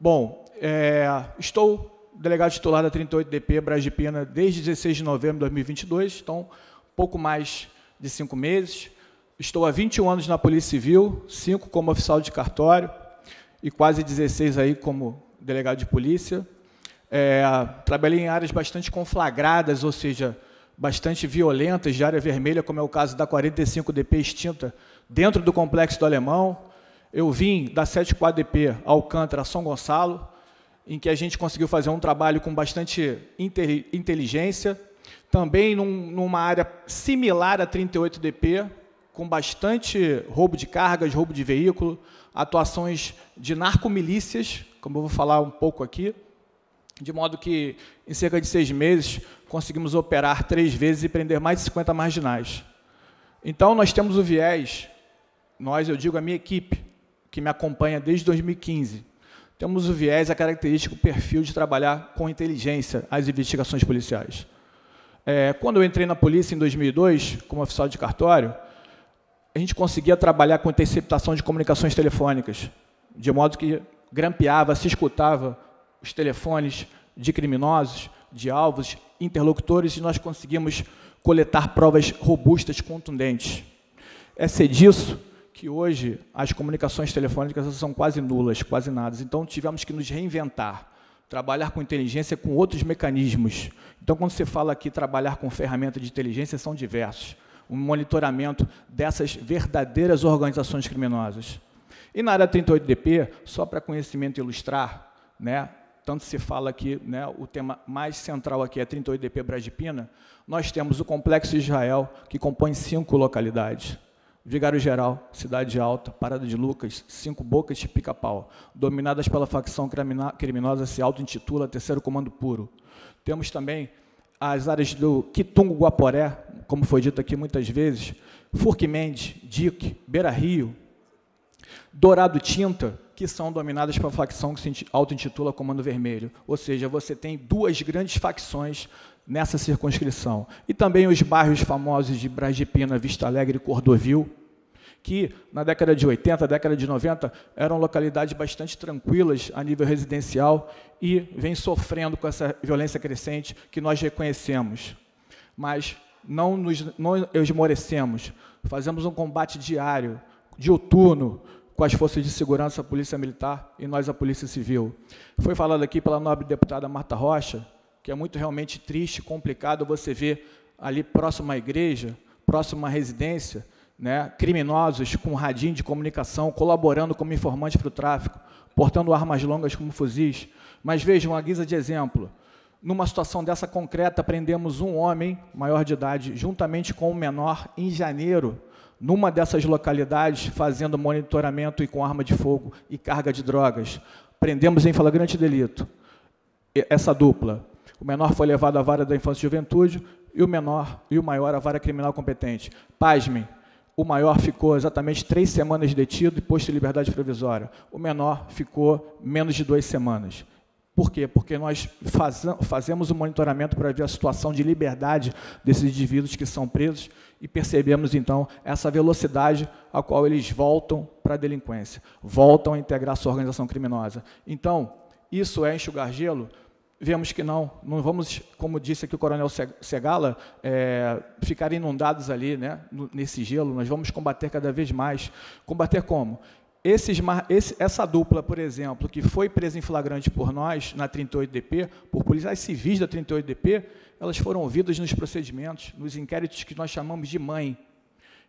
Bom, é, estou delegado titular da 38DP Bras de Pena desde 16 de novembro de 2022, então pouco mais de cinco meses. Estou há 21 anos na Polícia Civil, cinco como oficial de cartório e quase 16 aí como delegado de polícia. É, trabalhei em áreas bastante conflagradas, ou seja, bastante violentas de área vermelha, como é o caso da 45DP extinta dentro do complexo do Alemão. Eu vim da 74DP Alcântara São Gonçalo, em que a gente conseguiu fazer um trabalho com bastante inteligência, também num, numa área similar à 38DP, com bastante roubo de cargas, roubo de veículo, atuações de narcomilícias, como eu vou falar um pouco aqui, de modo que, em cerca de seis meses, conseguimos operar três vezes e prender mais de 50 marginais. Então, nós temos o viés, nós, eu digo a minha equipe, que me acompanha desde 2015, temos o viés, a característica, o perfil de trabalhar com inteligência as investigações policiais. É, quando eu entrei na polícia em 2002, como oficial de cartório, a gente conseguia trabalhar com interceptação de comunicações telefônicas, de modo que grampeava, se escutava os telefones de criminosos, de alvos, interlocutores, e nós conseguimos coletar provas robustas, contundentes. É ser disso que hoje as comunicações telefônicas são quase nulas, quase nada. Então tivemos que nos reinventar, trabalhar com inteligência com outros mecanismos. Então quando você fala aqui trabalhar com ferramentas de inteligência são diversos. O um monitoramento dessas verdadeiras organizações criminosas. E na área 38DP, só para conhecimento ilustrar, né, tanto se fala aqui, né, o tema mais central aqui é 38 DP Brasipina, nós temos o Complexo Israel, que compõe cinco localidades. Vigário Geral, Cidade Alta, Parada de Lucas, Cinco Bocas e Pica-Pau, dominadas pela facção criminosa, se auto-intitula Terceiro Comando Puro. Temos também as áreas do Quitungo Guaporé, como foi dito aqui muitas vezes, Furque Mendes, Dique, Beira Rio, Dourado Tinta, que são dominadas pela facção que se auto-intitula Comando Vermelho. Ou seja, você tem duas grandes facções nessa circunscrição. E também os bairros famosos de Pina, Vista Alegre e Cordovil, que na década de 80, década de 90, eram localidades bastante tranquilas a nível residencial e vem sofrendo com essa violência crescente que nós reconhecemos. Mas não nos não esmorecemos, fazemos um combate diário, de diuturno, com as forças de segurança, a Polícia Militar e nós, a Polícia Civil. Foi falado aqui pela nobre deputada Marta Rocha, que é muito realmente triste, complicado você ver ali próximo à igreja, próximo à residência, né, criminosos com radinho de comunicação, colaborando como informante para o tráfico, portando armas longas como fuzis. Mas vejam, a guisa de exemplo, numa situação dessa concreta, prendemos um homem maior de idade, juntamente com um menor, em janeiro numa dessas localidades fazendo monitoramento e com arma de fogo e carga de drogas. Prendemos em flagrante delito essa dupla. O menor foi levado à vara da infância e juventude e o menor e o maior à vara criminal competente. Pasmem, o maior ficou exatamente três semanas detido e posto em liberdade provisória. O menor ficou menos de duas semanas. Por quê? Porque nós fazemos o um monitoramento para ver a situação de liberdade desses indivíduos que são presos e percebemos então essa velocidade a qual eles voltam para a delinquência, voltam a integrar sua organização criminosa. Então, isso é enxugar gelo? Vemos que não, não vamos, como disse aqui o coronel Segala, é, ficar inundados ali, né, nesse gelo, nós vamos combater cada vez mais. Combater como? Esses, esse, essa dupla, por exemplo, que foi presa em flagrante por nós na 38DP, por policiais civis da 38DP, elas foram ouvidas nos procedimentos, nos inquéritos que nós chamamos de mãe.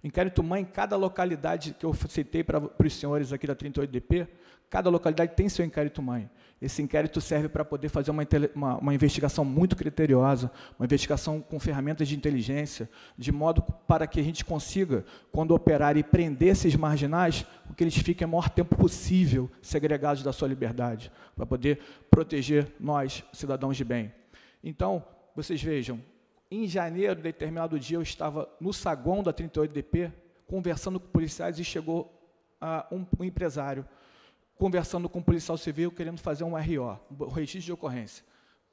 Inquérito mãe, cada localidade que eu citei para, para os senhores aqui da 38DP, cada localidade tem seu inquérito mãe. Esse inquérito serve para poder fazer uma, uma, uma, investigação muito criteriosa, uma investigação com ferramentas de inteligência, de modo para que a gente consiga, quando operar e prender esses marginais, que eles fiquem o maior tempo possível segregados da sua liberdade, para poder proteger nós, cidadãos de bem. Então, vocês vejam, em janeiro, determinado dia, eu estava no saguão da 38DP, conversando com policiais e chegou uh, um, um empresário conversando com o um policial civil, querendo fazer um RO, um registro de ocorrência.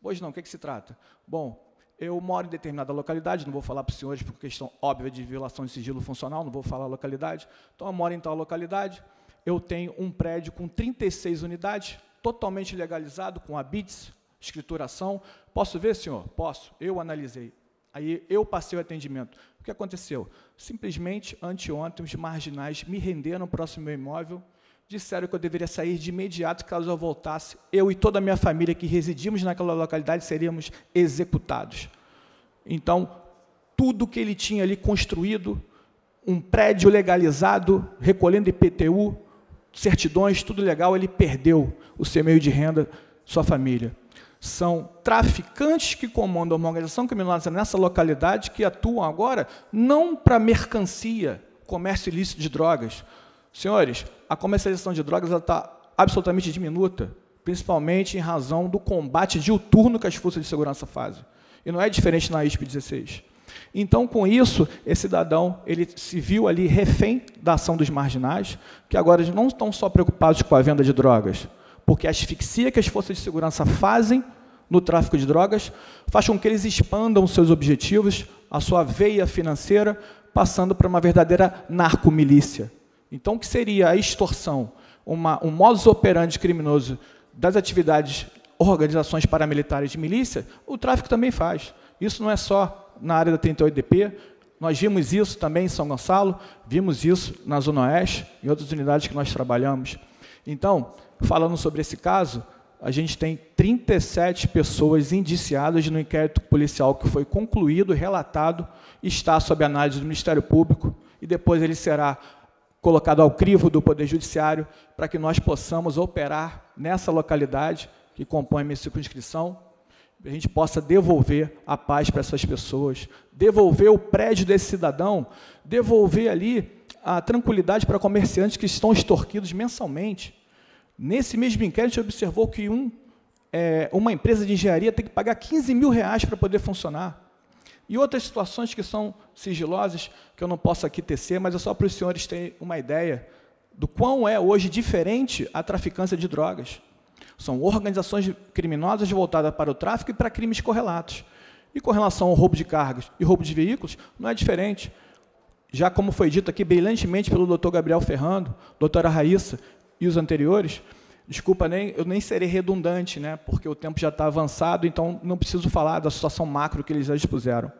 Pois não, o que, é que se trata? Bom, eu moro em determinada localidade, não vou falar para os senhores por questão óbvia de violação de sigilo funcional, não vou falar a localidade. Então, eu moro em tal localidade, eu tenho um prédio com 36 unidades, totalmente legalizado, com habits, escrituração. Posso ver, senhor? Posso. Eu analisei. Aí eu passei o atendimento. O que aconteceu? Simplesmente, anteontem, os marginais me renderam o próximo meu imóvel, disseram que eu deveria sair de imediato caso eu voltasse. Eu e toda a minha família que residimos naquela localidade seríamos executados. Então, tudo que ele tinha ali construído, um prédio legalizado, recolhendo IPTU, certidões, tudo legal, ele perdeu o seu meio de renda, sua família. São traficantes que comandam uma organização criminosa nessa localidade que atuam agora não para mercancia, comércio ilícito de drogas. Senhores, a comercialização de drogas está absolutamente diminuta, principalmente em razão do combate diuturno que as forças de segurança fazem. E não é diferente na ISP 16. Então, com isso, esse cidadão ele se viu ali refém da ação dos marginais, que agora não estão só preocupados com a venda de drogas, porque a asfixia que as forças de segurança fazem no tráfico de drogas faz com que eles expandam seus objetivos, a sua veia financeira, passando para uma verdadeira narcomilícia, então, o que seria a extorsão? Uma, um modus operandi criminoso das atividades organizações paramilitares de milícia, o tráfico também faz. Isso não é só na área da 38DP, nós vimos isso também em São Gonçalo, vimos isso na Zona Oeste, em outras unidades que nós trabalhamos. Então, falando sobre esse caso, a gente tem 37 pessoas indiciadas no inquérito policial que foi concluído, relatado, está sob análise do Ministério Público e depois ele será colocado ao crivo do Poder Judiciário para que nós possamos operar nessa localidade que compõe minha circunscrição, a gente possa devolver a paz para essas pessoas, devolver o prédio desse cidadão, devolver ali a tranquilidade para comerciantes que estão extorquidos mensalmente. Nesse mesmo inquérito, a gente observou que um, é, uma empresa de engenharia tem que pagar 15 mil reais para poder funcionar e outras situações que são sigilosas, que eu não posso aqui tecer, mas é só para os senhores terem uma ideia do quão é hoje diferente a traficância de drogas. São organizações criminosas voltadas para o tráfico e para crimes correlatos. E com relação ao roubo de cargas e roubo de veículos, não é diferente. Já como foi dito aqui brilhantemente pelo doutor Gabriel Ferrando, doutora Raíssa e os anteriores, Desculpa, nem, eu nem serei redundante, né, porque o tempo já está avançado, então não preciso falar da situação macro que eles já expuseram.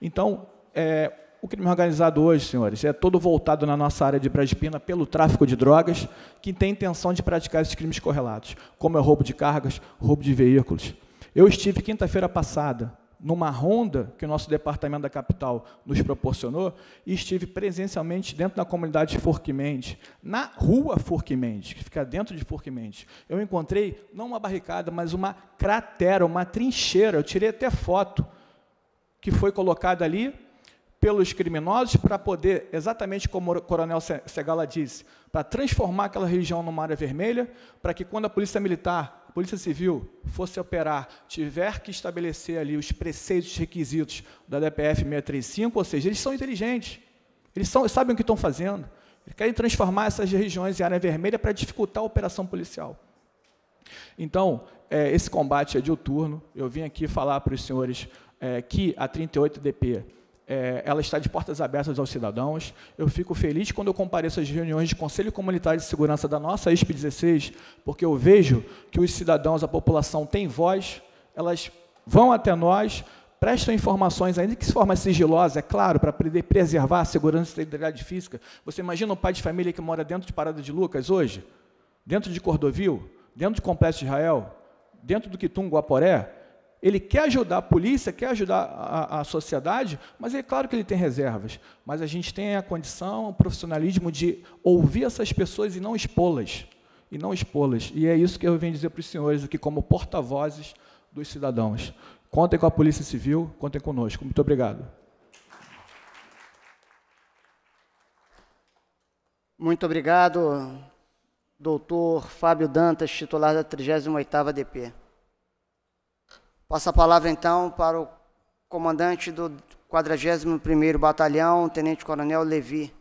Então, é, o crime organizado hoje, senhores, é todo voltado na nossa área de Braspina pelo tráfico de drogas, que tem intenção de praticar esses crimes correlatos, como é roubo de cargas, roubo de veículos. Eu estive quinta-feira passada numa ronda que o nosso departamento da capital nos proporcionou e estive presencialmente dentro da comunidade de Forquimente, na rua Forquimente, que fica dentro de Forquimente. Eu encontrei não uma barricada, mas uma cratera, uma trincheira. Eu tirei até foto que foi colocada ali pelos criminosos para poder, exatamente como o coronel Segala disse, para transformar aquela região numa área vermelha, para que quando a polícia militar Polícia Civil fosse operar, tiver que estabelecer ali os preceitos, requisitos da DPF 635, ou seja, eles são inteligentes, eles são, sabem o que estão fazendo, eles querem transformar essas regiões em área vermelha para dificultar a operação policial. Então, é, esse combate é diuturno, eu vim aqui falar para os senhores é, que a 38DP é, ela está de portas abertas aos cidadãos. Eu fico feliz quando eu compareço às reuniões de Conselho Comunitário de Segurança da nossa ISP 16, porque eu vejo que os cidadãos, a população, tem voz, elas vão até nós, prestam informações, ainda que de forma sigilosa, é claro, para preservar a segurança e a integridade física. Você imagina um pai de família que mora dentro de Parada de Lucas hoje, dentro de Cordovil, dentro do Complexo de Israel, dentro do Quitum Guaporé, ele quer ajudar a polícia, quer ajudar a, a, sociedade, mas é claro que ele tem reservas. Mas a gente tem a condição, o profissionalismo de ouvir essas pessoas e não expô-las. E não expô-las. E é isso que eu venho dizer para os senhores aqui, como porta-vozes dos cidadãos. Contem com a Polícia Civil, contem conosco. Muito obrigado. Muito obrigado, doutor Fábio Dantas, titular da 38ª DP. Passa a palavra então para o comandante do 41º Batalhão, Tenente Coronel Levi.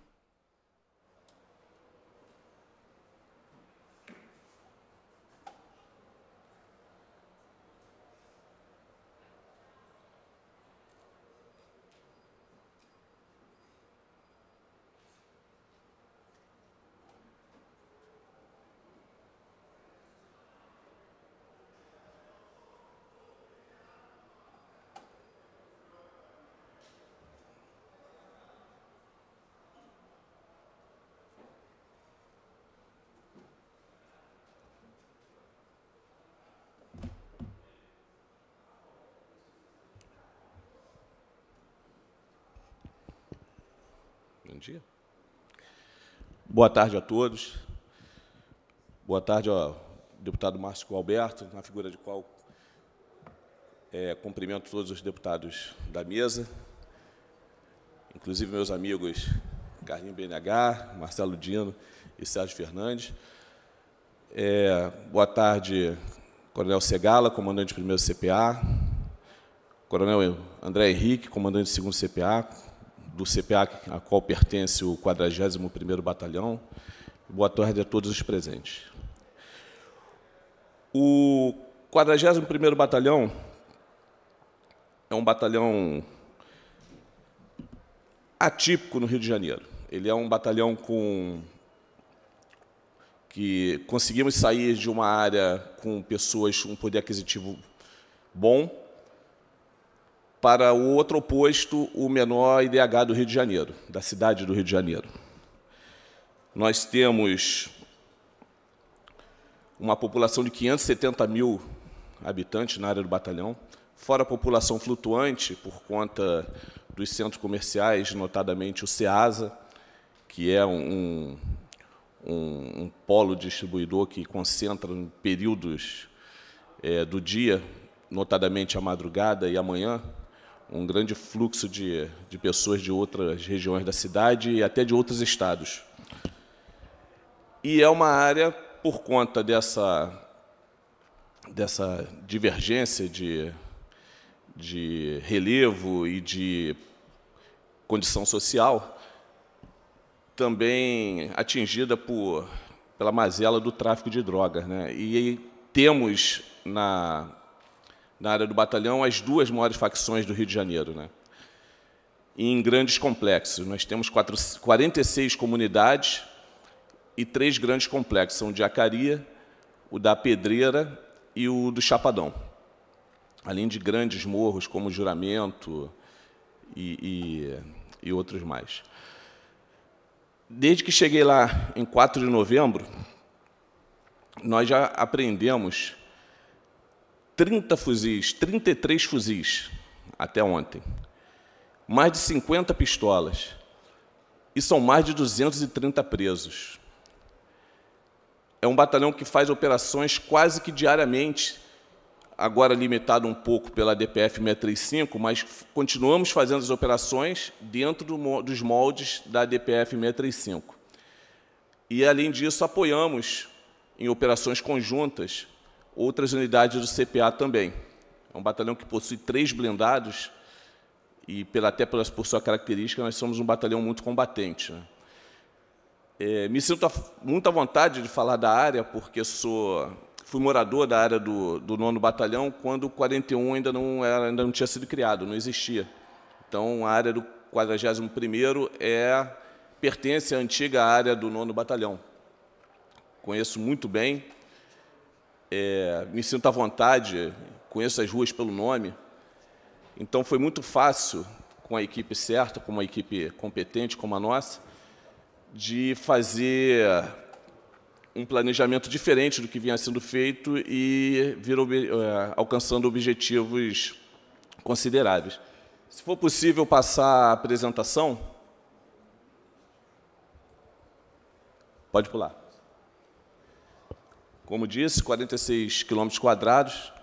Boa tarde a todos. Boa tarde ao deputado Márcio Alberto, na figura de qual é, cumprimento todos os deputados da mesa, inclusive meus amigos Carlinhos BNH, Marcelo Dino e Sérgio Fernandes. É, boa tarde, Coronel Segala, comandante do primeiro CPA, Coronel André Henrique, comandante do segundo CPA, do CPA, a qual pertence o 41º Batalhão. Boa tarde a todos os presentes. O 41º Batalhão é um batalhão atípico no Rio de Janeiro. Ele é um batalhão com que conseguimos sair de uma área com pessoas com um poder aquisitivo bom para o outro oposto, o menor IDH do Rio de Janeiro, da cidade do Rio de Janeiro. Nós temos uma população de 570 mil habitantes na área do batalhão, fora a população flutuante, por conta dos centros comerciais, notadamente o CEASA, que é um, um, um polo distribuidor que concentra em períodos é, do dia, notadamente a madrugada e a manhã, um grande fluxo de, de pessoas de outras regiões da cidade e até de outros estados. E é uma área, por conta dessa, dessa divergência de, de relevo e de condição social, também atingida por, pela mazela do tráfico de drogas. Né? E temos na na área do batalhão as duas maiores facções do Rio de Janeiro, né? em grandes complexos. Nós temos 46 comunidades e três grandes complexos, são o de Acaria, o da Pedreira e o do Chapadão. Além de grandes morros como o Juramento e, e, e outros mais. Desde que cheguei lá em 4 de novembro, nós já aprendemos 30 fuzis, 33 fuzis até ontem, mais de 50 pistolas e são mais de 230 presos. É um batalhão que faz operações quase que diariamente, agora limitado um pouco pela DPF 635, mas continuamos fazendo as operações dentro do, dos moldes da DPF 635. E, além disso, apoiamos em operações conjuntas outras unidades do CPA também. É um batalhão que possui três blindados e, pela, até pelas, por sua característica, nós somos um batalhão muito combatente. Né? É, me sinto a, muito à vontade de falar da área, porque sou, fui morador da área do, do nono batalhão quando o 41 ainda não, era, ainda não tinha sido criado, não existia. Então, a área do 41º é, pertence à antiga área do nono batalhão. Conheço muito bem, é, me sinto à vontade, conheço as ruas pelo nome. Então foi muito fácil, com a equipe certa, com uma equipe competente como a nossa, de fazer um planejamento diferente do que vinha sendo feito e vir é, alcançando objetivos consideráveis. Se for possível passar a apresentação, pode pular. Como disse, 46 quilômetros quadrados,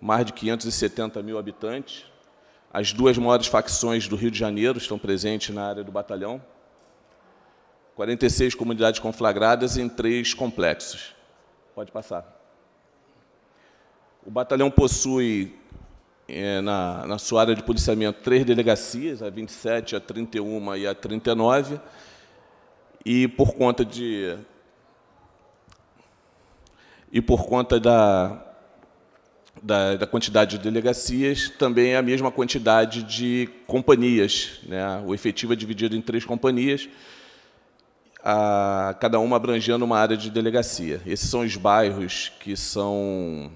mais de 570 mil habitantes. As duas maiores facções do Rio de Janeiro estão presentes na área do batalhão. 46 comunidades conflagradas em três complexos. Pode passar. O batalhão possui, é, na, na sua área de policiamento, três delegacias, a 27, a 31 e a 39. E, por conta de e por conta da, da, da, quantidade de delegacias, também é a mesma quantidade de companhias. Né? O efetivo é dividido em três companhias, a, cada uma abrangendo uma área de delegacia. Esses são os bairros que são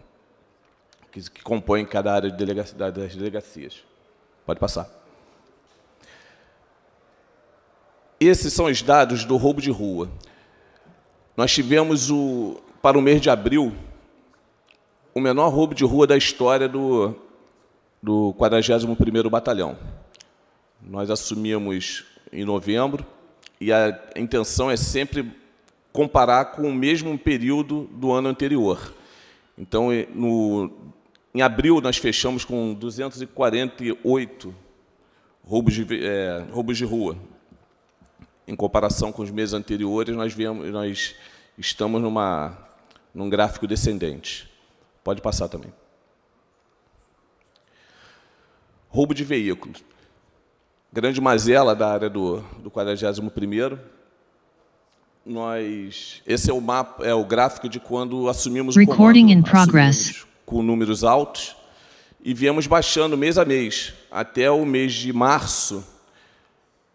que, que compõem cada área de delegacia, das delegacias. Pode passar. Esses são os dados do roubo de rua. Nós tivemos o, para o mês de abril o menor roubo de rua da história do, do 41º Batalhão. Nós assumimos em novembro e a intenção é sempre comparar com o mesmo período do ano anterior. Então, no, em abril, nós fechamos com 248 roubos de, é, roubos de rua. Em comparação com os meses anteriores, nós, viemos, nós estamos numa num gráfico descendente. Pode passar também. Roubo de veículos. Grande mazela da área do, do 41º. Nós, esse é o mapa, é o gráfico de quando assumimos o comando, assumimos com números altos e viemos baixando mês a mês até o mês de março,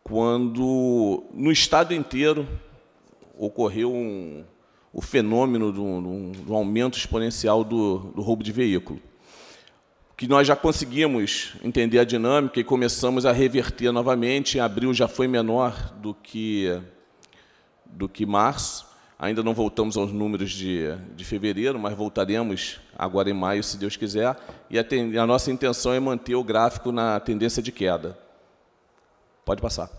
quando no estado inteiro ocorreu um, o fenômeno do, do aumento exponencial do, do roubo de veículo. Que nós já conseguimos entender a dinâmica e começamos a reverter novamente. Em abril já foi menor do que, do que março. Ainda não voltamos aos números de, de fevereiro, mas voltaremos agora em maio, se Deus quiser. E a, ten, a nossa intenção é manter o gráfico na tendência de queda. Pode passar.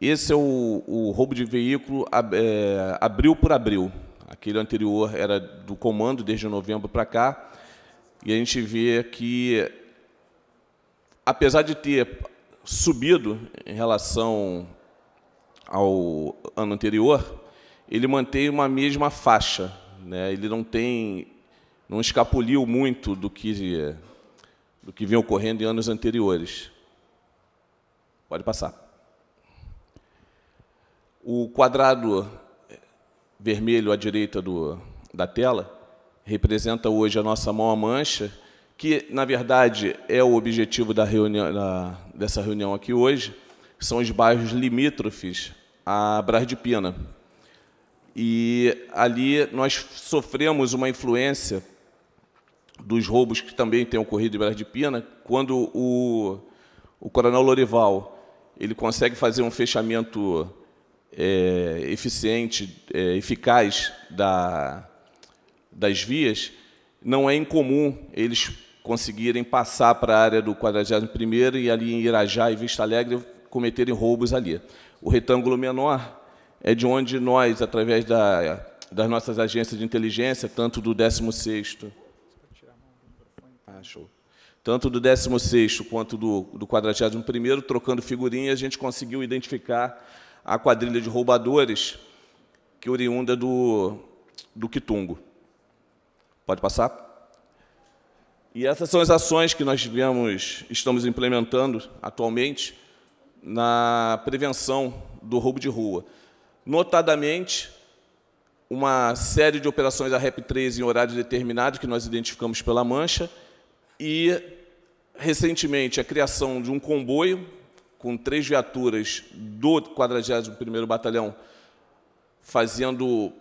Esse é o, o roubo de veículo é, abril por abril. Aquele anterior era do comando desde novembro para cá. E a gente vê que, apesar de ter subido em relação ao ano anterior, ele mantém uma mesma faixa. Né? Ele não tem, não escapuliu muito do que, do que vinha ocorrendo em anos anteriores. Pode passar. O quadrado vermelho à direita do, da tela representa hoje a nossa mão à mancha, que, na verdade, é o objetivo da reunião, da, dessa reunião aqui hoje, são os bairros limítrofes a Brás de Pina. E ali nós sofremos uma influência dos roubos que também têm ocorrido em Brás de Pina, quando o, o coronel Lorival ele consegue fazer um fechamento é, eficiente, é, eficaz da, das vias, não é incomum eles conseguirem passar para a área do 41º e ali em Irajá e Vista Alegre cometerem roubos ali. O retângulo menor é de onde nós, através da, das nossas agências de inteligência, tanto do 16º... Ah, tanto do 16 quanto do, do 41, trocando figurinha, a gente conseguiu identificar a quadrilha de roubadores que oriunda do, do Quitungo. Pode passar? E essas são as ações que nós viemos, estamos implementando atualmente na prevenção do roubo de rua. Notadamente, uma série de operações da REP 3 em horário determinado, que nós identificamos pela mancha, e, recentemente, a criação de um comboio com três viaturas do 41º Batalhão fazendo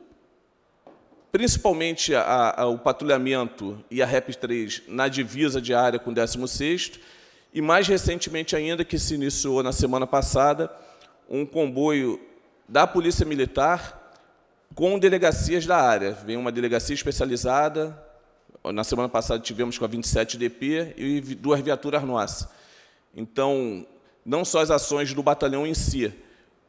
principalmente a, a, o patrulhamento e a REP 3 na divisa diária com o 16º, e mais recentemente ainda, que se iniciou na semana passada, um comboio da Polícia Militar com delegacias da área. Vem uma delegacia especializada, na semana passada tivemos com a 27DP e duas viaturas nossas. Então, não só as ações do batalhão em si,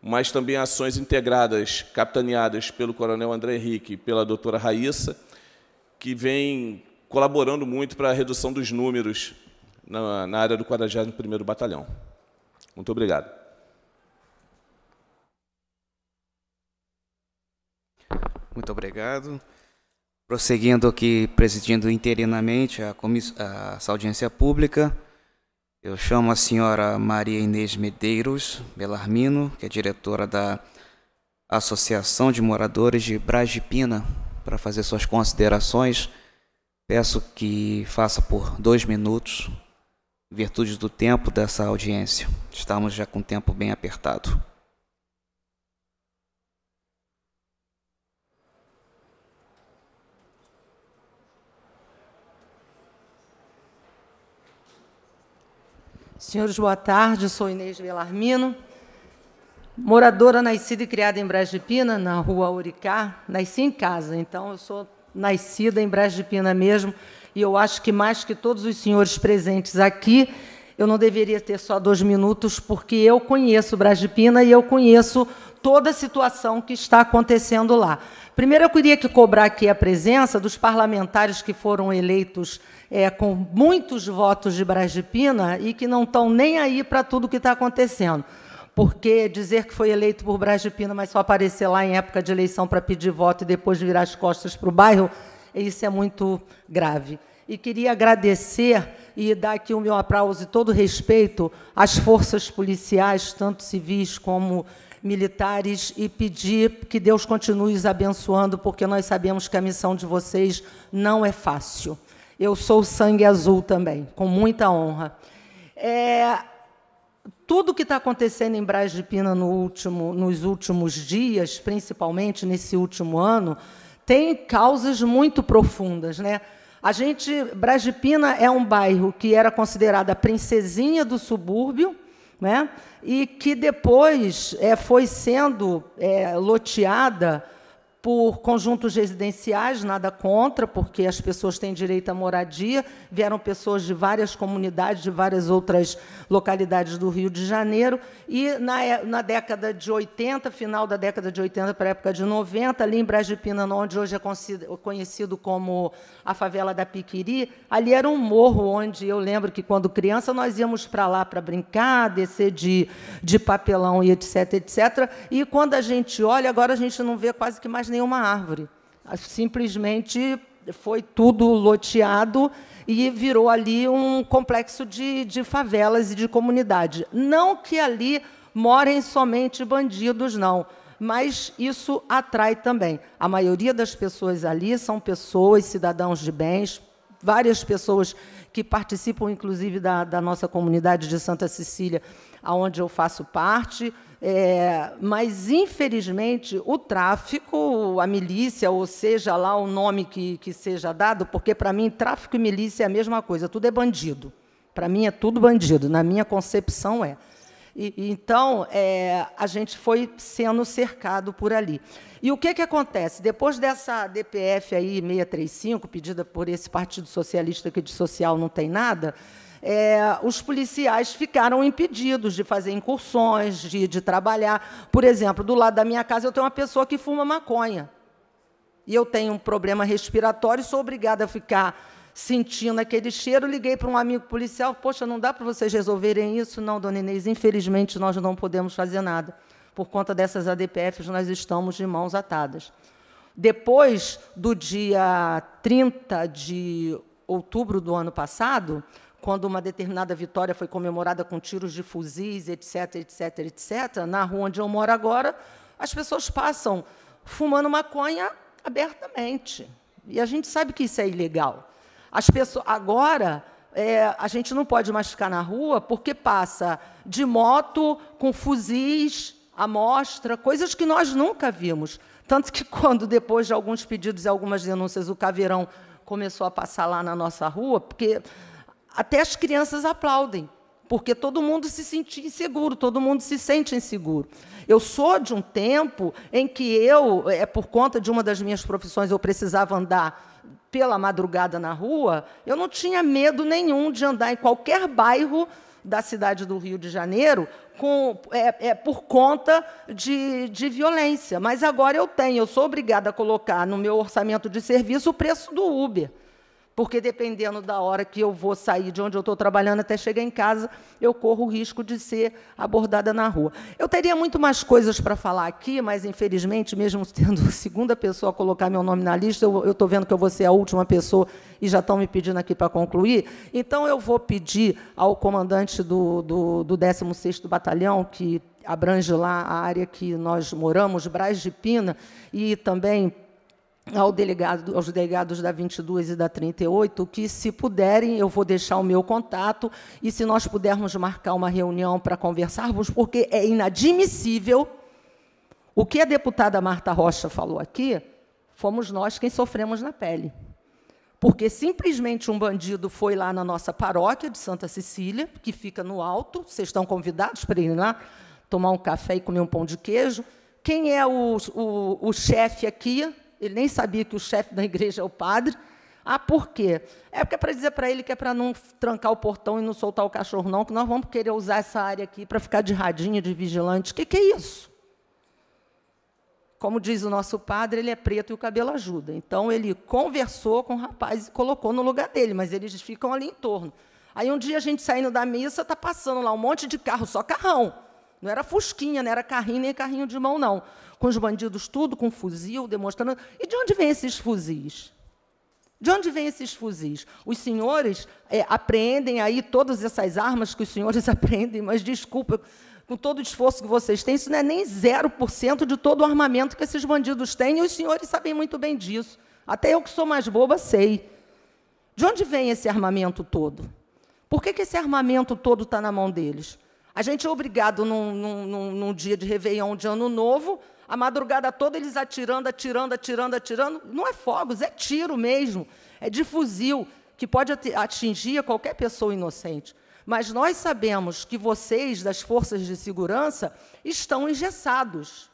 mas também ações integradas, capitaneadas pelo coronel André Henrique e pela doutora Raíssa, que vem colaborando muito para a redução dos números na, na área do 41º Batalhão. Muito obrigado. Muito obrigado. Prosseguindo aqui, presidindo interinamente a, a audiência pública, eu chamo a senhora Maria Inês Medeiros Belarmino, que é diretora da Associação de Moradores de Bragipina, para fazer suas considerações. Peço que faça por dois minutos, em virtude do tempo dessa audiência. Estamos já com o tempo bem apertado. Senhores, boa tarde. Sou Inês Belarmino, moradora nascida e criada em Bras de Pina, na rua Uricá. Nasci em casa, então eu sou nascida em Bras de Pina mesmo. E eu acho que mais que todos os senhores presentes aqui, eu não deveria ter só dois minutos, porque eu conheço Bras de Pina e eu conheço toda a situação que está acontecendo lá. Primeiro, eu queria que cobrar aqui a presença dos parlamentares que foram eleitos é, com muitos votos de Brás de Pina e que não estão nem aí para tudo que está acontecendo. Porque dizer que foi eleito por Brás de Pina, mas só aparecer lá em época de eleição para pedir voto e depois virar as costas para o bairro, isso é muito grave. E queria agradecer e dar aqui o meu aplauso e todo respeito às forças policiais, tanto civis como militares e pedir que Deus continue os abençoando, porque nós sabemos que a missão de vocês não é fácil. Eu sou sangue azul também, com muita honra. É, tudo que está acontecendo em Braz de Pina no último, nos últimos dias, principalmente nesse último ano, tem causas muito profundas, né? A gente, Braz de Pina é um bairro que era considerada a princesinha do subúrbio, né? E que depois é, foi sendo é, loteada por conjuntos residenciais, nada contra, porque as pessoas têm direito à moradia. Vieram pessoas de várias comunidades, de várias outras localidades do Rio de Janeiro. E na, é, na década de 80, final da década de 80 para a época de 90, ali em pina onde hoje é conhecido como a favela da Piquiri, ali era um morro onde eu lembro que, quando criança, nós íamos para lá para brincar, descer de, de papelão e etc, etc. E quando a gente olha, agora a gente não vê quase que mais nenhuma árvore. Ah, simplesmente foi tudo loteado e virou ali um complexo de, de favelas e de comunidade. Não que ali morem somente bandidos, não mas isso atrai também. A maioria das pessoas ali são pessoas, cidadãos de bens, várias pessoas que participam, inclusive, da, da nossa comunidade de Santa Cecília, aonde eu faço parte. É, mas, infelizmente, o tráfico, a milícia, ou seja lá o nome que, que seja dado, porque para mim tráfico e milícia é a mesma coisa, tudo é bandido. Para mim é tudo bandido, na minha concepção é. E, então, é, a gente foi sendo cercado por ali. E o que, que acontece? Depois dessa DPF aí, 635, pedida por esse Partido Socialista que de social não tem nada, é, os policiais ficaram impedidos de fazer incursões, de, de trabalhar. Por exemplo, do lado da minha casa eu tenho uma pessoa que fuma maconha. E eu tenho um problema respiratório, sou obrigada a ficar sentindo aquele cheiro, liguei para um amigo policial, poxa, não dá para vocês resolverem isso? Não, dona Inês, infelizmente nós não podemos fazer nada. Por conta dessas ADPFs, nós estamos de mãos atadas. Depois do dia 30 de outubro do ano passado, quando uma determinada vitória foi comemorada com tiros de fuzis, etc., etc., etc., na rua onde eu moro agora, as pessoas passam fumando maconha abertamente. E a gente sabe que isso é ilegal. As pessoas agora é, a gente não pode mais ficar na rua porque passa de moto com fuzis amostra, mostra, coisas que nós nunca vimos. Tanto que quando depois de alguns pedidos e algumas denúncias o caveirão começou a passar lá na nossa rua, porque até as crianças aplaudem, porque todo mundo se sentia inseguro, todo mundo se sente inseguro. Eu sou de um tempo em que eu, é por conta de uma das minhas profissões, eu precisava andar pela madrugada na rua, eu não tinha medo nenhum de andar em qualquer bairro da cidade do Rio de Janeiro com, é, é, por conta de, de violência. Mas agora eu tenho, eu sou obrigada a colocar no meu orçamento de serviço o preço do Uber porque dependendo da hora que eu vou sair de onde eu estou trabalhando até chegar em casa, eu corro o risco de ser abordada na rua. Eu teria muito mais coisas para falar aqui, mas infelizmente, mesmo tendo a segunda pessoa a colocar meu nome na lista, eu estou vendo que eu vou ser a última pessoa e já estão me pedindo aqui para concluir. Então, eu vou pedir ao comandante do, do, do 16º Batalhão, que abrange lá a área que nós moramos, Braz de Pina, e também ao delegado, aos delegados da 22 e da 38 que, se puderem, eu vou deixar o meu contato e, se nós pudermos marcar uma reunião para conversarmos, porque é inadmissível o que a deputada Marta Rocha falou aqui, fomos nós quem sofremos na pele. Porque simplesmente um bandido foi lá na nossa paróquia de Santa Cecília, que fica no alto, vocês estão convidados para ir lá tomar um café e comer um pão de queijo. Quem é o, o, o chefe aqui ele nem sabia que o chefe da igreja é o padre. Ah, por quê? É porque é para dizer para ele que é para não trancar o portão e não soltar o cachorro, não, que nós vamos querer usar essa área aqui para ficar de radinho, de vigilante. O que, que é isso? Como diz o nosso padre, ele é preto e o cabelo ajuda. Então, ele conversou com o rapaz e colocou no lugar dele, mas eles ficam ali em torno. Aí, um dia, a gente saindo da missa, está passando lá um monte de carro, só carrão. Não era fusquinha, não era carrinho, nem carrinho de mão, não com os bandidos tudo com fuzil, demonstrando. E de onde vêm esses fuzis? De onde vêm esses fuzis? Os senhores é, apreendem aí todas essas armas que os senhores apreendem, mas desculpa, com todo o esforço que vocês têm, isso não é nem 0% de todo o armamento que esses bandidos têm, e os senhores sabem muito bem disso. Até eu que sou mais boba sei. De onde vem esse armamento todo? Por que, que esse armamento todo está na mão deles? A gente é obrigado, num, num, num dia de Réveillon de Ano Novo, a madrugada toda eles atirando, atirando, atirando, atirando. Não é fogos, é tiro mesmo. É de fuzil, que pode atingir qualquer pessoa inocente. Mas nós sabemos que vocês, das forças de segurança, estão engessados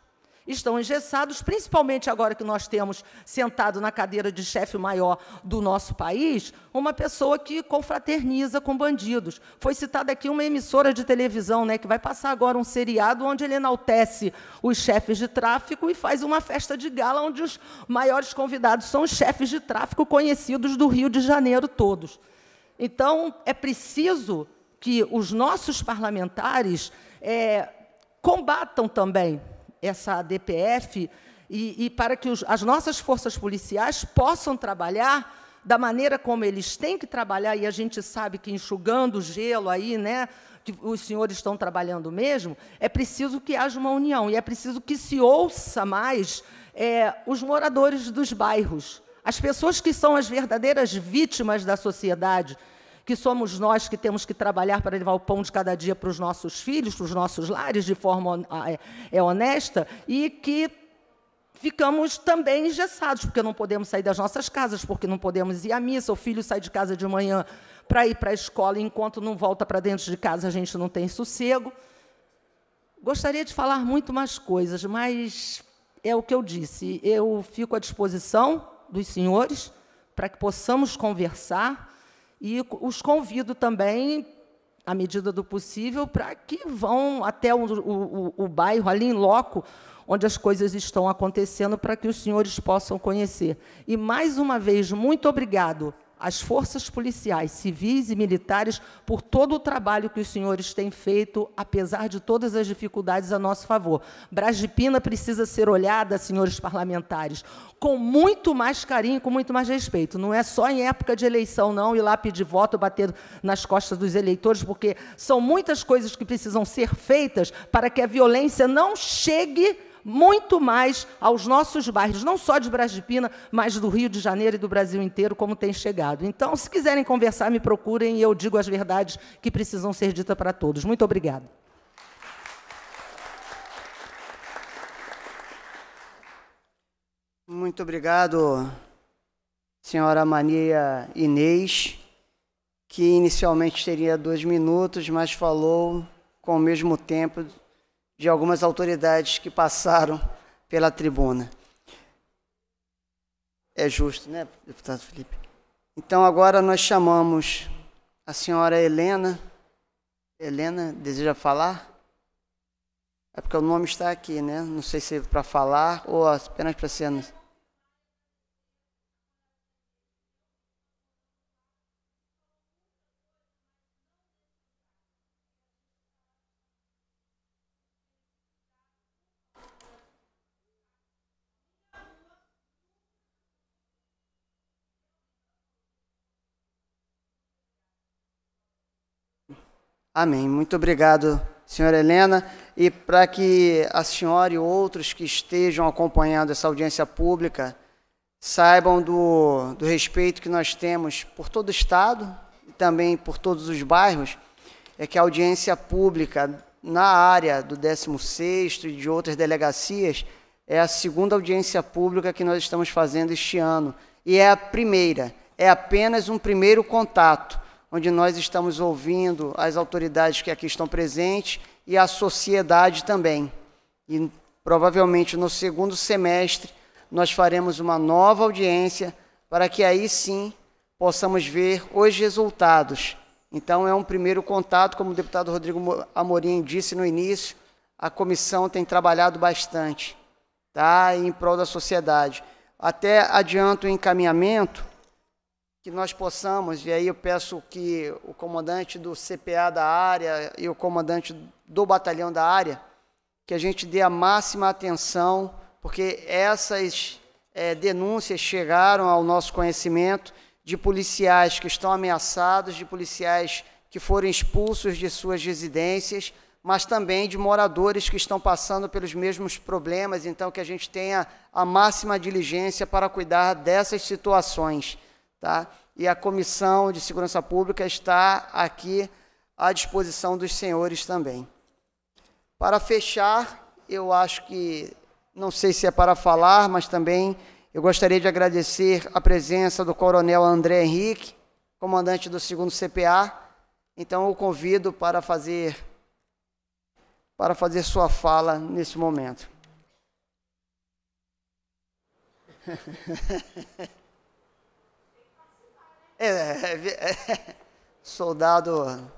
estão engessados, principalmente agora que nós temos sentado na cadeira de chefe maior do nosso país, uma pessoa que confraterniza com bandidos. Foi citada aqui uma emissora de televisão, né, que vai passar agora um seriado onde ele enaltece os chefes de tráfico e faz uma festa de gala onde os maiores convidados são os chefes de tráfico conhecidos do Rio de Janeiro todos. Então, é preciso que os nossos parlamentares é, combatam também essa DPF e, e para que os, as nossas forças policiais possam trabalhar da maneira como eles têm que trabalhar, e a gente sabe que enxugando o gelo aí, né, que os senhores estão trabalhando mesmo, é preciso que haja uma união e é preciso que se ouça mais é, os moradores dos bairros, as pessoas que são as verdadeiras vítimas da sociedade, que somos nós que temos que trabalhar para levar o pão de cada dia para os nossos filhos, para os nossos lares, de forma ah, é, é, honesta, e que ficamos também engessados, porque não podemos sair das nossas casas, porque não podemos ir à missa, o filho sai de casa de manhã para ir para a escola, e enquanto não volta para dentro de casa, a gente não tem sossego. Gostaria de falar muito mais coisas, mas é o que eu disse. Eu fico à disposição dos senhores para que possamos conversar e os convido também, à medida do possível, para que vão até o, o, o bairro, ali em loco, onde as coisas estão acontecendo, para que os senhores possam conhecer. E, mais uma vez, muito obrigado as forças policiais, civis e militares por todo o trabalho que os senhores têm feito, apesar de todas as dificuldades a nosso favor. Brasipina precisa ser olhada, senhores parlamentares, com muito mais carinho, com muito mais respeito. Não é só em época de eleição, não, ir lá pedir voto, bater nas costas dos eleitores, porque são muitas coisas que precisam ser feitas para que a violência não chegue muito mais aos nossos bairros, não só de Brasília, mas do Rio de Janeiro e do Brasil inteiro, como tem chegado. Então, se quiserem conversar, me procurem e eu digo as verdades que precisam ser ditas para todos. Muito obrigada. Muito obrigado, senhora Mania Inês, que inicialmente teria dois minutos, mas falou com o mesmo tempo de algumas autoridades que passaram pela tribuna. É justo, né, deputado Felipe? Então agora nós chamamos a senhora Helena. Helena, deseja falar? É porque o nome está aqui, né? Não sei se é para falar ou apenas para ser. Amém. Muito obrigado, senhora Helena. E para que a senhora e outros que estejam acompanhando essa audiência pública saibam do, do respeito que nós temos por todo o Estado e também por todos os bairros, é que a audiência pública na área do 16 e de outras delegacias é a segunda audiência pública que nós estamos fazendo este ano. E é a primeira, é apenas um primeiro contato onde nós estamos ouvindo as autoridades que aqui estão presentes e a sociedade também. E provavelmente no segundo semestre nós faremos uma nova audiência para que aí sim possamos ver os resultados. Então é um primeiro contato, como o deputado Rodrigo Amorim disse no início, a comissão tem trabalhado bastante, tá, em prol da sociedade. Até adianto o encaminhamento que nós possamos, e aí eu peço que o comandante do CPA da área e o comandante do batalhão da área, que a gente dê a máxima atenção, porque essas é, denúncias chegaram ao nosso conhecimento de policiais que estão ameaçados, de policiais que foram expulsos de suas residências, mas também de moradores que estão passando pelos mesmos problemas, então que a gente tenha a máxima diligência para cuidar dessas situações. Tá? E a Comissão de Segurança Pública está aqui à disposição dos senhores também. Para fechar, eu acho que, não sei se é para falar, mas também eu gostaria de agradecer a presença do Coronel André Henrique, comandante do 2 CPA. Então, eu convido para fazer, para fazer sua fala nesse momento. É, é, é, é, soldado,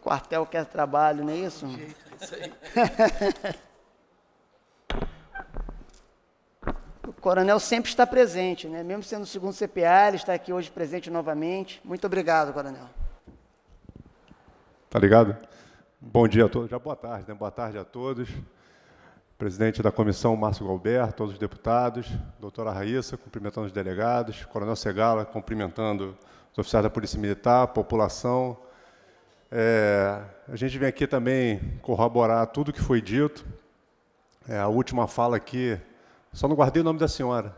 quartel quer trabalho, não é isso? isso aí. o coronel sempre está presente, né? Mesmo sendo o segundo CPA, ele está aqui hoje presente novamente. Muito obrigado, coronel. Tá ligado? Bom dia a todos, já boa tarde, né? Boa tarde a todos presidente da comissão, Márcio Galberto, todos os deputados, doutora Raíssa, cumprimentando os delegados, coronel Segala, cumprimentando os oficiais da Polícia Militar, população. É, a gente vem aqui também corroborar tudo o que foi dito. É, a última fala aqui, só não guardei o nome da senhora.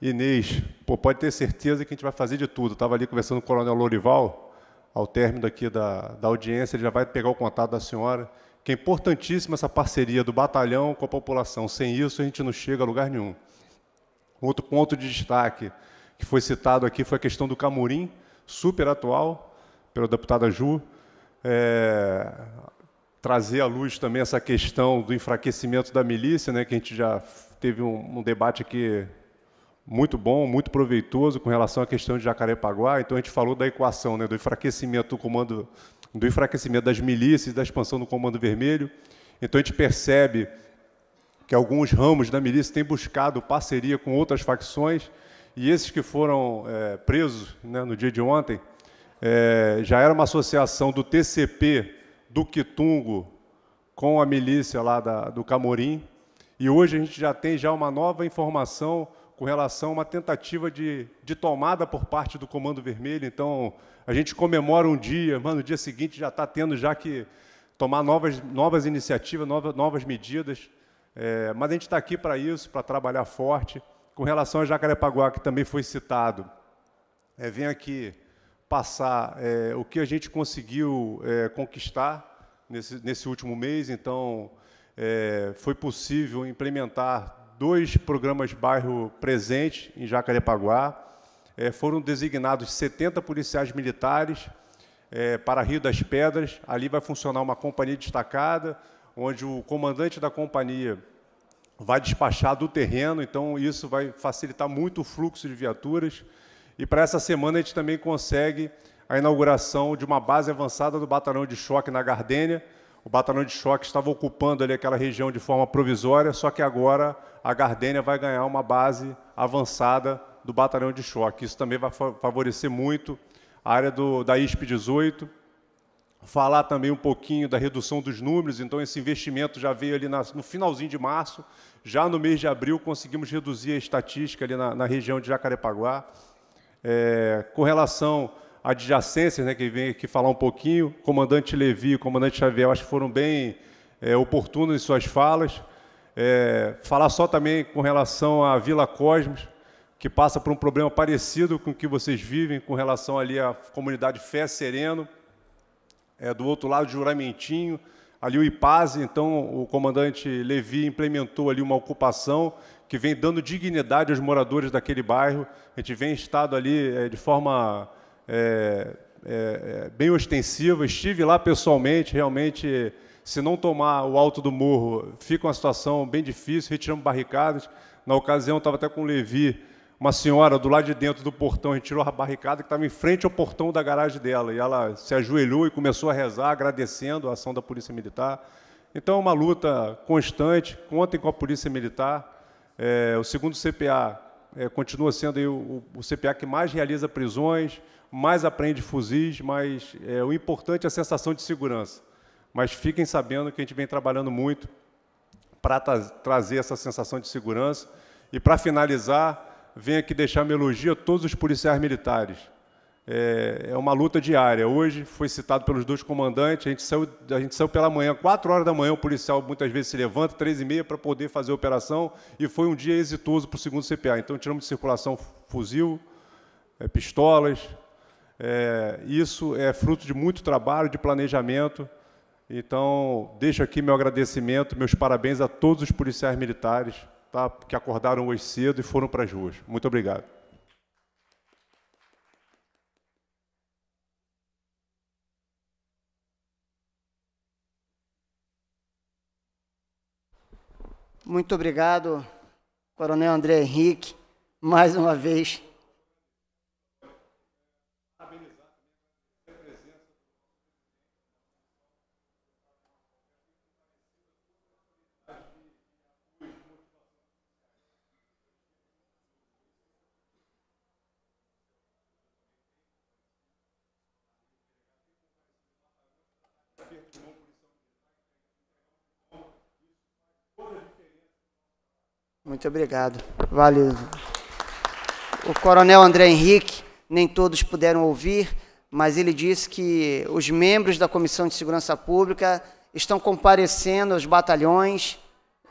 Inês, pô, pode ter certeza que a gente vai fazer de tudo. Estava ali conversando com o coronel Lorival, ao término aqui da, da audiência, ele já vai pegar o contato da senhora que é importantíssima essa parceria do batalhão com a população. Sem isso, a gente não chega a lugar nenhum. Outro ponto de destaque que foi citado aqui foi a questão do Camurim, super atual, pela deputada Ju. É, trazer à luz também essa questão do enfraquecimento da milícia, né, que a gente já teve um, um debate aqui muito bom, muito proveitoso com relação à questão de Jacarepaguá. Então a gente falou da equação, né, do enfraquecimento do comando do enfraquecimento das milícias, da expansão do Comando Vermelho. Então a gente percebe que alguns ramos da milícia têm buscado parceria com outras facções e esses que foram é, presos né, no dia de ontem é, já era uma associação do TCP do Quitungo com a milícia lá da, do Camorim e hoje a gente já tem já uma nova informação com relação a uma tentativa de, de tomada por parte do Comando Vermelho. Então, a gente comemora um dia, mas no dia seguinte já está tendo já que tomar novas, novas iniciativas, novas, novas medidas. É, mas a gente está aqui para isso, para trabalhar forte. Com relação a Jacarepaguá, que também foi citado, é, vem aqui passar é, o que a gente conseguiu é, conquistar nesse, nesse último mês. Então, é, foi possível implementar dois programas bairro presentes em Jacarepaguá. É, foram designados 70 policiais militares é, para Rio das Pedras. Ali vai funcionar uma companhia destacada, onde o comandante da companhia vai despachar do terreno, então isso vai facilitar muito o fluxo de viaturas. E para essa semana a gente também consegue a inauguração de uma base avançada do Batalhão de Choque na Gardênia, o batalhão de choque estava ocupando ali aquela região de forma provisória, só que agora a Gardênia vai ganhar uma base avançada do batalhão de choque. Isso também vai favorecer muito a área do, da ISP 18. Falar também um pouquinho da redução dos números, então esse investimento já veio ali no finalzinho de março, já no mês de abril conseguimos reduzir a estatística ali na, na região de Jacarepaguá. É, com relação adjacências, né, que vem aqui falar um pouquinho. O comandante Levi e o comandante Xavier, acho que foram bem é, oportunos em suas falas. É, falar só também com relação à Vila Cosmos, que passa por um problema parecido com o que vocês vivem, com relação ali à comunidade Fé Sereno, é, do outro lado de Juramentinho, ali o IPASE, então o comandante Levi implementou ali uma ocupação que vem dando dignidade aos moradores daquele bairro. A gente vem estado ali é, de forma é, é, é, bem ostensiva. Estive lá pessoalmente, realmente, se não tomar o alto do morro, fica uma situação bem difícil, retiramos barricadas. Na ocasião, estava até com o Levi, uma senhora do lado de dentro do portão, retirou a barricada que estava em frente ao portão da garagem dela. E ela se ajoelhou e começou a rezar, agradecendo a ação da Polícia Militar. Então, é uma luta constante. Contem com a Polícia Militar. É, o segundo CPA é, continua sendo o, o, CPA que mais realiza prisões mais aprende fuzis, mais é, o importante é a sensação de segurança. Mas fiquem sabendo que a gente vem trabalhando muito para tra trazer essa sensação de segurança. E para finalizar, venho aqui deixar uma elogio a todos os policiais militares. É, é uma luta diária. Hoje foi citado pelos dois comandantes. A gente saiu, a gente saiu pela manhã, 4 horas da manhã. O policial muitas vezes se levanta, 3 e meia, para poder fazer a operação. E foi um dia exitoso para o segundo CPA. Então, tiramos de circulação fuzil, é, pistolas, é, isso é fruto de muito trabalho, de planejamento. Então, deixo aqui meu agradecimento, meus parabéns a todos os policiais militares tá, que acordaram hoje cedo e foram para as ruas. Muito obrigado. Muito obrigado, Coronel André Henrique, mais uma vez Muito obrigado. Valeu. O coronel André Henrique, nem todos puderam ouvir, mas ele disse que os membros da Comissão de Segurança Pública estão comparecendo aos batalhões.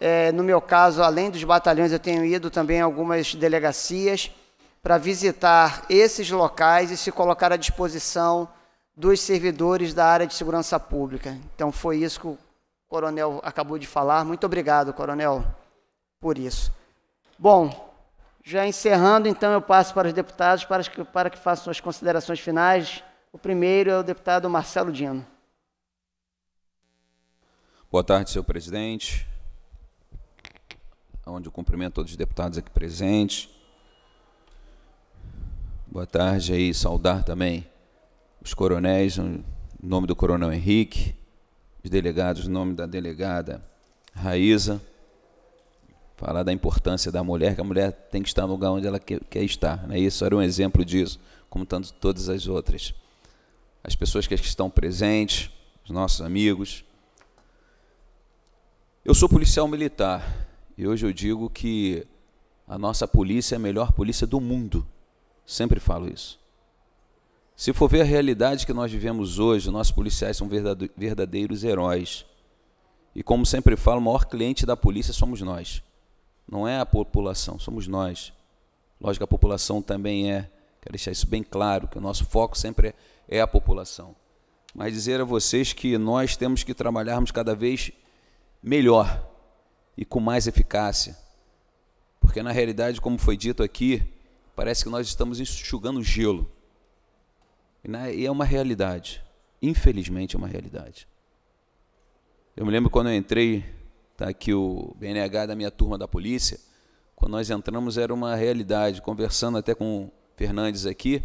É, no meu caso, além dos batalhões, eu tenho ido também a algumas delegacias para visitar esses locais e se colocar à disposição dos servidores da área de segurança pública. Então, foi isso que o coronel acabou de falar. Muito obrigado, coronel por isso. Bom, já encerrando, então eu passo para os deputados para que, para que façam as considerações finais. O primeiro é o deputado Marcelo Dino. Boa tarde, senhor presidente. Onde eu cumprimento todos os deputados aqui presentes. Boa tarde aí, saudar também os coronéis, em nome do coronel Henrique, os delegados, em nome da delegada Raíza falar da importância da mulher, que a mulher tem que estar no lugar onde ela quer, quer estar. Né? Isso era um exemplo disso, como tanto todas as outras. As pessoas que estão presentes, os nossos amigos. Eu sou policial militar e hoje eu digo que a nossa polícia é a melhor polícia do mundo. Sempre falo isso. Se for ver a realidade que nós vivemos hoje, nossos policiais são verdadeiros heróis. E como sempre falo, o maior cliente da polícia somos nós não é a população, somos nós. Lógico que a população também é, quero deixar isso bem claro, que o nosso foco sempre é a população. Mas dizer a vocês que nós temos que trabalharmos cada vez melhor e com mais eficácia. Porque na realidade, como foi dito aqui, parece que nós estamos enxugando gelo. E né, é uma realidade. Infelizmente é uma realidade. Eu me lembro quando eu entrei tá aqui o BNH da minha turma da polícia. Quando nós entramos era uma realidade. Conversando até com o Fernandes aqui,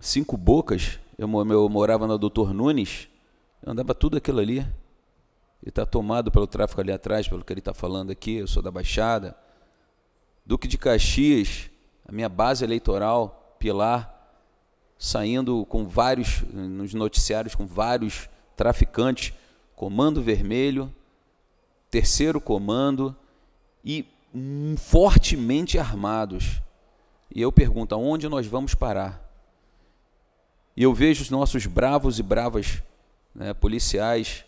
cinco bocas, eu, eu morava na Doutor Nunes, andava tudo aquilo ali. E está tomado pelo tráfico ali atrás, pelo que ele está falando aqui, eu sou da Baixada. Duque de Caxias, a minha base eleitoral, Pilar, saindo com vários, nos noticiários, com vários traficantes, Comando Vermelho, terceiro comando e fortemente armados. E eu pergunto: aonde nós vamos parar? E eu vejo os nossos bravos e bravas né, policiais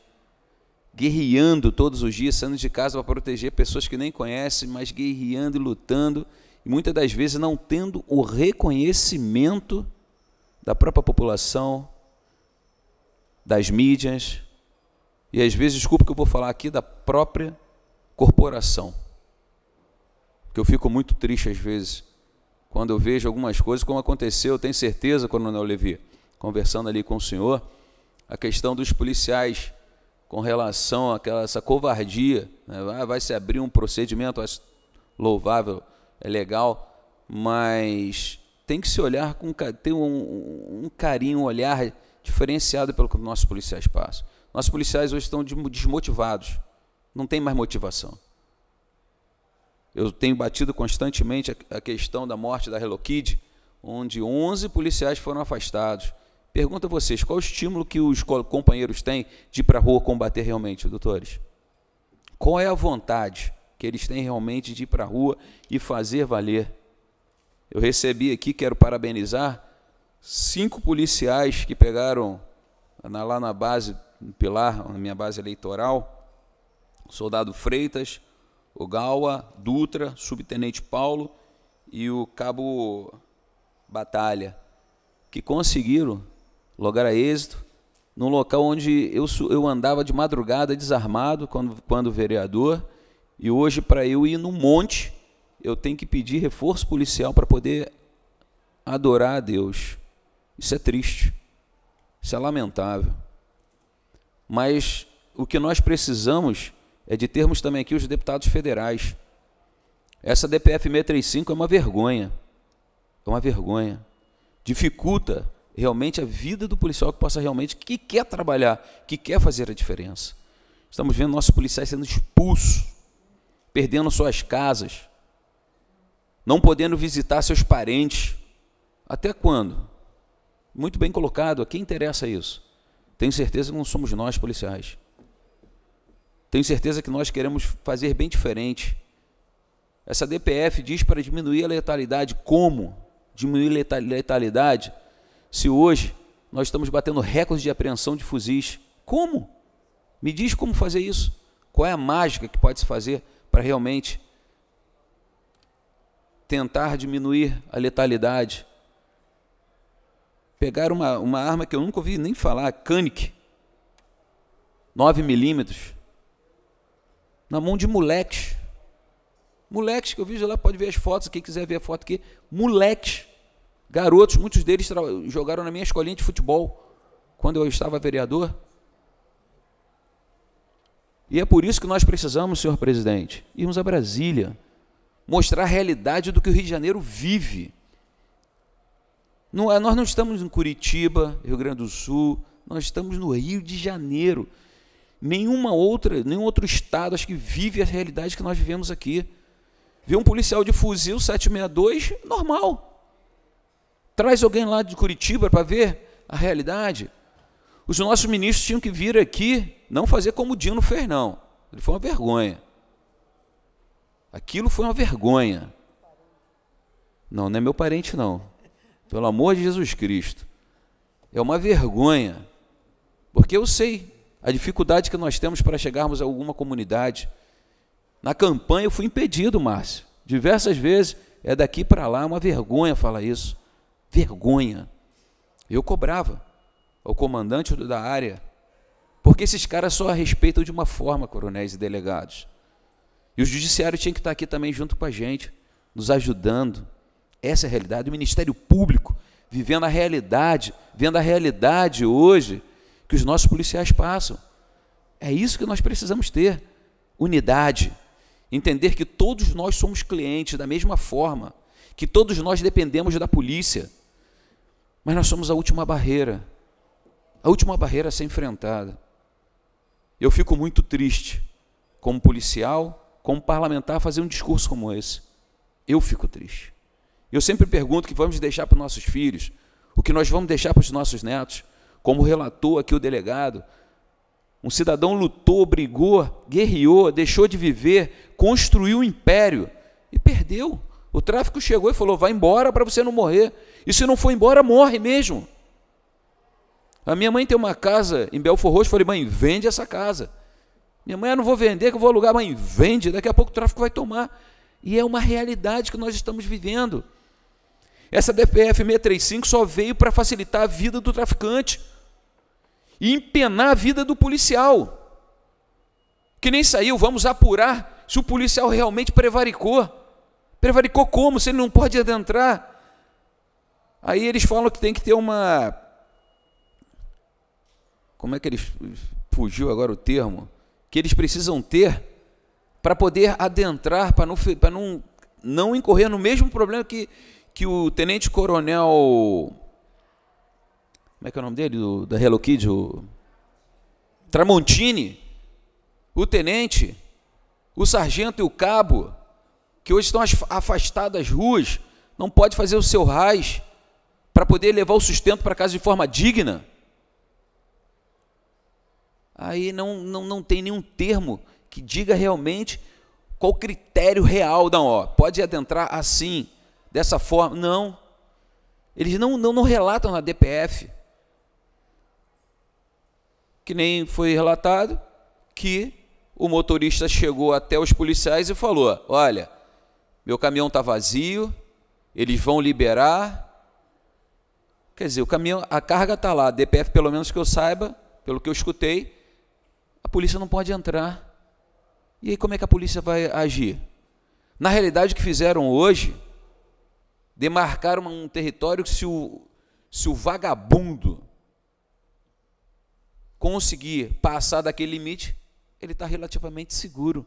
guerreando todos os dias, saindo de casa para proteger pessoas que nem conhecem, mas guerreando e lutando, e muitas das vezes não tendo o reconhecimento da própria população, das mídias, e às vezes, desculpa que eu vou falar aqui, da própria corporação. Que eu fico muito triste às vezes quando eu vejo algumas coisas, como aconteceu, eu tenho certeza, Coronel Levi, conversando ali com o senhor, a questão dos policiais com relação àquela essa covardia, né? vai, vai se abrir um procedimento, acho louvável, é legal, mas tem que se olhar com ter um, um carinho, um olhar diferenciado pelo que os nossos policiais passam. Nossos policiais hoje estão desmotivados, não tem mais motivação. Eu tenho batido constantemente a questão da morte da Hello Kid, onde 11 policiais foram afastados. Pergunto a vocês, qual o estímulo que os companheiros têm de ir para a rua combater realmente, doutores? Qual é a vontade que eles têm realmente de ir para a rua e fazer valer? Eu recebi aqui, quero parabenizar, cinco policiais que pegaram lá na base um pilar na minha base eleitoral, soldado Freitas, O Ogawa, Dutra, subtenente Paulo e o cabo Batalha, que conseguiram lograr êxito num local onde eu, eu andava de madrugada desarmado quando, quando vereador, e hoje para eu ir num monte, eu tenho que pedir reforço policial para poder adorar a Deus. Isso é triste, isso é lamentável. Mas o que nós precisamos é de termos também aqui os deputados federais. Essa DPF 635 é uma vergonha. É uma vergonha. Dificulta realmente a vida do policial que possa realmente, que quer trabalhar, que quer fazer a diferença. Estamos vendo nossos policiais sendo expulsos, perdendo suas casas, não podendo visitar seus parentes. Até quando? Muito bem colocado, a quem interessa isso? Tenho certeza que não somos nós policiais. Tenho certeza que nós queremos fazer bem diferente. Essa DPF diz para diminuir a letalidade. Como diminuir a letalidade se hoje nós estamos batendo recordes de apreensão de fuzis? Como? Me diz como fazer isso. Qual é a mágica que pode se fazer para realmente tentar diminuir a letalidade? Pegaram uma, uma arma que eu nunca ouvi nem falar, Canic, 9 milímetros, na mão de moleques. Moleques que eu vejo lá, pode ver as fotos, quem quiser ver a foto aqui, moleques, garotos, muitos deles jogaram na minha escolinha de futebol, quando eu estava vereador. E é por isso que nós precisamos, senhor presidente, irmos a Brasília, mostrar a realidade do que o Rio de Janeiro vive. Não, é, nós não estamos em Curitiba, Rio Grande do Sul, nós estamos no Rio de Janeiro. Nenhuma outra, nenhum outro estado acho que vive a realidade que nós vivemos aqui. Vê um policial de fuzil 762, normal. Traz alguém lá de Curitiba para ver a realidade. Os nossos ministros tinham que vir aqui, não fazer como o Dino fez, não. Ele foi uma vergonha. Aquilo foi uma vergonha. Não, não é meu parente, não. Pelo amor de Jesus Cristo. É uma vergonha. Porque eu sei a dificuldade que nós temos para chegarmos a alguma comunidade. Na campanha eu fui impedido, Márcio, diversas vezes. É daqui para lá, uma vergonha falar isso. Vergonha. Eu cobrava ao comandante da área, porque esses caras só respeitam de uma forma, coronéis e delegados. E o judiciário tinha que estar aqui também junto com a gente, nos ajudando, essa é a realidade. O Ministério Público vivendo a realidade, vendo a realidade hoje que os nossos policiais passam. É isso que nós precisamos ter: unidade. Entender que todos nós somos clientes da mesma forma, que todos nós dependemos da polícia, mas nós somos a última barreira, a última barreira a ser enfrentada. Eu fico muito triste, como policial, como parlamentar, fazer um discurso como esse. Eu fico triste. Eu sempre pergunto o que vamos deixar para os nossos filhos, o que nós vamos deixar para os nossos netos. Como relatou aqui o delegado, um cidadão lutou, brigou, guerreou, deixou de viver, construiu um império e perdeu. O tráfico chegou e falou: vai embora para você não morrer. E se não for embora, morre mesmo. A minha mãe tem uma casa em Belfor Roxo. Falei, mãe, vende essa casa. Minha mãe, eu não vou vender, que eu vou alugar. Mãe, vende, daqui a pouco o tráfico vai tomar. E é uma realidade que nós estamos vivendo. Essa DPF 635 só veio para facilitar a vida do traficante e empenar a vida do policial. Que nem saiu, vamos apurar se o policial realmente prevaricou. Prevaricou como? Se ele não pode adentrar. Aí eles falam que tem que ter uma. Como é que eles. Fugiu agora o termo. Que eles precisam ter para poder adentrar, para não, para não, não incorrer no mesmo problema que que o tenente coronel. Como é que é o nome dele? Do, da Hello Kid? O Tramontini. O tenente. O sargento e o cabo. Que hoje estão afastados das ruas. Não pode fazer o seu raiz. Para poder levar o sustento para casa de forma digna. Aí não, não, não tem nenhum termo que diga realmente qual o critério real. Não, ó, pode adentrar assim dessa forma. Não. Eles não, não, não relatam na DPF. Que nem foi relatado que o motorista chegou até os policiais e falou: Olha, meu caminhão está vazio, eles vão liberar. Quer dizer, o caminhão, a carga está lá, a DPF, pelo menos que eu saiba, pelo que eu escutei, a polícia não pode entrar. E aí, como é que a polícia vai agir? Na realidade, o que fizeram hoje demarcar um território que se o, se o vagabundo conseguir passar daquele limite, ele está relativamente seguro.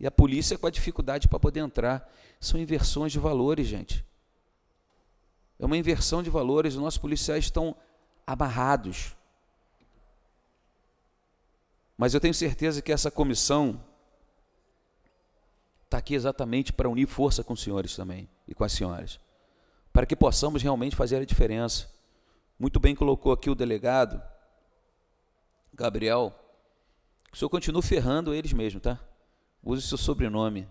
E a polícia com a dificuldade para poder entrar. São inversões de valores, gente. É uma inversão de valores. Os nossos policiais estão amarrados. Mas eu tenho certeza que essa comissão está aqui exatamente para unir força com os senhores também e com as senhoras para que possamos realmente fazer a diferença. Muito bem colocou aqui o delegado, Gabriel, que o senhor continua ferrando eles mesmo, tá? Use seu sobrenome,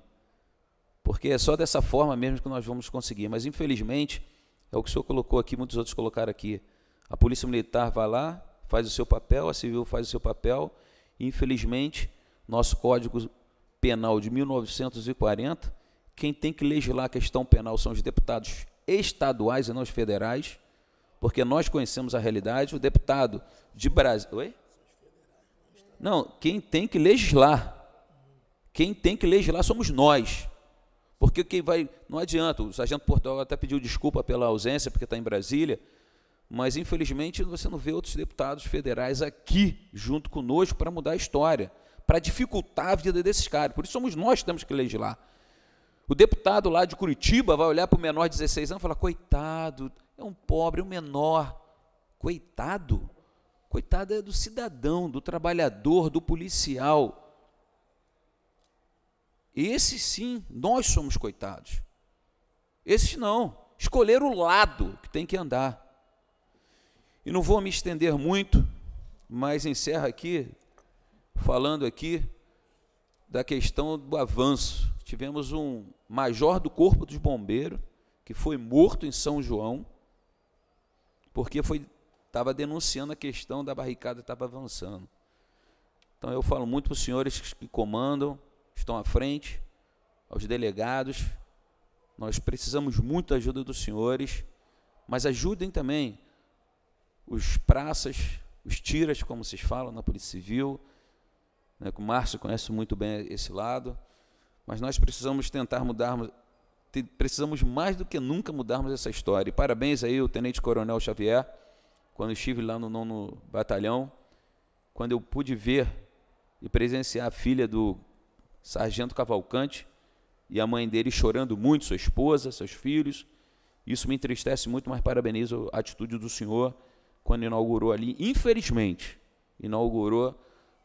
porque é só dessa forma mesmo que nós vamos conseguir. Mas infelizmente, é o que o senhor colocou aqui, muitos outros colocaram aqui. A polícia militar vai lá, faz o seu papel, a civil faz o seu papel, e infelizmente, nosso Código Penal de 1940, quem tem que legislar a questão penal são os deputados estaduais e não os federais, porque nós conhecemos a realidade. O deputado de Brasil. Oi? Não, quem tem que legislar. Quem tem que legislar somos nós. Porque quem vai. Não adianta. O sargento Portugal até pediu desculpa pela ausência, porque está em Brasília. Mas, infelizmente, você não vê outros deputados federais aqui junto conosco para mudar a história, para dificultar a vida desses caras. Por isso somos nós que temos que legislar. O deputado lá de Curitiba vai olhar para o menor de 16 anos e falar: coitado, é um pobre, é um menor. Coitado? Coitado é do cidadão, do trabalhador, do policial. Esse sim, nós somos coitados. Esse não. Escolher o lado que tem que andar. E não vou me estender muito, mas encerro aqui falando aqui da questão do avanço tivemos um major do Corpo dos Bombeiros que foi morto em São João porque foi estava denunciando a questão da barricada estava avançando. Então eu falo muito para os senhores que comandam, estão à frente, aos delegados, nós precisamos muito da ajuda dos senhores, mas ajudem também os praças, os tiras, como vocês falam na Polícia Civil, né, que o Márcio conhece muito bem esse lado, mas nós precisamos tentar mudarmos, precisamos mais do que nunca mudarmos essa história. E parabéns aí ao Tenente Coronel Xavier, quando estive lá no nono batalhão, quando eu pude ver e presenciar a filha do Sargento Cavalcante e a mãe dele chorando muito, sua esposa, seus filhos. Isso me entristece muito, mas parabenizo a atitude do senhor quando inaugurou ali, infelizmente, inaugurou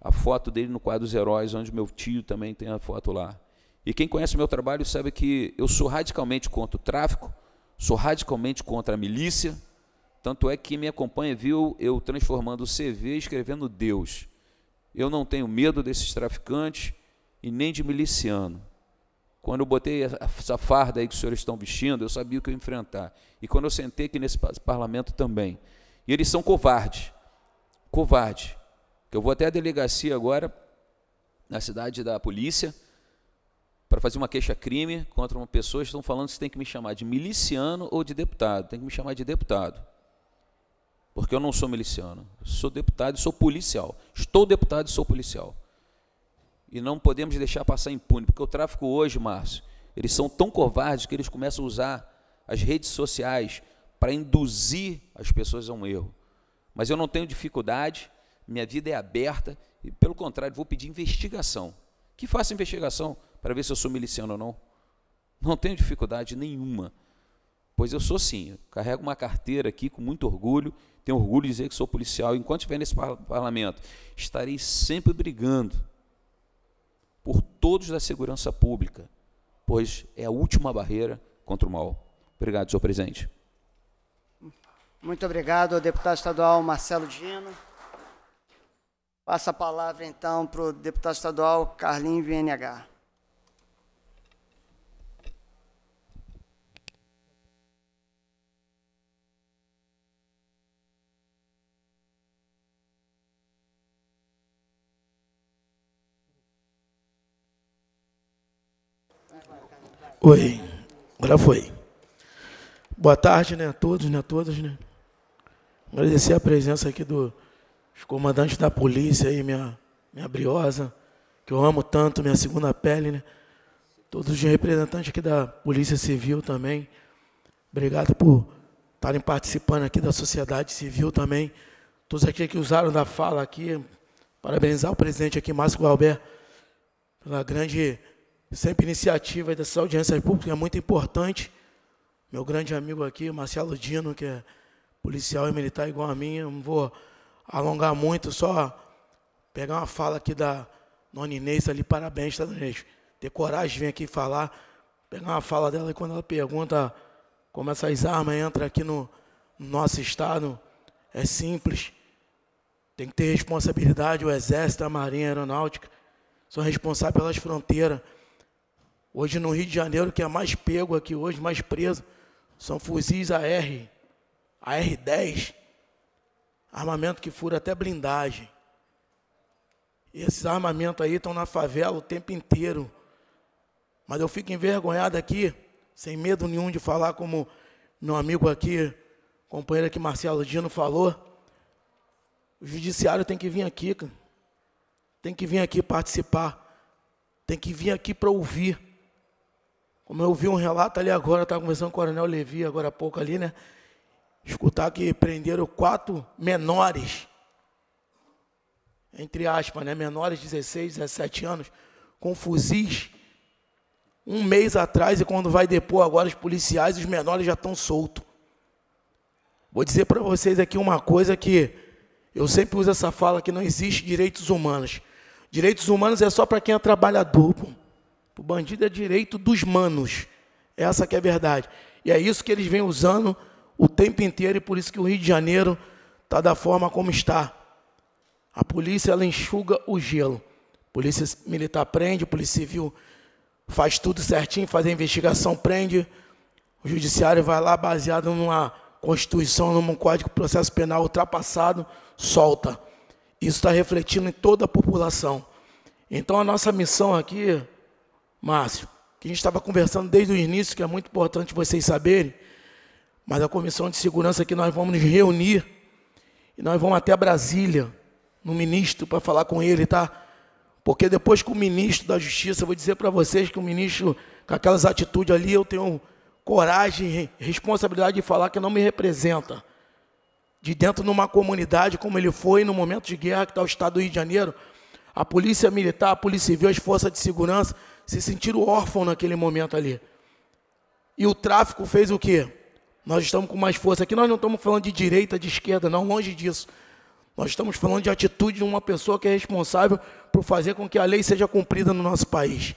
a foto dele no quadro dos heróis, onde meu tio também tem a foto lá. E quem conhece o meu trabalho sabe que eu sou radicalmente contra o tráfico, sou radicalmente contra a milícia. Tanto é que me acompanha viu eu transformando o CV e escrevendo Deus. Eu não tenho medo desses traficantes e nem de miliciano. Quando eu botei essa farda aí que os senhores estão vestindo, eu sabia o que eu enfrentar. E quando eu sentei aqui nesse parlamento também. E eles são covardes. Covardes. Eu vou até a delegacia agora, na cidade da polícia, para fazer uma queixa-crime contra uma pessoa, estão falando se tem que me chamar de miliciano ou de deputado. Tem que me chamar de deputado. Porque eu não sou miliciano. Sou deputado e sou policial. Estou deputado e sou policial. E não podemos deixar passar impune, porque o tráfico hoje, Márcio, eles são tão covardes que eles começam a usar as redes sociais para induzir as pessoas a um erro. Mas eu não tenho dificuldade, minha vida é aberta e, pelo contrário, vou pedir investigação. Que faça investigação para ver se eu sou miliciano ou não. Não tenho dificuldade nenhuma. Pois eu sou sim. Eu carrego uma carteira aqui com muito orgulho. Tenho orgulho de dizer que sou policial. Enquanto estiver nesse parlamento, estarei sempre brigando por todos da segurança pública, pois é a última barreira contra o mal. Obrigado, senhor presidente. Muito obrigado, deputado estadual Marcelo Dino. Passa a palavra, então, para o deputado estadual Carlinho VNH. Oi, agora foi. Boa tarde, né, a todos, né, a todas, né. Agradecer a presença aqui do, dos comandantes da polícia aí, minha, minha briosa, que eu amo tanto, minha segunda pele, né. Todos os representantes aqui da Polícia Civil também. Obrigado por estarem participando aqui da sociedade civil também. Todos aqui que usaram da fala aqui, parabenizar o presidente aqui, Márcio Galber, pela grande Sempre iniciativa dessas audiências públicas é muito importante. Meu grande amigo aqui, Marcelo Dino, que é policial e militar igual a mim, não vou alongar muito, só pegar uma fala aqui da Nona Inês ali, parabéns, tá, Inês? Ter coragem de vir aqui falar, pegar uma fala dela e quando ela pergunta como essas armas entram aqui no, no nosso estado, é simples. Tem que ter responsabilidade o Exército, a Marinha, a Aeronáutica. São responsáveis pelas fronteiras. Hoje no Rio de Janeiro, que é mais pego aqui hoje, mais preso, são fuzis AR, AR-10, armamento que fura até blindagem. E esses armamentos aí estão na favela o tempo inteiro. Mas eu fico envergonhado aqui, sem medo nenhum de falar como meu amigo aqui, companheiro aqui Marcelo Dino falou. O judiciário tem que vir aqui, tem que vir aqui participar, tem que vir aqui para ouvir. Como eu vi um relato ali agora, estava conversando com o Coronel Levi agora há pouco ali, né? Escutar que prenderam quatro menores, entre aspas, né? Menores de 16, 17 anos, com fuzis. Um mês atrás, e quando vai depor agora os policiais, os menores já estão soltos. Vou dizer para vocês aqui uma coisa que eu sempre uso essa fala que não existe direitos humanos. Direitos humanos é só para quem é trabalhador. Pô. O bandido é direito dos manos. Essa que é a verdade. E é isso que eles vêm usando o tempo inteiro e por isso que o Rio de Janeiro está da forma como está. A polícia ela enxuga o gelo. polícia militar prende, polícia civil faz tudo certinho, faz a investigação, prende. O judiciário vai lá baseado numa Constituição, num Código de Processo Penal ultrapassado, solta. Isso está refletindo em toda a população. Então a nossa missão aqui, Márcio, que a gente estava conversando desde o início, que é muito importante vocês saberem, mas a comissão de segurança que nós vamos nos reunir e nós vamos até Brasília no ministro para falar com ele, tá? Porque depois que o ministro da Justiça, eu vou dizer para vocês que o ministro com aquelas atitudes ali, eu tenho coragem, responsabilidade de falar que não me representa. De dentro de uma comunidade como ele foi no momento de guerra que está o estado do Rio de Janeiro, a polícia militar, a polícia civil, as forças de segurança, se sentiram órfãos naquele momento ali. E o tráfico fez o quê? Nós estamos com mais força. Aqui nós não estamos falando de direita, de esquerda, não, longe disso. Nós estamos falando de atitude de uma pessoa que é responsável por fazer com que a lei seja cumprida no nosso país.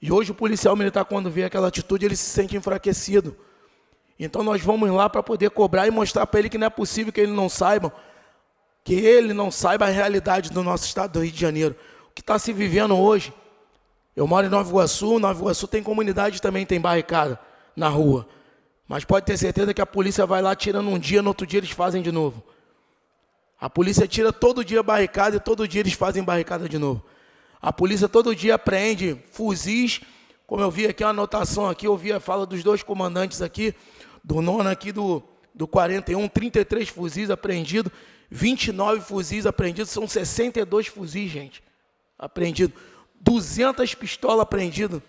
E hoje o policial militar, quando vê aquela atitude, ele se sente enfraquecido. Então nós vamos lá para poder cobrar e mostrar para ele que não é possível que ele não saiba, que ele não saiba a realidade do nosso estado do Rio de Janeiro. O que está se vivendo hoje eu moro em Nova Iguaçu, Nova Iguaçu tem comunidade também, tem barricada na rua. Mas pode ter certeza que a polícia vai lá tirando um dia, no outro dia eles fazem de novo. A polícia tira todo dia barricada e todo dia eles fazem barricada de novo. A polícia todo dia prende fuzis, como eu vi aqui a anotação aqui, eu vi a fala dos dois comandantes aqui, do nono aqui do, do 41, 33 fuzis apreendidos, 29 fuzis apreendidos, são 62 fuzis, gente, apreendidos. 200 pistolas prendidas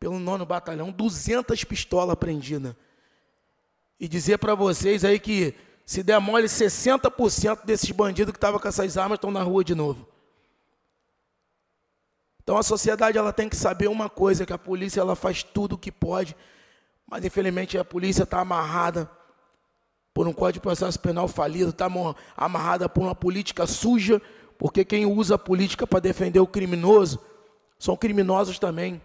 pelo nono batalhão, 200 pistolas prendidas. E dizer para vocês aí que se der mole, 60% desses bandidos que estavam com essas armas estão na rua de novo. Então a sociedade ela tem que saber uma coisa, que a polícia ela faz tudo o que pode, mas infelizmente a polícia está amarrada por um código de processo penal falido, está amarrada por uma política suja, porque quem usa a política para defender o criminoso são criminosos também,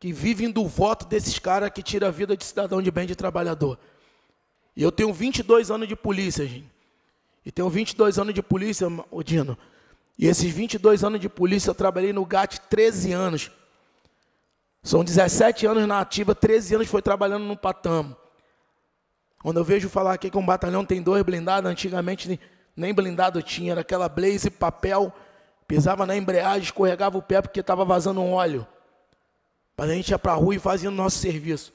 que vivem do voto desses caras que tira a vida de cidadão de bem, de trabalhador. E eu tenho 22 anos de polícia, gente. E tenho 22 anos de polícia, Odino. E esses 22 anos de polícia, eu trabalhei no GAT 13 anos. São 17 anos na ativa, 13 anos foi trabalhando no Patamo. Quando eu vejo falar aqui que um batalhão tem dois blindados, antigamente nem blindado tinha, era aquela blaze papel, pisava na embreagem, escorregava o pé porque estava vazando um óleo. Mas a gente ia para a rua e fazia o nosso serviço.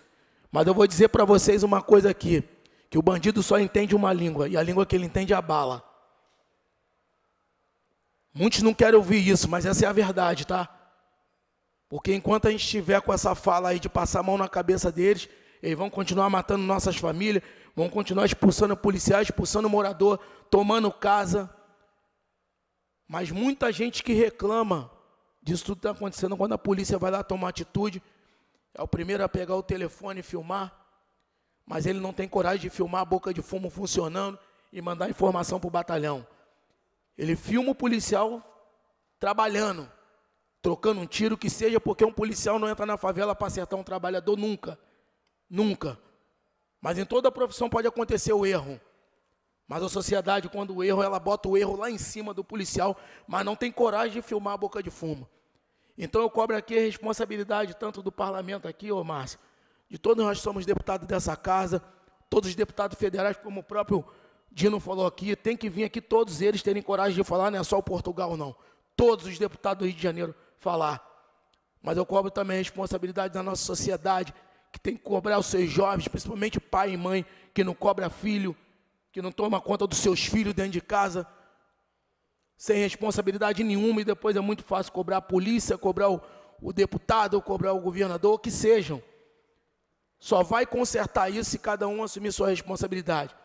Mas eu vou dizer para vocês uma coisa aqui, que o bandido só entende uma língua, e a língua que ele entende é a bala. Muitos não querem ouvir isso, mas essa é a verdade, tá? Porque enquanto a gente estiver com essa fala aí de passar a mão na cabeça deles, eles vão continuar matando nossas famílias, Vão continuar expulsando policiais, expulsando morador, tomando casa. Mas muita gente que reclama disso tudo está acontecendo quando a polícia vai lá tomar atitude. É o primeiro a pegar o telefone e filmar. Mas ele não tem coragem de filmar a boca de fumo funcionando e mandar informação para o batalhão. Ele filma o policial trabalhando, trocando um tiro que seja, porque um policial não entra na favela para acertar um trabalhador nunca. Nunca. Mas em toda profissão pode acontecer o erro. Mas a sociedade, quando o erro, ela bota o erro lá em cima do policial, mas não tem coragem de filmar a boca de fumo. Então eu cobro aqui a responsabilidade tanto do parlamento aqui, ô Márcio, de todos nós somos deputados dessa casa, todos os deputados federais, como o próprio Dino falou aqui, tem que vir aqui todos eles terem coragem de falar, não é só o Portugal, não. Todos os deputados do Rio de Janeiro falar. Mas eu cobro também a responsabilidade da nossa sociedade, que tem que cobrar os seus jovens, principalmente pai e mãe, que não cobra filho, que não toma conta dos seus filhos dentro de casa, sem responsabilidade nenhuma, e depois é muito fácil cobrar a polícia, cobrar o, o deputado, cobrar o governador, que sejam. Só vai consertar isso se cada um assumir sua responsabilidade.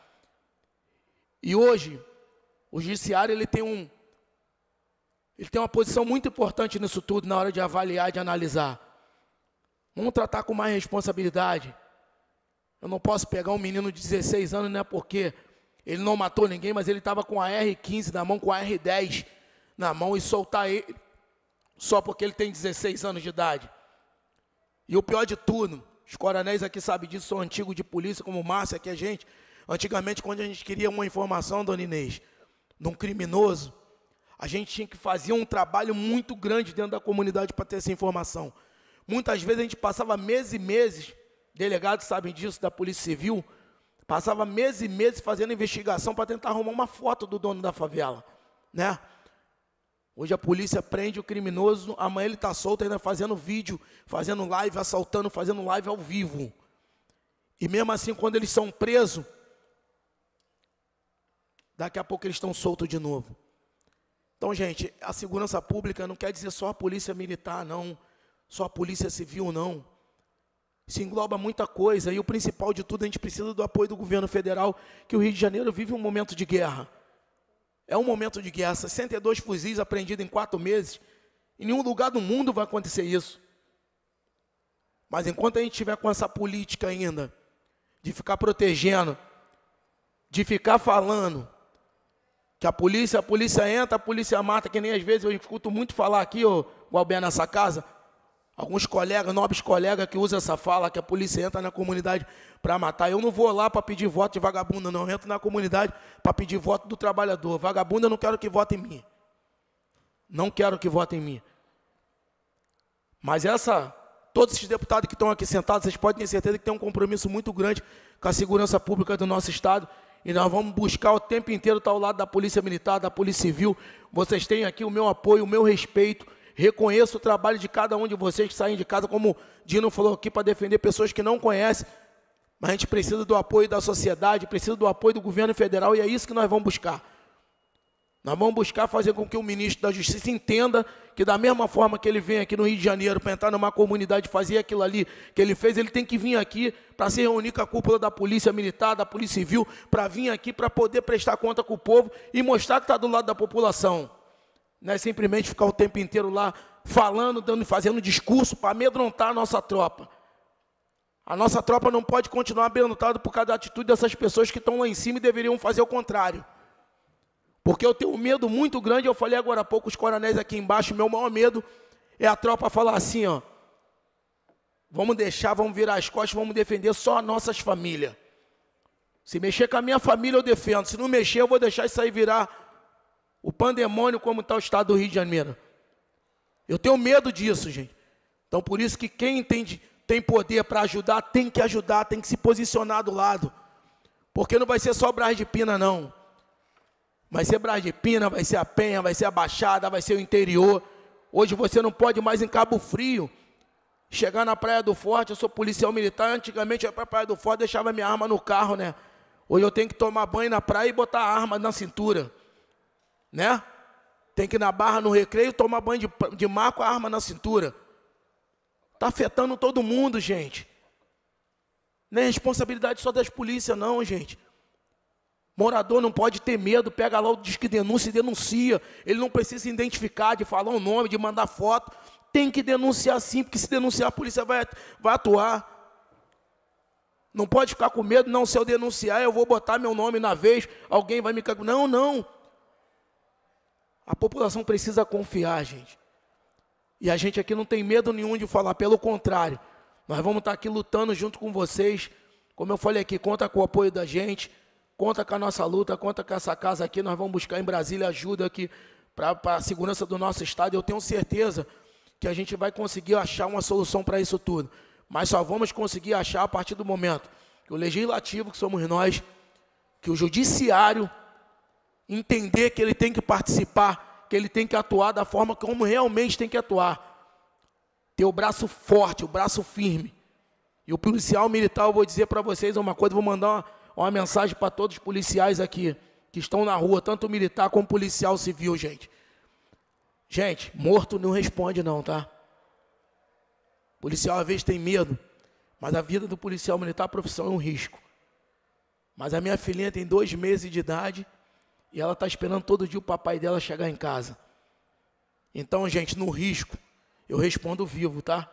E hoje, o judiciário ele tem um ele tem uma posição muito importante nisso tudo na hora de avaliar, de analisar. Vamos tratar com mais responsabilidade. Eu não posso pegar um menino de 16 anos, né? Porque ele não matou ninguém, mas ele estava com a R15 na mão, com a R10 na mão e soltar ele só porque ele tem 16 anos de idade. E o pior de tudo, os coronéis aqui sabem disso, são antigos de polícia, como o Márcio aqui, a gente. Antigamente, quando a gente queria uma informação, dona Inês, de um criminoso, a gente tinha que fazer um trabalho muito grande dentro da comunidade para ter essa informação. Muitas vezes a gente passava meses e meses, delegados sabem disso, da Polícia Civil, passava meses e meses fazendo investigação para tentar arrumar uma foto do dono da favela, né? Hoje a polícia prende o criminoso, amanhã ele está solto ainda fazendo vídeo, fazendo live, assaltando, fazendo live ao vivo. E mesmo assim, quando eles são presos, daqui a pouco eles estão soltos de novo. Então, gente, a segurança pública não quer dizer só a polícia militar, não só a polícia civil, não. Isso engloba muita coisa. E o principal de tudo, a gente precisa do apoio do governo federal, que o Rio de Janeiro vive um momento de guerra. É um momento de guerra. 62 fuzis apreendidos em quatro meses. Em nenhum lugar do mundo vai acontecer isso. Mas enquanto a gente tiver com essa política ainda, de ficar protegendo, de ficar falando, que a polícia, a polícia entra, a polícia mata, que nem às vezes eu escuto muito falar aqui, o Gualbé, nessa casa, Alguns colegas, nobres colegas que usam essa fala que a polícia entra na comunidade para matar. Eu não vou lá para pedir voto de vagabunda, não. Eu entro na comunidade para pedir voto do trabalhador. Vagabunda, eu não quero que vote em mim. Não quero que vote em mim. Mas essa, todos esses deputados que estão aqui sentados, vocês podem ter certeza que tem um compromisso muito grande com a segurança pública do nosso Estado. E nós vamos buscar o tempo inteiro estar ao lado da Polícia Militar, da Polícia Civil. Vocês têm aqui o meu apoio, o meu respeito Reconheço o trabalho de cada um de vocês que saem de casa, como Dino falou aqui, para defender pessoas que não conhecem. Mas a gente precisa do apoio da sociedade, precisa do apoio do governo federal e é isso que nós vamos buscar. Nós vamos buscar fazer com que o ministro da Justiça entenda que, da mesma forma que ele vem aqui no Rio de Janeiro para entrar numa comunidade e fazer aquilo ali que ele fez, ele tem que vir aqui para se reunir com a cúpula da Polícia Militar, da Polícia Civil, para vir aqui para poder prestar conta com o povo e mostrar que está do lado da população. Não é simplesmente ficar o tempo inteiro lá falando, dando, fazendo discurso para amedrontar a nossa tropa. A nossa tropa não pode continuar amedrontada por causa da atitude dessas pessoas que estão lá em cima e deveriam fazer o contrário. Porque eu tenho um medo muito grande, eu falei agora há pouco, os coronéis aqui embaixo, meu maior medo é a tropa falar assim, ó. Vamos deixar, vamos virar as costas, vamos defender só as nossas famílias. Se mexer com a minha família, eu defendo. Se não mexer, eu vou deixar isso aí virar o pandemônio como está o estado do Rio de Janeiro. Eu tenho medo disso, gente. Então, por isso que quem entende, tem poder para ajudar, tem que ajudar, tem que se posicionar do lado. Porque não vai ser só Brás de Pina, não. Vai ser Brás de Pina, vai ser a Penha, vai ser a Baixada, vai ser o interior. Hoje você não pode mais em Cabo Frio chegar na Praia do Forte. Eu sou policial militar, antigamente eu ia para a Praia do Forte, deixava minha arma no carro, né? Hoje eu tenho que tomar banho na praia e botar a arma na cintura né? Tem que ir na barra no recreio tomar banho de, de mar com a arma na cintura. Tá afetando todo mundo, gente. Não é responsabilidade só das polícias, não, gente. Morador não pode ter medo, pega lá o diz que denuncia e denuncia. Ele não precisa se identificar, de falar o um nome, de mandar foto. Tem que denunciar sim, porque se denunciar a polícia vai, vai atuar. Não pode ficar com medo, não, se eu denunciar eu vou botar meu nome na vez, alguém vai me... Não, não. A população precisa confiar, gente. E a gente aqui não tem medo nenhum de falar, pelo contrário, nós vamos estar aqui lutando junto com vocês. Como eu falei aqui, conta com o apoio da gente, conta com a nossa luta, conta com essa casa aqui. Nós vamos buscar em Brasília ajuda aqui para a segurança do nosso Estado. Eu tenho certeza que a gente vai conseguir achar uma solução para isso tudo. Mas só vamos conseguir achar a partir do momento que o legislativo, que somos nós, que o judiciário entender que ele tem que participar, que ele tem que atuar da forma como realmente tem que atuar. Ter o braço forte, o braço firme. E o policial militar, eu vou dizer para vocês uma coisa, vou mandar uma, uma mensagem para todos os policiais aqui que estão na rua, tanto militar como policial civil, gente. Gente, morto não responde não, tá? O policial às vezes tem medo, mas a vida do policial militar, a profissão é um risco. Mas a minha filhinha tem dois meses de idade e ela está esperando todo dia o papai dela chegar em casa. Então, gente, no risco, eu respondo vivo, tá?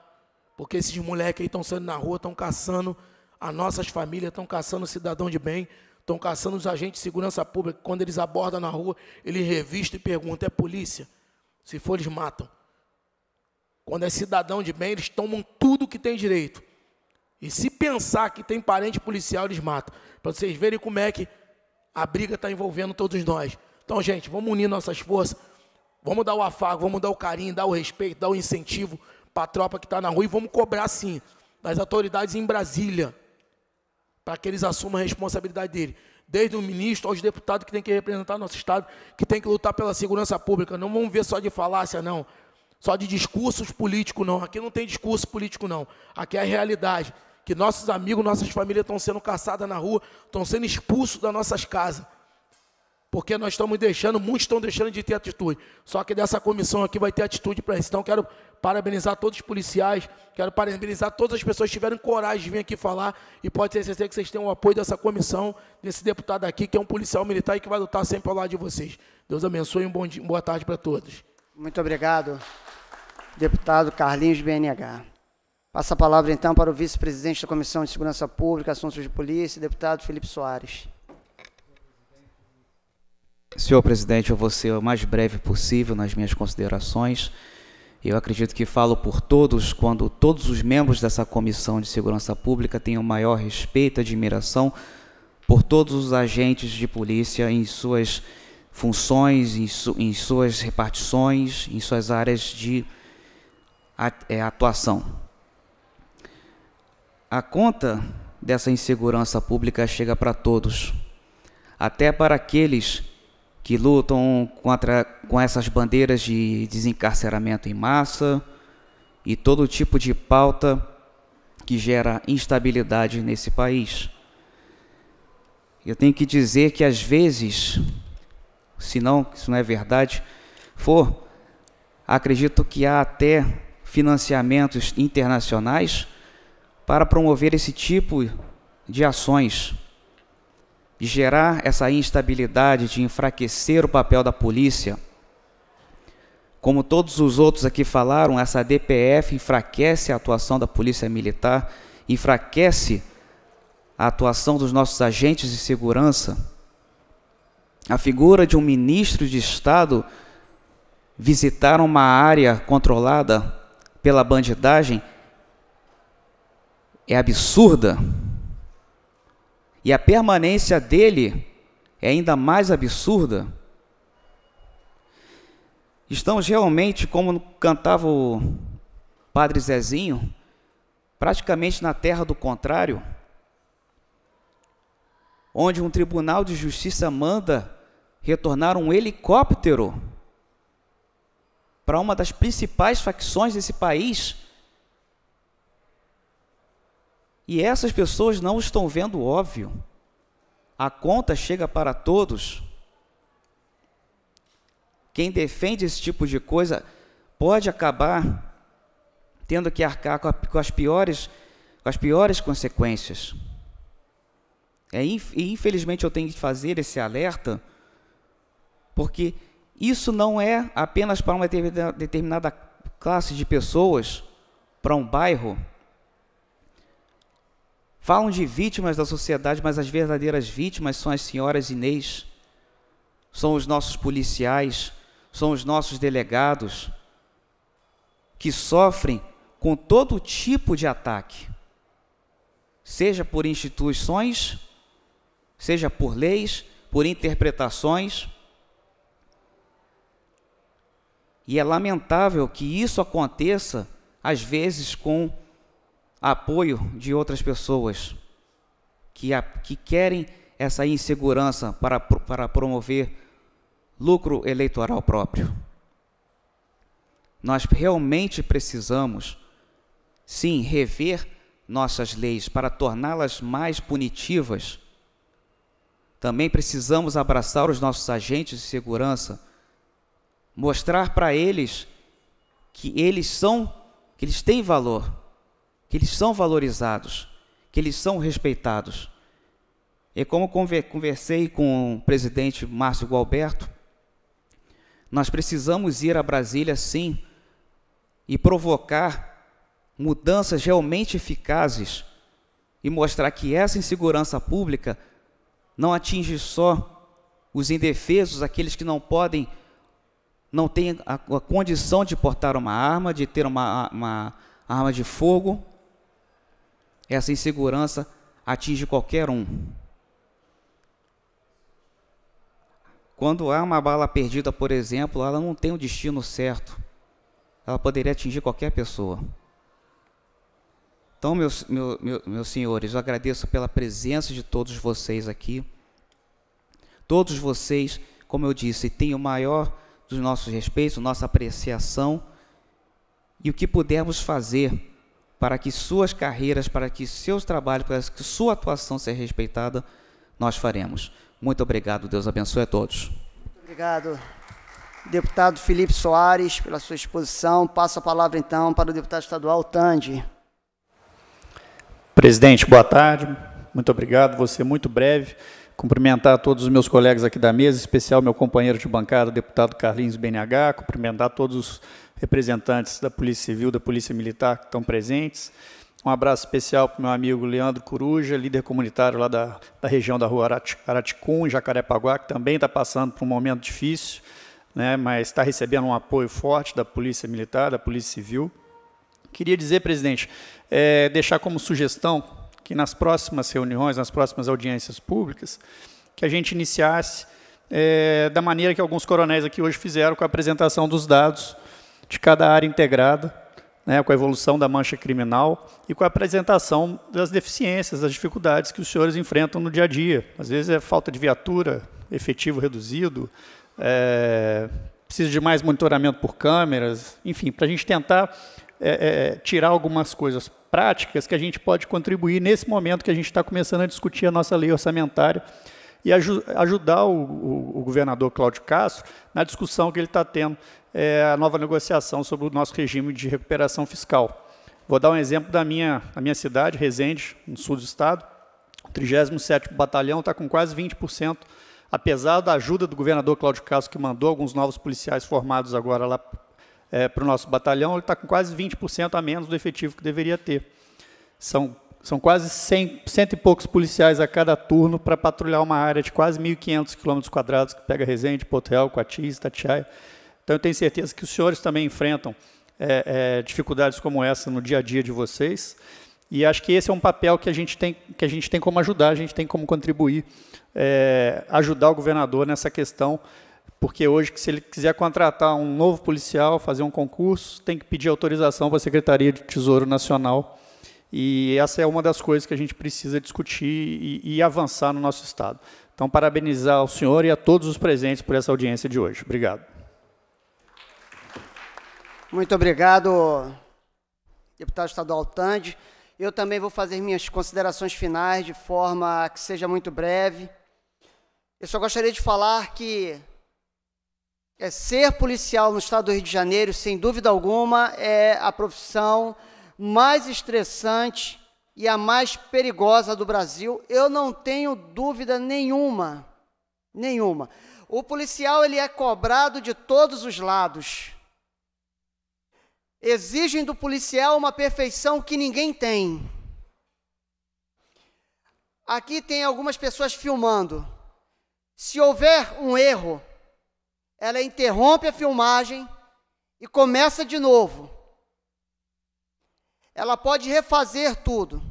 Porque esses moleques aí estão saindo na rua, estão caçando as nossas famílias, estão caçando o cidadão de bem, estão caçando os agentes de segurança pública. Quando eles abordam na rua, eles revistam e perguntam: é polícia? Se for, eles matam. Quando é cidadão de bem, eles tomam tudo que tem direito. E se pensar que tem parente policial, eles matam. Para vocês verem como é que a briga está envolvendo todos nós. Então, gente, vamos unir nossas forças, vamos dar o afago, vamos dar o carinho, dar o respeito, dar o incentivo para a tropa que está na rua e vamos cobrar, sim, das autoridades em Brasília, para que eles assumam a responsabilidade dele. Desde o ministro aos deputados que tem que representar nosso Estado, que tem que lutar pela segurança pública. Não vamos ver só de falácia, não. Só de discursos políticos, não. Aqui não tem discurso político, não. Aqui é a realidade que nossos amigos, nossas famílias estão sendo caçadas na rua, estão sendo expulsos das nossas casas. Porque nós estamos deixando, muitos estão deixando de ter atitude. Só que dessa comissão aqui vai ter atitude para isso. Então quero parabenizar todos os policiais, quero parabenizar todas as pessoas que tiveram coragem de vir aqui falar. E pode ser certeza que vocês tenham o apoio dessa comissão, desse deputado aqui, que é um policial militar e que vai lutar sempre ao lado de vocês. Deus abençoe e um bom dia, boa tarde para todos. Muito obrigado, deputado Carlinhos BNH. Passa a palavra então para o vice-presidente da Comissão de Segurança Pública, Assuntos de Polícia, deputado Felipe Soares. Senhor presidente, eu vou ser o mais breve possível nas minhas considerações. Eu acredito que falo por todos quando todos os membros dessa Comissão de Segurança Pública têm o maior respeito e admiração por todos os agentes de polícia em suas funções, em, su em suas repartições, em suas áreas de é, atuação. A conta dessa insegurança pública chega para todos, até para aqueles que lutam contra com essas bandeiras de desencarceramento em massa e todo tipo de pauta que gera instabilidade nesse país. Eu tenho que dizer que às vezes, se não, se não é verdade, for, acredito que há até financiamentos internacionais para promover esse tipo de ações, de gerar essa instabilidade, de enfraquecer o papel da polícia. Como todos os outros aqui falaram, essa DPF enfraquece a atuação da Polícia Militar, enfraquece a atuação dos nossos agentes de segurança. A figura de um ministro de Estado visitar uma área controlada pela bandidagem é absurda e a permanência dele é ainda mais absurda, estamos realmente, como cantava o Padre Zezinho, praticamente na terra do contrário, onde um tribunal de justiça manda retornar um helicóptero para uma das principais facções desse país e essas pessoas não estão vendo o óbvio. A conta chega para todos. Quem defende esse tipo de coisa pode acabar tendo que arcar com as piores, com as piores consequências. É, e infelizmente eu tenho que fazer esse alerta, porque isso não é apenas para uma determinada classe de pessoas, para um bairro, Falam de vítimas da sociedade, mas as verdadeiras vítimas são as senhoras Inês, são os nossos policiais, são os nossos delegados, que sofrem com todo tipo de ataque, seja por instituições, seja por leis, por interpretações. E é lamentável que isso aconteça, às vezes, com apoio de outras pessoas que, a, que querem essa insegurança para, para promover lucro eleitoral próprio. Nós realmente precisamos, sim, rever nossas leis para torná-las mais punitivas. Também precisamos abraçar os nossos agentes de segurança, mostrar para eles que eles são, que eles têm valor que eles são valorizados, que eles são respeitados. E é como conversei com o presidente Márcio Gualberto, nós precisamos ir a Brasília sim e provocar mudanças realmente eficazes e mostrar que essa insegurança pública não atinge só os indefesos, aqueles que não podem, não têm a, a condição de portar uma arma, de ter uma, uma arma de fogo, essa insegurança atinge qualquer um. Quando há uma bala perdida, por exemplo, ela não tem um destino certo. Ela poderia atingir qualquer pessoa. Então, meus, meu, meu, meus senhores, eu agradeço pela presença de todos vocês aqui. Todos vocês, como eu disse, têm o maior dos nossos respeitos, nossa apreciação. E o que pudermos fazer para que suas carreiras, para que seus trabalhos, para que sua atuação seja respeitada, nós faremos. Muito obrigado, Deus abençoe a todos. Muito obrigado, deputado Felipe Soares, pela sua exposição. Passo a palavra, então, para o deputado estadual Tandi. Presidente, boa tarde. Muito obrigado. Vou ser muito breve. Cumprimentar todos os meus colegas aqui da mesa, em especial meu companheiro de bancada, deputado Carlinhos BNH, cumprimentar todos os representantes da Polícia Civil, da Polícia Militar que estão presentes. Um abraço especial para o meu amigo Leandro Coruja, líder comunitário lá da, da região da rua Araticum, em Jacarepaguá, que também está passando por um momento difícil, né, mas está recebendo um apoio forte da Polícia Militar, da Polícia Civil. Queria dizer, presidente, é, deixar como sugestão que nas próximas reuniões, nas próximas audiências públicas, que a gente iniciasse é, da maneira que alguns coronéis aqui hoje fizeram com a apresentação dos dados de cada área integrada, né, com a evolução da mancha criminal e com a apresentação das deficiências, das dificuldades que os senhores enfrentam no dia a dia. Às vezes é falta de viatura, efetivo reduzido, é, precisa de mais monitoramento por câmeras, enfim, para a gente tentar é, é, tirar algumas coisas práticas que a gente pode contribuir nesse momento que a gente está começando a discutir a nossa lei orçamentária e ajudar o, o, o governador Cláudio Castro na discussão que ele está tendo é, a nova negociação sobre o nosso regime de recuperação fiscal. Vou dar um exemplo da minha, da minha cidade, Resende, no sul do estado. O 37 Batalhão está com quase 20%, apesar da ajuda do governador Cláudio Castro, que mandou alguns novos policiais formados agora lá é, para o nosso batalhão, ele está com quase 20% a menos do efetivo que deveria ter. São, são quase 100, cento e poucos policiais a cada turno para patrulhar uma área de quase 1.500 quilômetros quadrados que pega Resende, Porto Real, Coatis, Tatiaia. Então eu tenho certeza que os senhores também enfrentam é, é, dificuldades como essa no dia a dia de vocês. E acho que esse é um papel que a gente tem, que a gente tem como ajudar, a gente tem como contribuir, é, ajudar o governador nessa questão, porque hoje, se ele quiser contratar um novo policial, fazer um concurso, tem que pedir autorização para a Secretaria de Tesouro Nacional. E essa é uma das coisas que a gente precisa discutir e, e avançar no nosso Estado. Então, parabenizar o senhor e a todos os presentes por essa audiência de hoje. Obrigado. Muito obrigado, deputado estadual Tandi. Eu também vou fazer minhas considerações finais de forma que seja muito breve. Eu só gostaria de falar que é, ser policial no estado do Rio de Janeiro, sem dúvida alguma, é a profissão mais estressante e a mais perigosa do Brasil. Eu não tenho dúvida nenhuma, nenhuma. O policial ele é cobrado de todos os lados exigem do policial uma perfeição que ninguém tem. Aqui tem algumas pessoas filmando. Se houver um erro, ela interrompe a filmagem e começa de novo. Ela pode refazer tudo.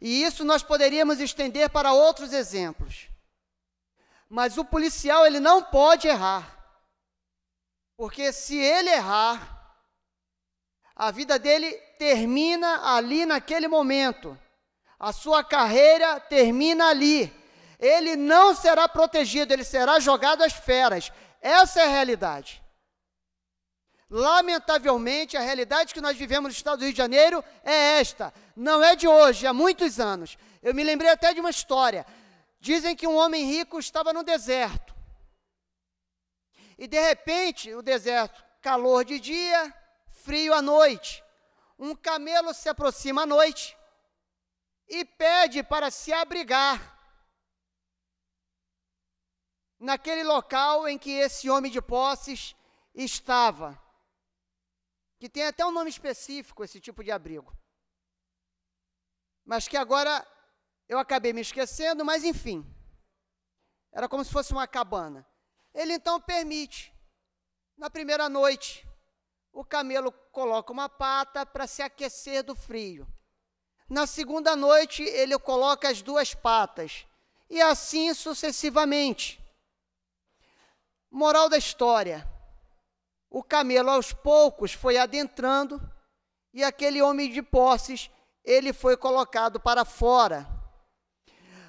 E isso nós poderíamos estender para outros exemplos. Mas o policial ele não pode errar. Porque se ele errar, a vida dele termina ali naquele momento. A sua carreira termina ali. Ele não será protegido, ele será jogado às feras. Essa é a realidade. Lamentavelmente, a realidade que nós vivemos no estado do Rio de Janeiro é esta. Não é de hoje, há muitos anos. Eu me lembrei até de uma história. Dizem que um homem rico estava no deserto. E de repente, o deserto, calor de dia, frio à noite. Um camelo se aproxima à noite e pede para se abrigar naquele local em que esse homem de posses estava. Que tem até um nome específico esse tipo de abrigo. Mas que agora eu acabei me esquecendo, mas enfim. Era como se fosse uma cabana. Ele então permite, na primeira noite, o camelo coloca uma pata para se aquecer do frio. Na segunda noite, ele coloca as duas patas, e assim sucessivamente. Moral da história: o camelo aos poucos foi adentrando, e aquele homem de posses, ele foi colocado para fora.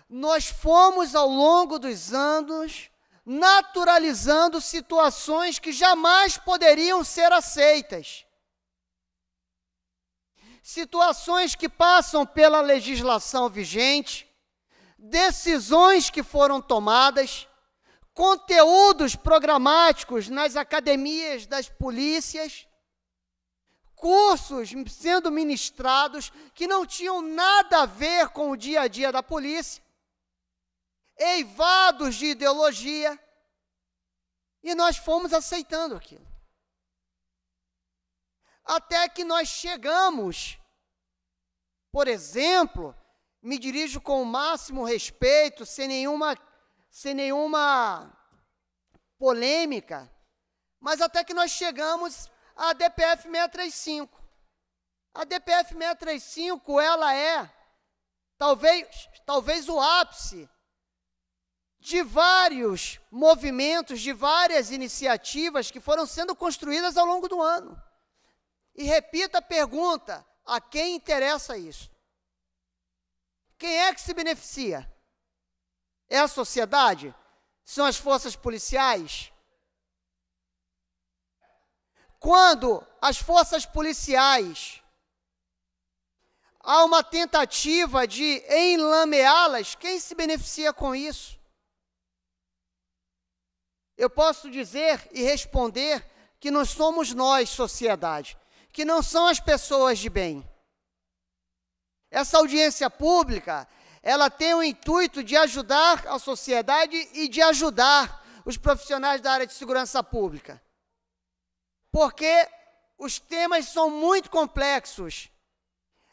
Nós fomos ao longo dos anos naturalizando situações que jamais poderiam ser aceitas. Situações que passam pela legislação vigente, decisões que foram tomadas, conteúdos programáticos nas academias das polícias, cursos sendo ministrados que não tinham nada a ver com o dia a dia da polícia, eivados de ideologia, e nós fomos aceitando aquilo. Até que nós chegamos, por exemplo, me dirijo com o máximo respeito, sem nenhuma, sem nenhuma polêmica, mas até que nós chegamos à DPF 635. A DPF 635, ela é talvez, talvez o ápice de vários movimentos, de várias iniciativas que foram sendo construídas ao longo do ano. E repita a pergunta: a quem interessa isso? Quem é que se beneficia? É a sociedade? São as forças policiais? Quando as forças policiais há uma tentativa de enlameá-las, quem se beneficia com isso? Eu posso dizer e responder que não somos nós, sociedade, que não são as pessoas de bem. Essa audiência pública, ela tem o intuito de ajudar a sociedade e de ajudar os profissionais da área de segurança pública. Porque os temas são muito complexos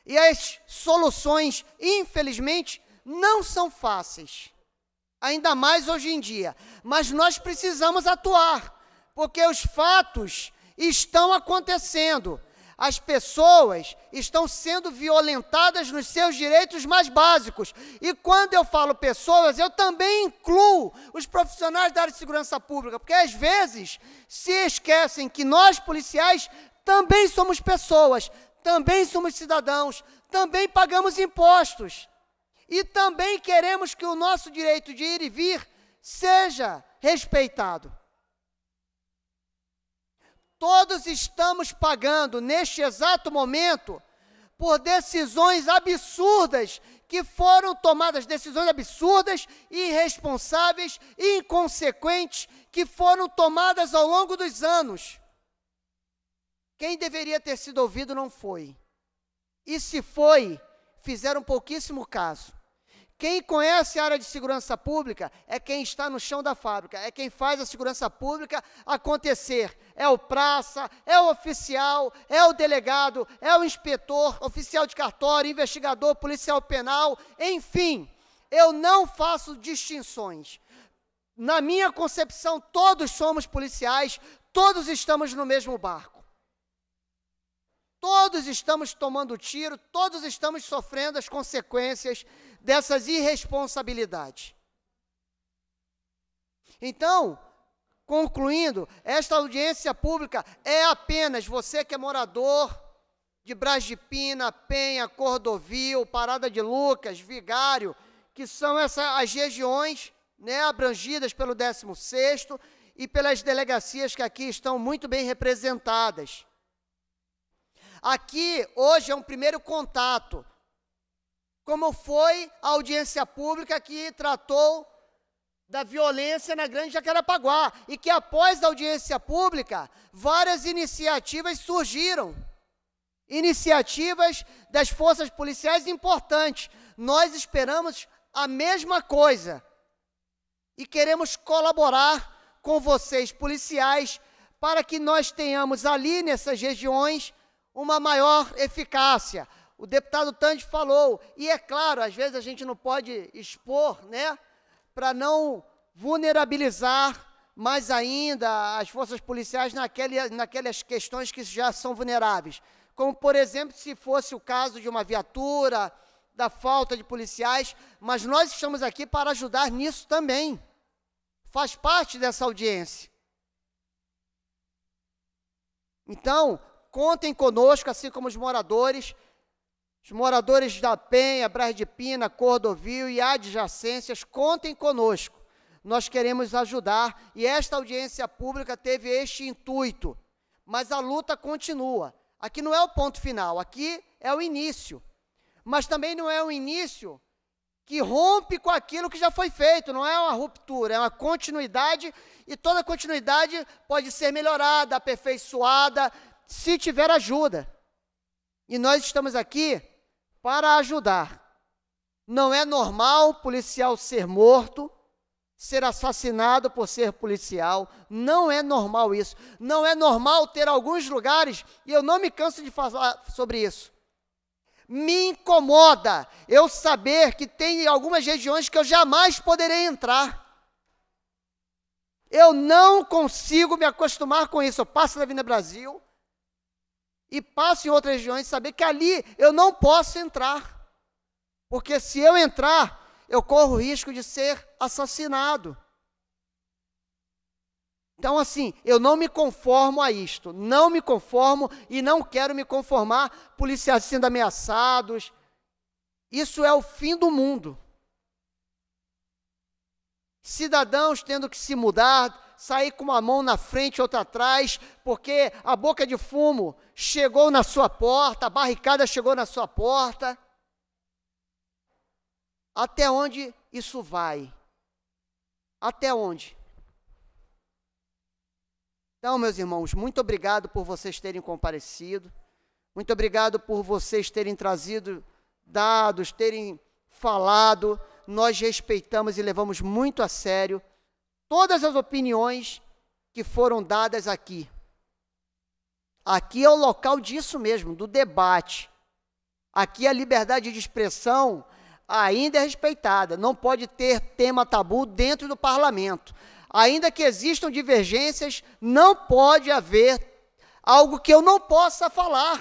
e as soluções, infelizmente, não são fáceis ainda mais hoje em dia. Mas nós precisamos atuar, porque os fatos estão acontecendo. As pessoas estão sendo violentadas nos seus direitos mais básicos. E quando eu falo pessoas, eu também incluo os profissionais da área de segurança pública, porque às vezes se esquecem que nós policiais também somos pessoas, também somos cidadãos, também pagamos impostos, e também queremos que o nosso direito de ir e vir seja respeitado. Todos estamos pagando neste exato momento por decisões absurdas que foram tomadas, decisões absurdas, irresponsáveis, inconsequentes, que foram tomadas ao longo dos anos. Quem deveria ter sido ouvido não foi. E se foi, fizeram pouquíssimo caso. Quem conhece a área de segurança pública é quem está no chão da fábrica, é quem faz a segurança pública acontecer. É o praça, é o oficial, é o delegado, é o inspetor, oficial de cartório, investigador, policial penal, enfim. Eu não faço distinções. Na minha concepção, todos somos policiais, todos estamos no mesmo barco. Todos estamos tomando tiro, todos estamos sofrendo as consequências dessas irresponsabilidades. Então, concluindo, esta audiência pública é apenas você que é morador de Bras de Pina, Penha, Cordovil, Parada de Lucas, Vigário, que são essas as regiões né, abrangidas pelo 16º e pelas delegacias que aqui estão muito bem representadas. Aqui, hoje, é um primeiro contato como foi a audiência pública que tratou da violência na Grande Jacarapaguá, e que após a audiência pública, várias iniciativas surgiram. Iniciativas das forças policiais importantes. Nós esperamos a mesma coisa e queremos colaborar com vocês, policiais, para que nós tenhamos ali nessas regiões uma maior eficácia, o deputado Tante falou, e é claro, às vezes a gente não pode expor, né, para não vulnerabilizar mais ainda as forças policiais naquele, naquelas questões que já são vulneráveis. Como, por exemplo, se fosse o caso de uma viatura, da falta de policiais, mas nós estamos aqui para ajudar nisso também. Faz parte dessa audiência. Então, contem conosco, assim como os moradores, os moradores da Penha, Brás de Pina, Cordovil e adjacências, contem conosco. Nós queremos ajudar e esta audiência pública teve este intuito. Mas a luta continua. Aqui não é o ponto final, aqui é o início. Mas também não é o início que rompe com aquilo que já foi feito, não é uma ruptura, é uma continuidade e toda continuidade pode ser melhorada, aperfeiçoada, se tiver ajuda. E nós estamos aqui para ajudar. Não é normal policial ser morto, ser assassinado por ser policial. Não é normal isso. Não é normal ter alguns lugares, e eu não me canso de falar sobre isso. Me incomoda eu saber que tem algumas regiões que eu jamais poderei entrar. Eu não consigo me acostumar com isso. Eu passo na Avenida Brasil, e passo em outras regiões, saber que ali eu não posso entrar. Porque se eu entrar, eu corro risco de ser assassinado. Então, assim, eu não me conformo a isto, não me conformo e não quero me conformar, policiais sendo ameaçados. Isso é o fim do mundo. Cidadãos tendo que se mudar, sair com uma mão na frente e outra atrás, porque a boca de fumo chegou na sua porta, a barricada chegou na sua porta. Até onde isso vai? Até onde? Então, meus irmãos, muito obrigado por vocês terem comparecido. Muito obrigado por vocês terem trazido dados, terem falado. Nós respeitamos e levamos muito a sério todas as opiniões que foram dadas aqui. Aqui é o local disso mesmo, do debate. Aqui a liberdade de expressão ainda é respeitada, não pode ter tema tabu dentro do parlamento. Ainda que existam divergências, não pode haver algo que eu não possa falar,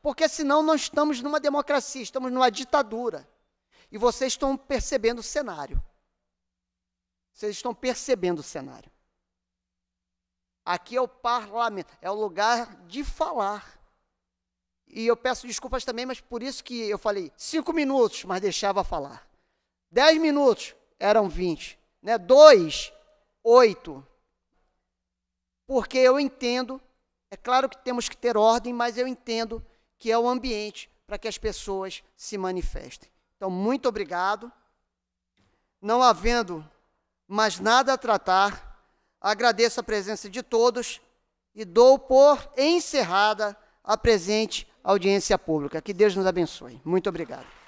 porque senão nós estamos numa democracia, estamos numa ditadura. E vocês estão percebendo o cenário. Vocês estão percebendo o cenário. Aqui é o parlamento, é o lugar de falar. E eu peço desculpas também, mas por isso que eu falei cinco minutos, mas deixava falar. Dez minutos eram vinte. Né? Dois, oito. Porque eu entendo, é claro que temos que ter ordem, mas eu entendo que é o ambiente para que as pessoas se manifestem. Então, muito obrigado. Não havendo mas nada a tratar. Agradeço a presença de todos e dou por encerrada a presente audiência pública. Que Deus nos abençoe. Muito obrigado.